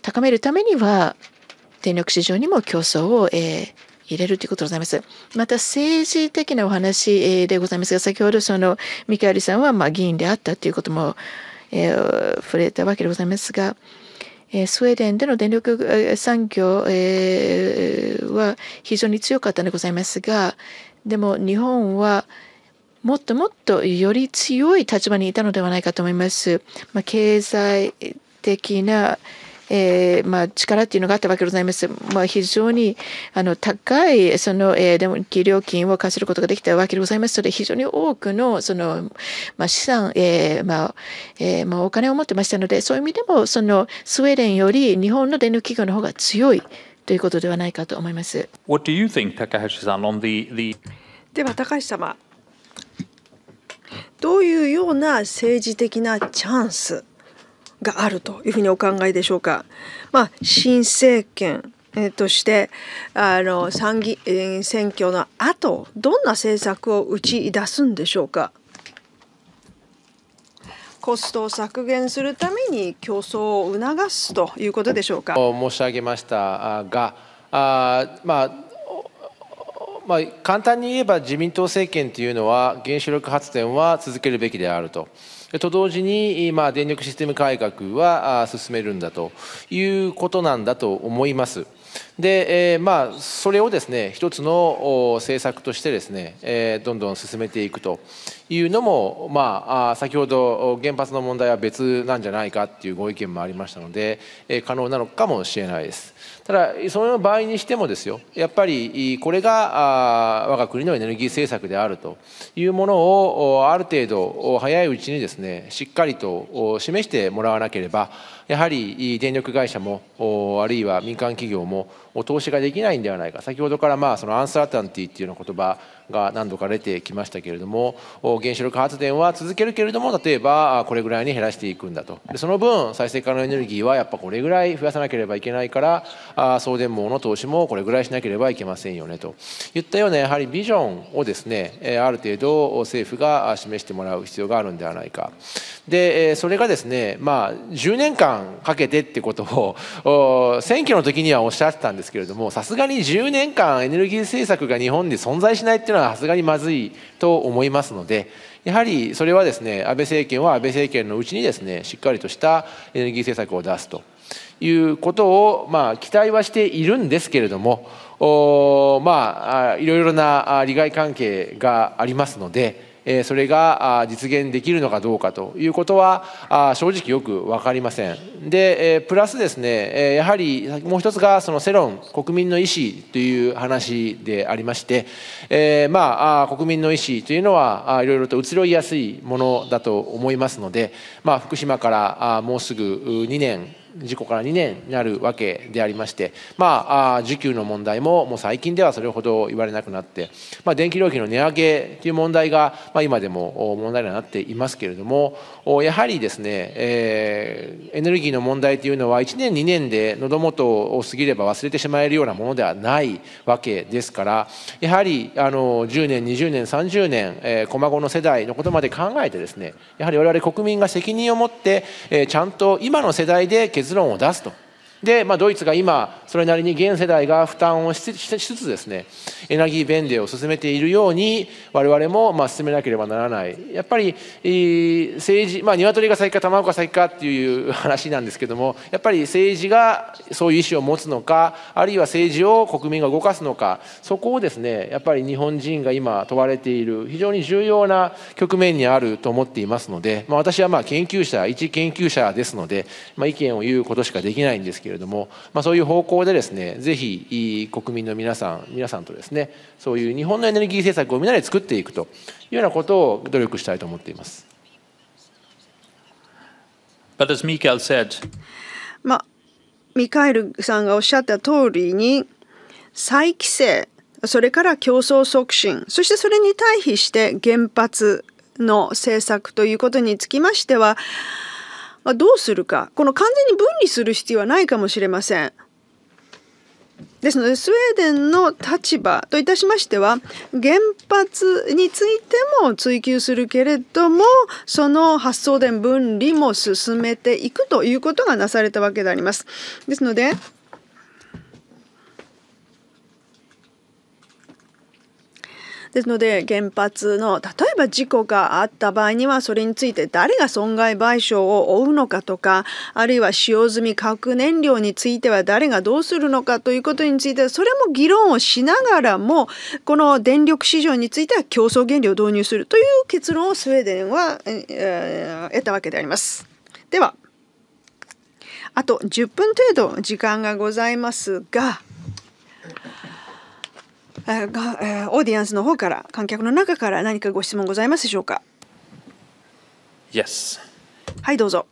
高めるためには電力市場にも競争を、えー、入れるということでございます。また政治的なお話でございますが、先ほどその三木さんはま議員であったということも、えー、触れたわけでございますが、スウェーデンでの電力産業は非常に強かったんでございますが、でも日本はもっともっとより強い立場にいたのではないかと思います。まあ、経済的なえー、まあ、力っていうのがあったわけでございます。まあ、非常にあの高いその、えー、電気料金を課することができたわけでございますので、非常に多くのその、まあ、資産、えー、まあえー、まあ、お金を持ってましたので、そういう意味でもそのスウェーデンより日本の電力企業の方が強いということではないかと思います。Think, では高橋様、どういうような政治的なチャンスがあるというふうにお考えでしょうか。まあ、新政権としてあの参議院選挙の後どんな政策を打ち出すんでしょうか。コストを削減するために競争を促すということでしょうか。申し上げましたが、あまあまあ、簡単に言えば自民党政権というのは原子力発電は続けるべきであると。と同時に、まあ、電力システム改革は進めるんだということなんだと思います。で、えー、まあそれをですね一つの政策としてですね、えー、どんどん進めていくというのもまあ先ほど原発の問題は別なんじゃないかっていうご意見もありましたので、えー、可能なのかもしれないです。ただその場合にしてもですよやっぱりこれが我が国のエネルギー政策であるというものをある程度早いうちにですねしっかりと示してもらわなければやはり電力会社もあるいは民間企業もお投資ができないんではないか先ほどからまあそのアンサータンティっていうような言葉が何度か出てきましたけれども原子力発電は続けるけれども例えばこれぐらいに減らしていくんだとでその分再生可能エネルギーはやっぱこれぐらい増やさなければいけないからあ送電網の投資もこれぐらいしなければいけませんよねといったようなやはりビジョンをですねある程度政府が示してもらう必要があるんではないかでそれがですねまあ10年間かけてってことを選挙の時にはおっしゃってたんですですけれどもさすがに10年間エネルギー政策が日本に存在しないっていうのはさすがにまずいと思いますのでやはりそれはですね安倍政権は安倍政権のうちにですねしっかりとしたエネルギー政策を出すということを、まあ、期待はしているんですけれどもおまあいろいろな利害関係がありますので。えそれが実現できるのかどうかということは正直よく分かりませんで、えプラスですね、えやはりもう一つがその世論国民の意思という話でありまして、えまあ国民の意思というのはいろいろと移ろいやすいものだと思いますので、まあ、福島からもうすぐ2年事故から2年になるわけでありまして、まあ、時給の問題ももう最近ではそれほど言われなくなって、まあ、電気料金の値上げという問題が、まあ、今でも問題にはなっていますけれどもやはりですね、えー、エネルギーの問題というのは1年2年で喉元を過ぎれば忘れてしまえるようなものではないわけですからやはりあの10年20年30年、えー、駒の世代のことまで考えてですねやはり我々国民が責任を持って、えー、ちゃんと今の世代で決結論を出すとで、まあ、ドイツが今それなりに現世代が負担をしつつですねエナギー便利を進めているように我々もまあ進めなければならないやっぱり政治まあ鶏が先か卵が先かっていう話なんですけどもやっぱり政治がそういう意思を持つのかあるいは政治を国民が動かすのかそこをですねやっぱり日本人が今問われている非常に重要な局面にあると思っていますので、まあ、私はまあ研究者一研究者ですので、まあ、意見を言うことしかできないんですけどれども、まあ、そういう方向でですねぜひ国民の皆さん皆さんとですねそういう日本のエネルギー政策をみんなで作っていくというようなことを努力したいと思っています。But as Mikael said, まあ、ミカエルさんがおっしゃった通りに再規制それから競争促進そしてそれに対比して原発の政策ということにつきましてはどうするかこの完全に分離する必要はないかもしれません。ですのでスウェーデンの立場といたしましては原発についても追及するけれどもその発送電分離も進めていくということがなされたわけであります。ですのでですので原発の例えば事故があった場合にはそれについて誰が損害賠償を負うのかとかあるいは使用済み核燃料については誰がどうするのかということについてそれも議論をしながらもこの電力市場については競争原理を導入するという結論をスウェーデンは、えー、得たわけであります。ではあと10分程度時間がございますがえー、オーディエンスの方から観客の中から何かご質問ございますでしょうか Yes はいどうぞ、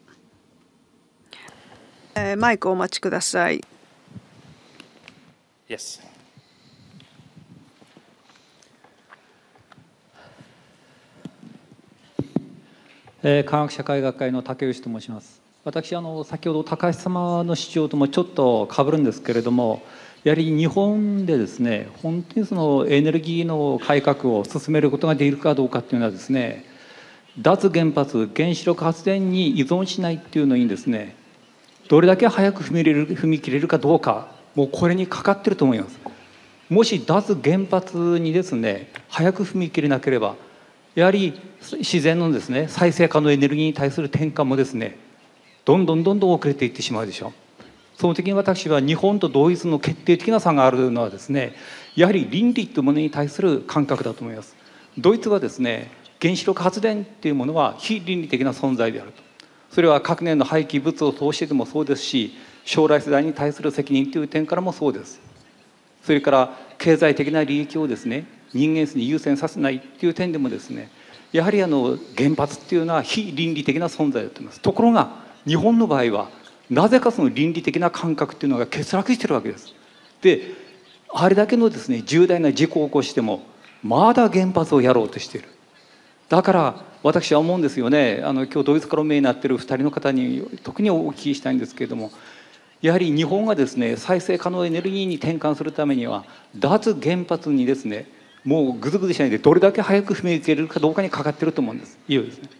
えー、マイクをお待ちください Yes 科、えー、学社会学会の竹内と申します私あの先ほど高橋様の主張ともちょっと被るんですけれどもやはり日本でですね本当にそのエネルギーの改革を進めることができるかどうかっていうのはですね脱原発原子力発電に依存しないっていうのにですねどれだけ早く踏み入れる踏み切れるかどうかもうこれにかかってると思いますもし脱原発にですね早く踏み切れなければやはり自然のですね再生可能エネルギーに対する転換もですねどんどんどんどん遅れていってしまうでしょう。その時に私は日本とドイツの決定的な差があるのはですねやはり倫理というものに対する感覚だと思いますドイツはですね原子力発電というものは非倫理的な存在であるとそれは各年の廃棄物を通してでもそうですし将来世代に対する責任という点からもそうですそれから経済的な利益をですね人間に優先させないという点でもですねやはりあの原発っていうのは非倫理的な存在だと思いますところが日本の場合はなぜかその倫理的な感覚っていうのが欠落してるわけです。であれだけのですね重大な事故を起こしてもまだ原発をやろうとしている。だから私は思うんですよねあの今日ドイツからお見えになってる2人の方に特にお聞きしたいんですけれどもやはり日本がですね再生可能エネルギーに転換するためには脱原発にですねもうぐずぐずしないでどれだけ早く踏み切れるかどうかにかかってると思うんです。いいよですね。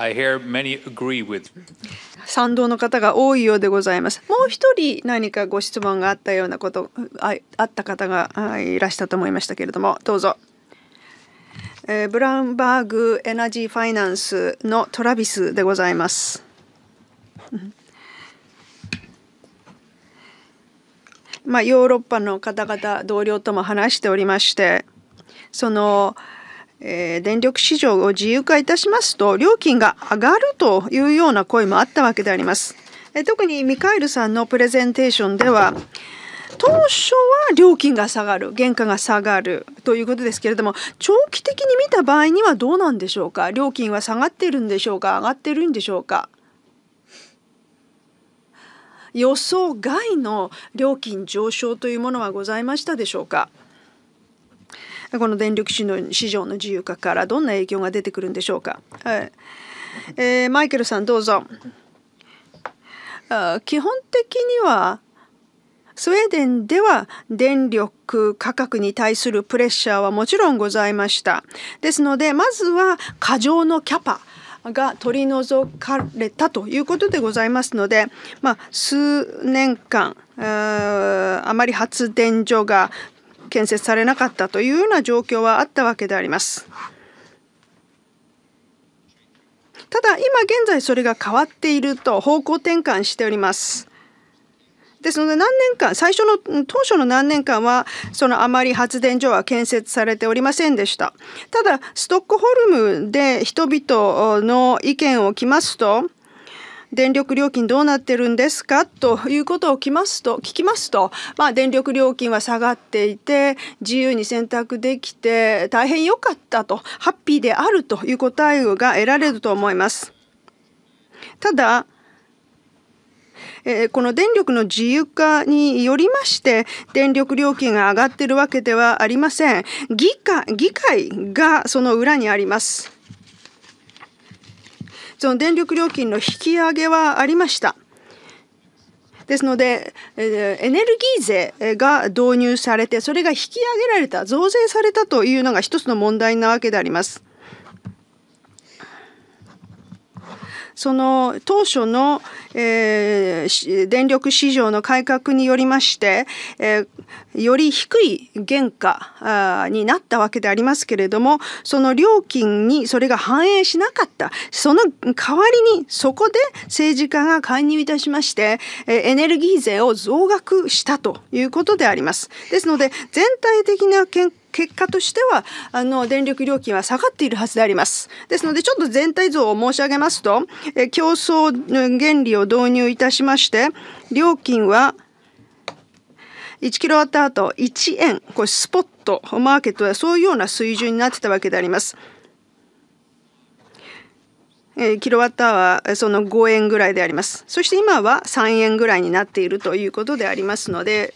I hear many agree with. 賛同の方が多いようでございます。もう一人何かご質問があったようなことああった方がいらしたと思いましたけれどもどうぞ。えー、ブラウンバーグエナジーファイナンスのトラビスでございます。まあ、ヨーロッパの方々同僚とも話しておりましてそのえー、電力市場を自由化いたしますと料金が上がるというような声もあったわけであります。えー、特にミカエルさんのプレゼンテーションでは当初は料金が下がる原価が下がるということですけれども長期的に見た場合にはどうなんでしょうか料金は下がっているんでしょうか上がっているんでしょうか予想外の料金上昇というものはございましたでしょうかこの電力市場の自由化からどんな影響が出てくるんでしょうか。はいえー、マイケルさんどうぞ。基本的にはスウェーデンでは電力価格に対するプレッシャーはもちろんございました。ですのでまずは過剰のキャパが取り除かれたということでございますので、まあ、数年間あまり発電所が建設されなかったというような状況はあったわけであります。ただ今現在それが変わっていると方向転換しております。ですので何年間最初の当初の何年間はそのあまり発電所は建設されておりませんでしたただストックホルムで人々の意見を聞きますと電力料金どうなってるんですかということを聞きますと聞きますと、まあ、電力料金は下がっていて自由に選択できて大変良かったとハッピーであるという答えが得られると思います。ただえこの電力の自由化によりまして電力料金が上がっているわけではありません議会議会がその裏にあります。その電力料金の引き上げはありました。ですので、えエネルギー税が導入されて、それが引き上げられた、増税されたというのが一つの問題なわけであります。その当初の、えー、電力市場の改革によりまして、えー、より低い原価になったわけでありますけれどもその料金にそれが反映しなかったその代わりにそこで政治家が介入いたしまして、えー、エネルギー税を増額したということであります。ですので全体的な健結果としてはあの電力料金は下がっているはずであります。ですのでちょっと全体像を申し上げますとえ競争の原理を導入いたしまして料金は1キロワットアート1円これスポットマーケットはそういうような水準になってたわけであります。キロワットアワーその5円ぐらいであります。そして今は3円ぐらいになっているということでありますので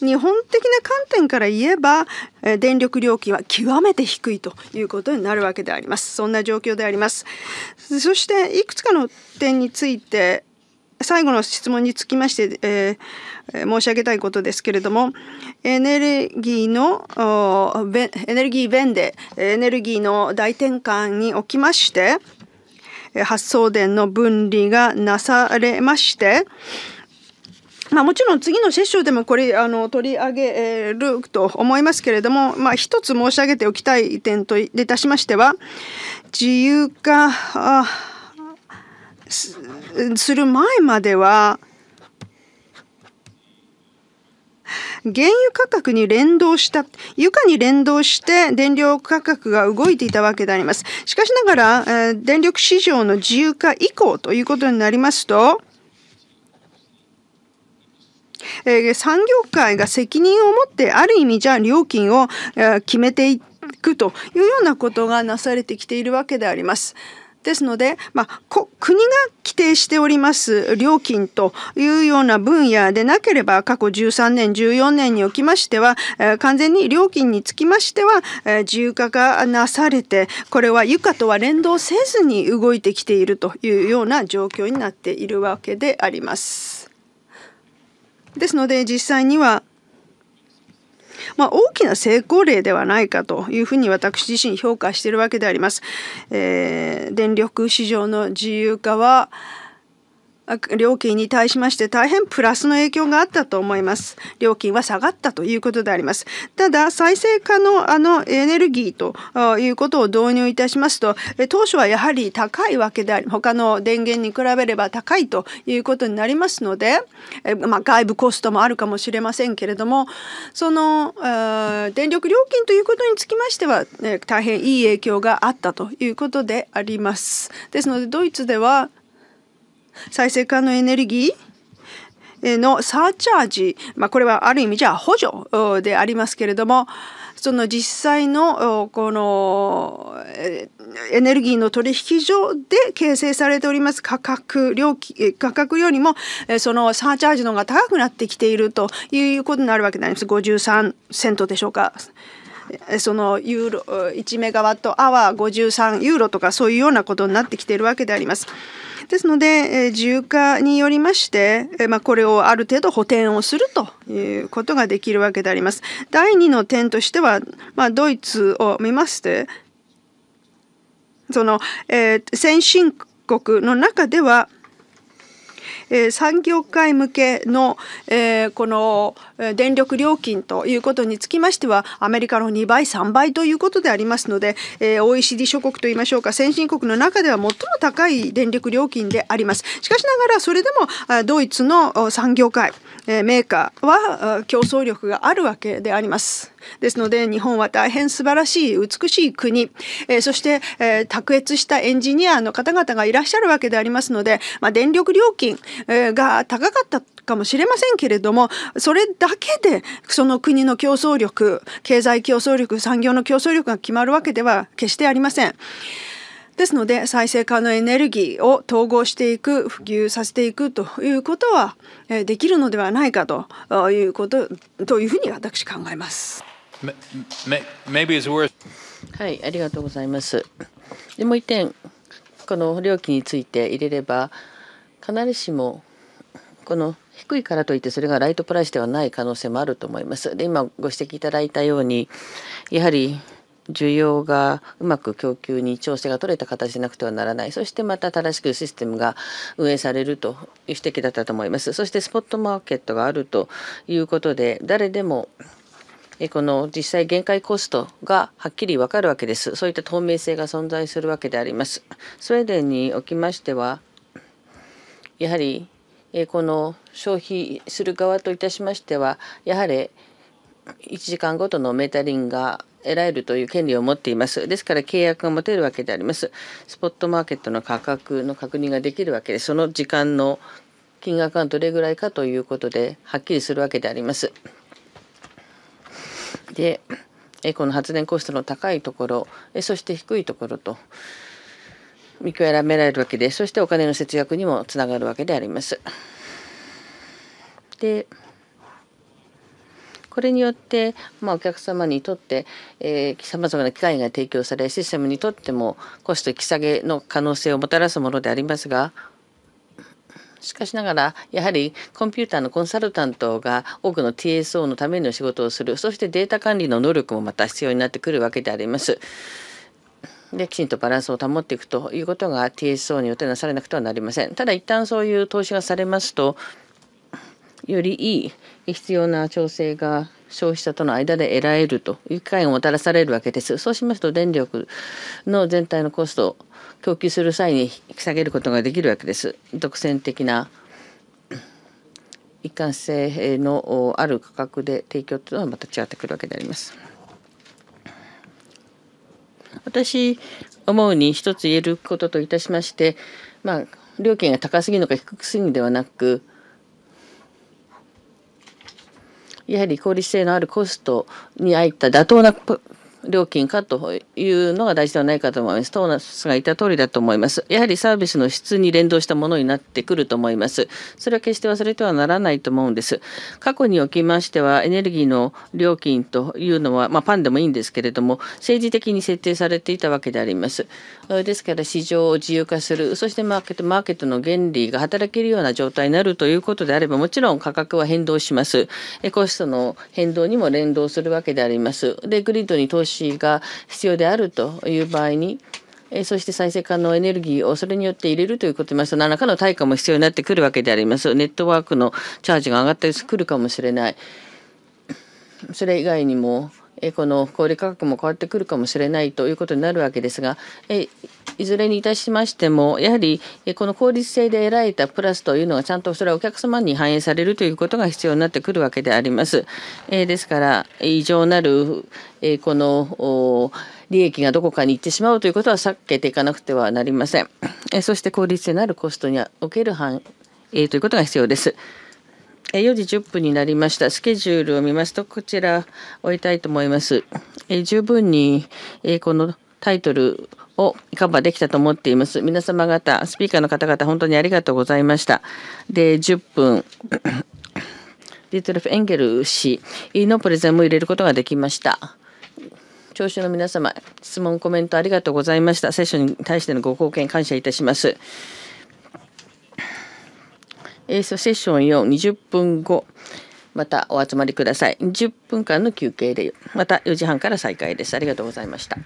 日本的な観点から言えば電力料金は極めて低いということになるわけでありますそんな状況でありますそしていくつかの点について最後の質問につきまして、えー、申し上げたいことですけれどもエネルギーのエネルギー弁でエネルギーの大転換におきまして発送電の分離がなされましてまあ、もちろん次のセッションでもこれあの取り上げると思いますけれども、まあ、一つ申し上げておきたい点といたしましては自由化する前までは原油価格に連動した床に連動して電力価格が動いていたわけでありますしかしながら電力市場の自由化以降ということになりますとえ産業界が責任を持ってある意味じゃ料金を決めていくというようなことがなされてきているわけであります。ですので、まあ、国が規定しております料金というような分野でなければ過去13年14年におきましては、えー、完全に料金につきましては、えー、自由化がなされてこれは床とは連動せずに動いてきているというような状況になっているわけであります。ですので実際にはまあ、大きな成功例ではないかというふうに私自身評価しているわけであります。えー、電力市場の自由化は料金に対しまして大変プラスの影響があったと思います。料金は下がったということであります。ただ、再生可能あのエネルギーということを導入いたしますと、当初はやはり高いわけであり、他の電源に比べれば高いということになりますので、まあ、外部コストもあるかもしれませんけれども、その電力料金ということにつきましては、大変いい影響があったということであります。ですので、ドイツでは再生可能エネルギーのサーチャージ、まあ、これはある意味じゃ補助でありますけれどもその実際のこのエネルギーの取引所で形成されております価格料金価格よりもそのサーチャージの方が高くなってきているということになるわけであります53セントでしょうか。そのユーロ1メガワットアワー53ユーロとかそういうようなことになってきているわけであります。ですので、え自由化によりまして、えまあ、これをある程度補填をするということができるわけであります。第2の点としては、まあ、ドイツを見ましてその、え先進国の中ではえ産業界向けの、えこの電力料金ということにつきましてはアメリカの2倍3倍ということでありますので、え OECD 諸国といいましょうか先進国の中では最も高い電力料金でありますしかしながらそれでもドイツの産業界メーカーは競争力があるわけであります。ですので日本は大変素晴らしい美しい国、えそして、え卓越したエンジニアの方々がいらっしゃるわけでありますので、まあ、電力料金、が高かったかもしれませんけれどもそれだけでその国の競争力経済競争力産業の競争力が決まるわけでは決してありません。ですので再生可能エネルギーを統合していく普及させていくということはできるのではないかということというふうに私考えます。はい、ありがとうございます。でもう一点、この料金について入れれば、必ずしもこの低いからといってそれがライトプライスではない可能性もあると思います。で今ご指摘いただいたようにやはり需要がうまく供給に調整が取れた形でなくてはならないそしてまた正しくシステムが運営されるという指摘だったと思いますそしてスポットマーケットがあるということで誰でもこの実際限界コストがはっきりわかるわけですそういった透明性が存在するわけでありますスウェーデンにおきましてはやはりこの消費する側といたしましてはやはり1時間ごとのメタリングが得られるという権利を持っています。ですから契約が持てるわけであります。スポットマーケットの価格の確認ができるわけで、その時間の金額がどれぐらいかということで、はっきりするわけであります。で、この発電コストの高いところ、そして低いところと見極められるわけで、そしてお金の節約にもつながるわけであります。で、これによって、まあ、お客様にとって、えま様々な機会が提供されシステムにとってもコスト引き下げの可能性をもたらすものでありますがしかしながらやはりコンピューターのコンサルタントが多くの TSO のための仕事をするそしてデータ管理の能力もまた必要になってくるわけであります。できちんとバランスを保っていくということが TSO によってなされなくてはなりません。ただ一旦そういう投資がされますとよりいい必要な調整が消費者との間で得られるという機会がもたらされるわけです。そうしますと電力の全体のコストを供給する際に引き下げることができるわけです。独占的な一貫性のある価格で提供というのはまた違ってくるわけであります。私思うに一つ言えることといたしまして、まあ、料金が高すぎるのか低すぎるのではなくやはり効率性のあるコストに入った妥当な料金かというのが大事ではないかと思います。トーナスが言った通りだと思います。やはりサービスの質に連動したものになってくると思います。それは決して忘れてはならないと思うんです。過去におきましてはエネルギーの料金というのは、まあ、パンでもいいんですけれども、政治的に設定されていたわけであります。ですから市場を自由化するそしてマーケットマーケットの原理が働けるような状態になるということであればもちろん価格は変動しますコストの変動にも連動するわけでありますでグリッドに投資が必要であるという場合にそして再生可能エネルギーをそれによって入れるということですと何らかの対価も必要になってくるわけでありますネットワークのチャージが上がってくるかもしれないそれ以外にもこの小売価格も変わってくるかもしれないということになるわけですが、いずれにいたしましても、やはりこの効率性で得られたプラスというのが、ちゃんとそれはお客様に反映されるということが必要になってくるわけであります。ですから、異常なるこの利益がどこかに行ってしまうということは避けていかなくてはなりません。そして効率性のあるコストにおける反映ということが必要です。4時10分になりました。スケジュールを見ますと、こちら終いたいと思います。え十分に、えこのタイトルをカバーできたと思っています。皆様方、スピーカーの方々、本当にありがとうございました。で、10分。ディトルフ・エンゲル氏のプレゼンも入れることができました。聴衆の皆様、質問、コメントありがとうございました。セッションに対してのご貢献、感謝いたします。えー、セッション4、20分後、またお集まりください。10分間の休憩で、また4時半から再開です。ありがとうございました。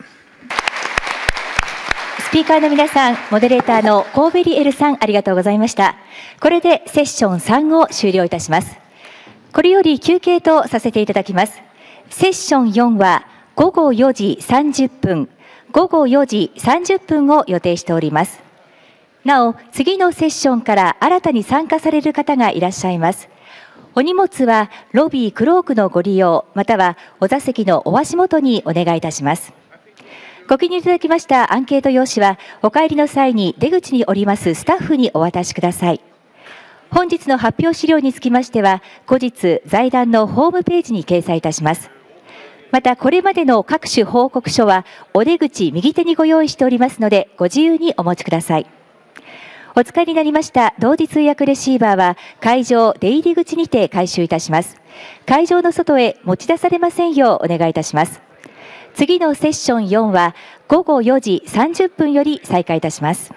スピーカーの皆さん、モデレーターのコーベリエルさん、ありがとうございました。これでセッション3を終了いたします。これより休憩とさせていただきます。セッション4は午後4時30分、午後4時30分を予定しております。なお、次のセッションから新たに参加される方がいらっしゃいます。お荷物はロビークロークのご利用、またはお座席のお足元にお願いいたします。ご記入いただきましたアンケート用紙は、お帰りの際に出口におりますスタッフにお渡しください。本日の発表資料につきましては、後日、財団のホームページに掲載いたします。また、これまでの各種報告書は、お出口右手にご用意しておりますので、ご自由にお持ちください。お使いになりました同時通訳レシーバーは会場出入り口にて回収いたします。会場の外へ持ち出されませんようお願いいたします。次のセッション4は午後4時30分より再開いたします。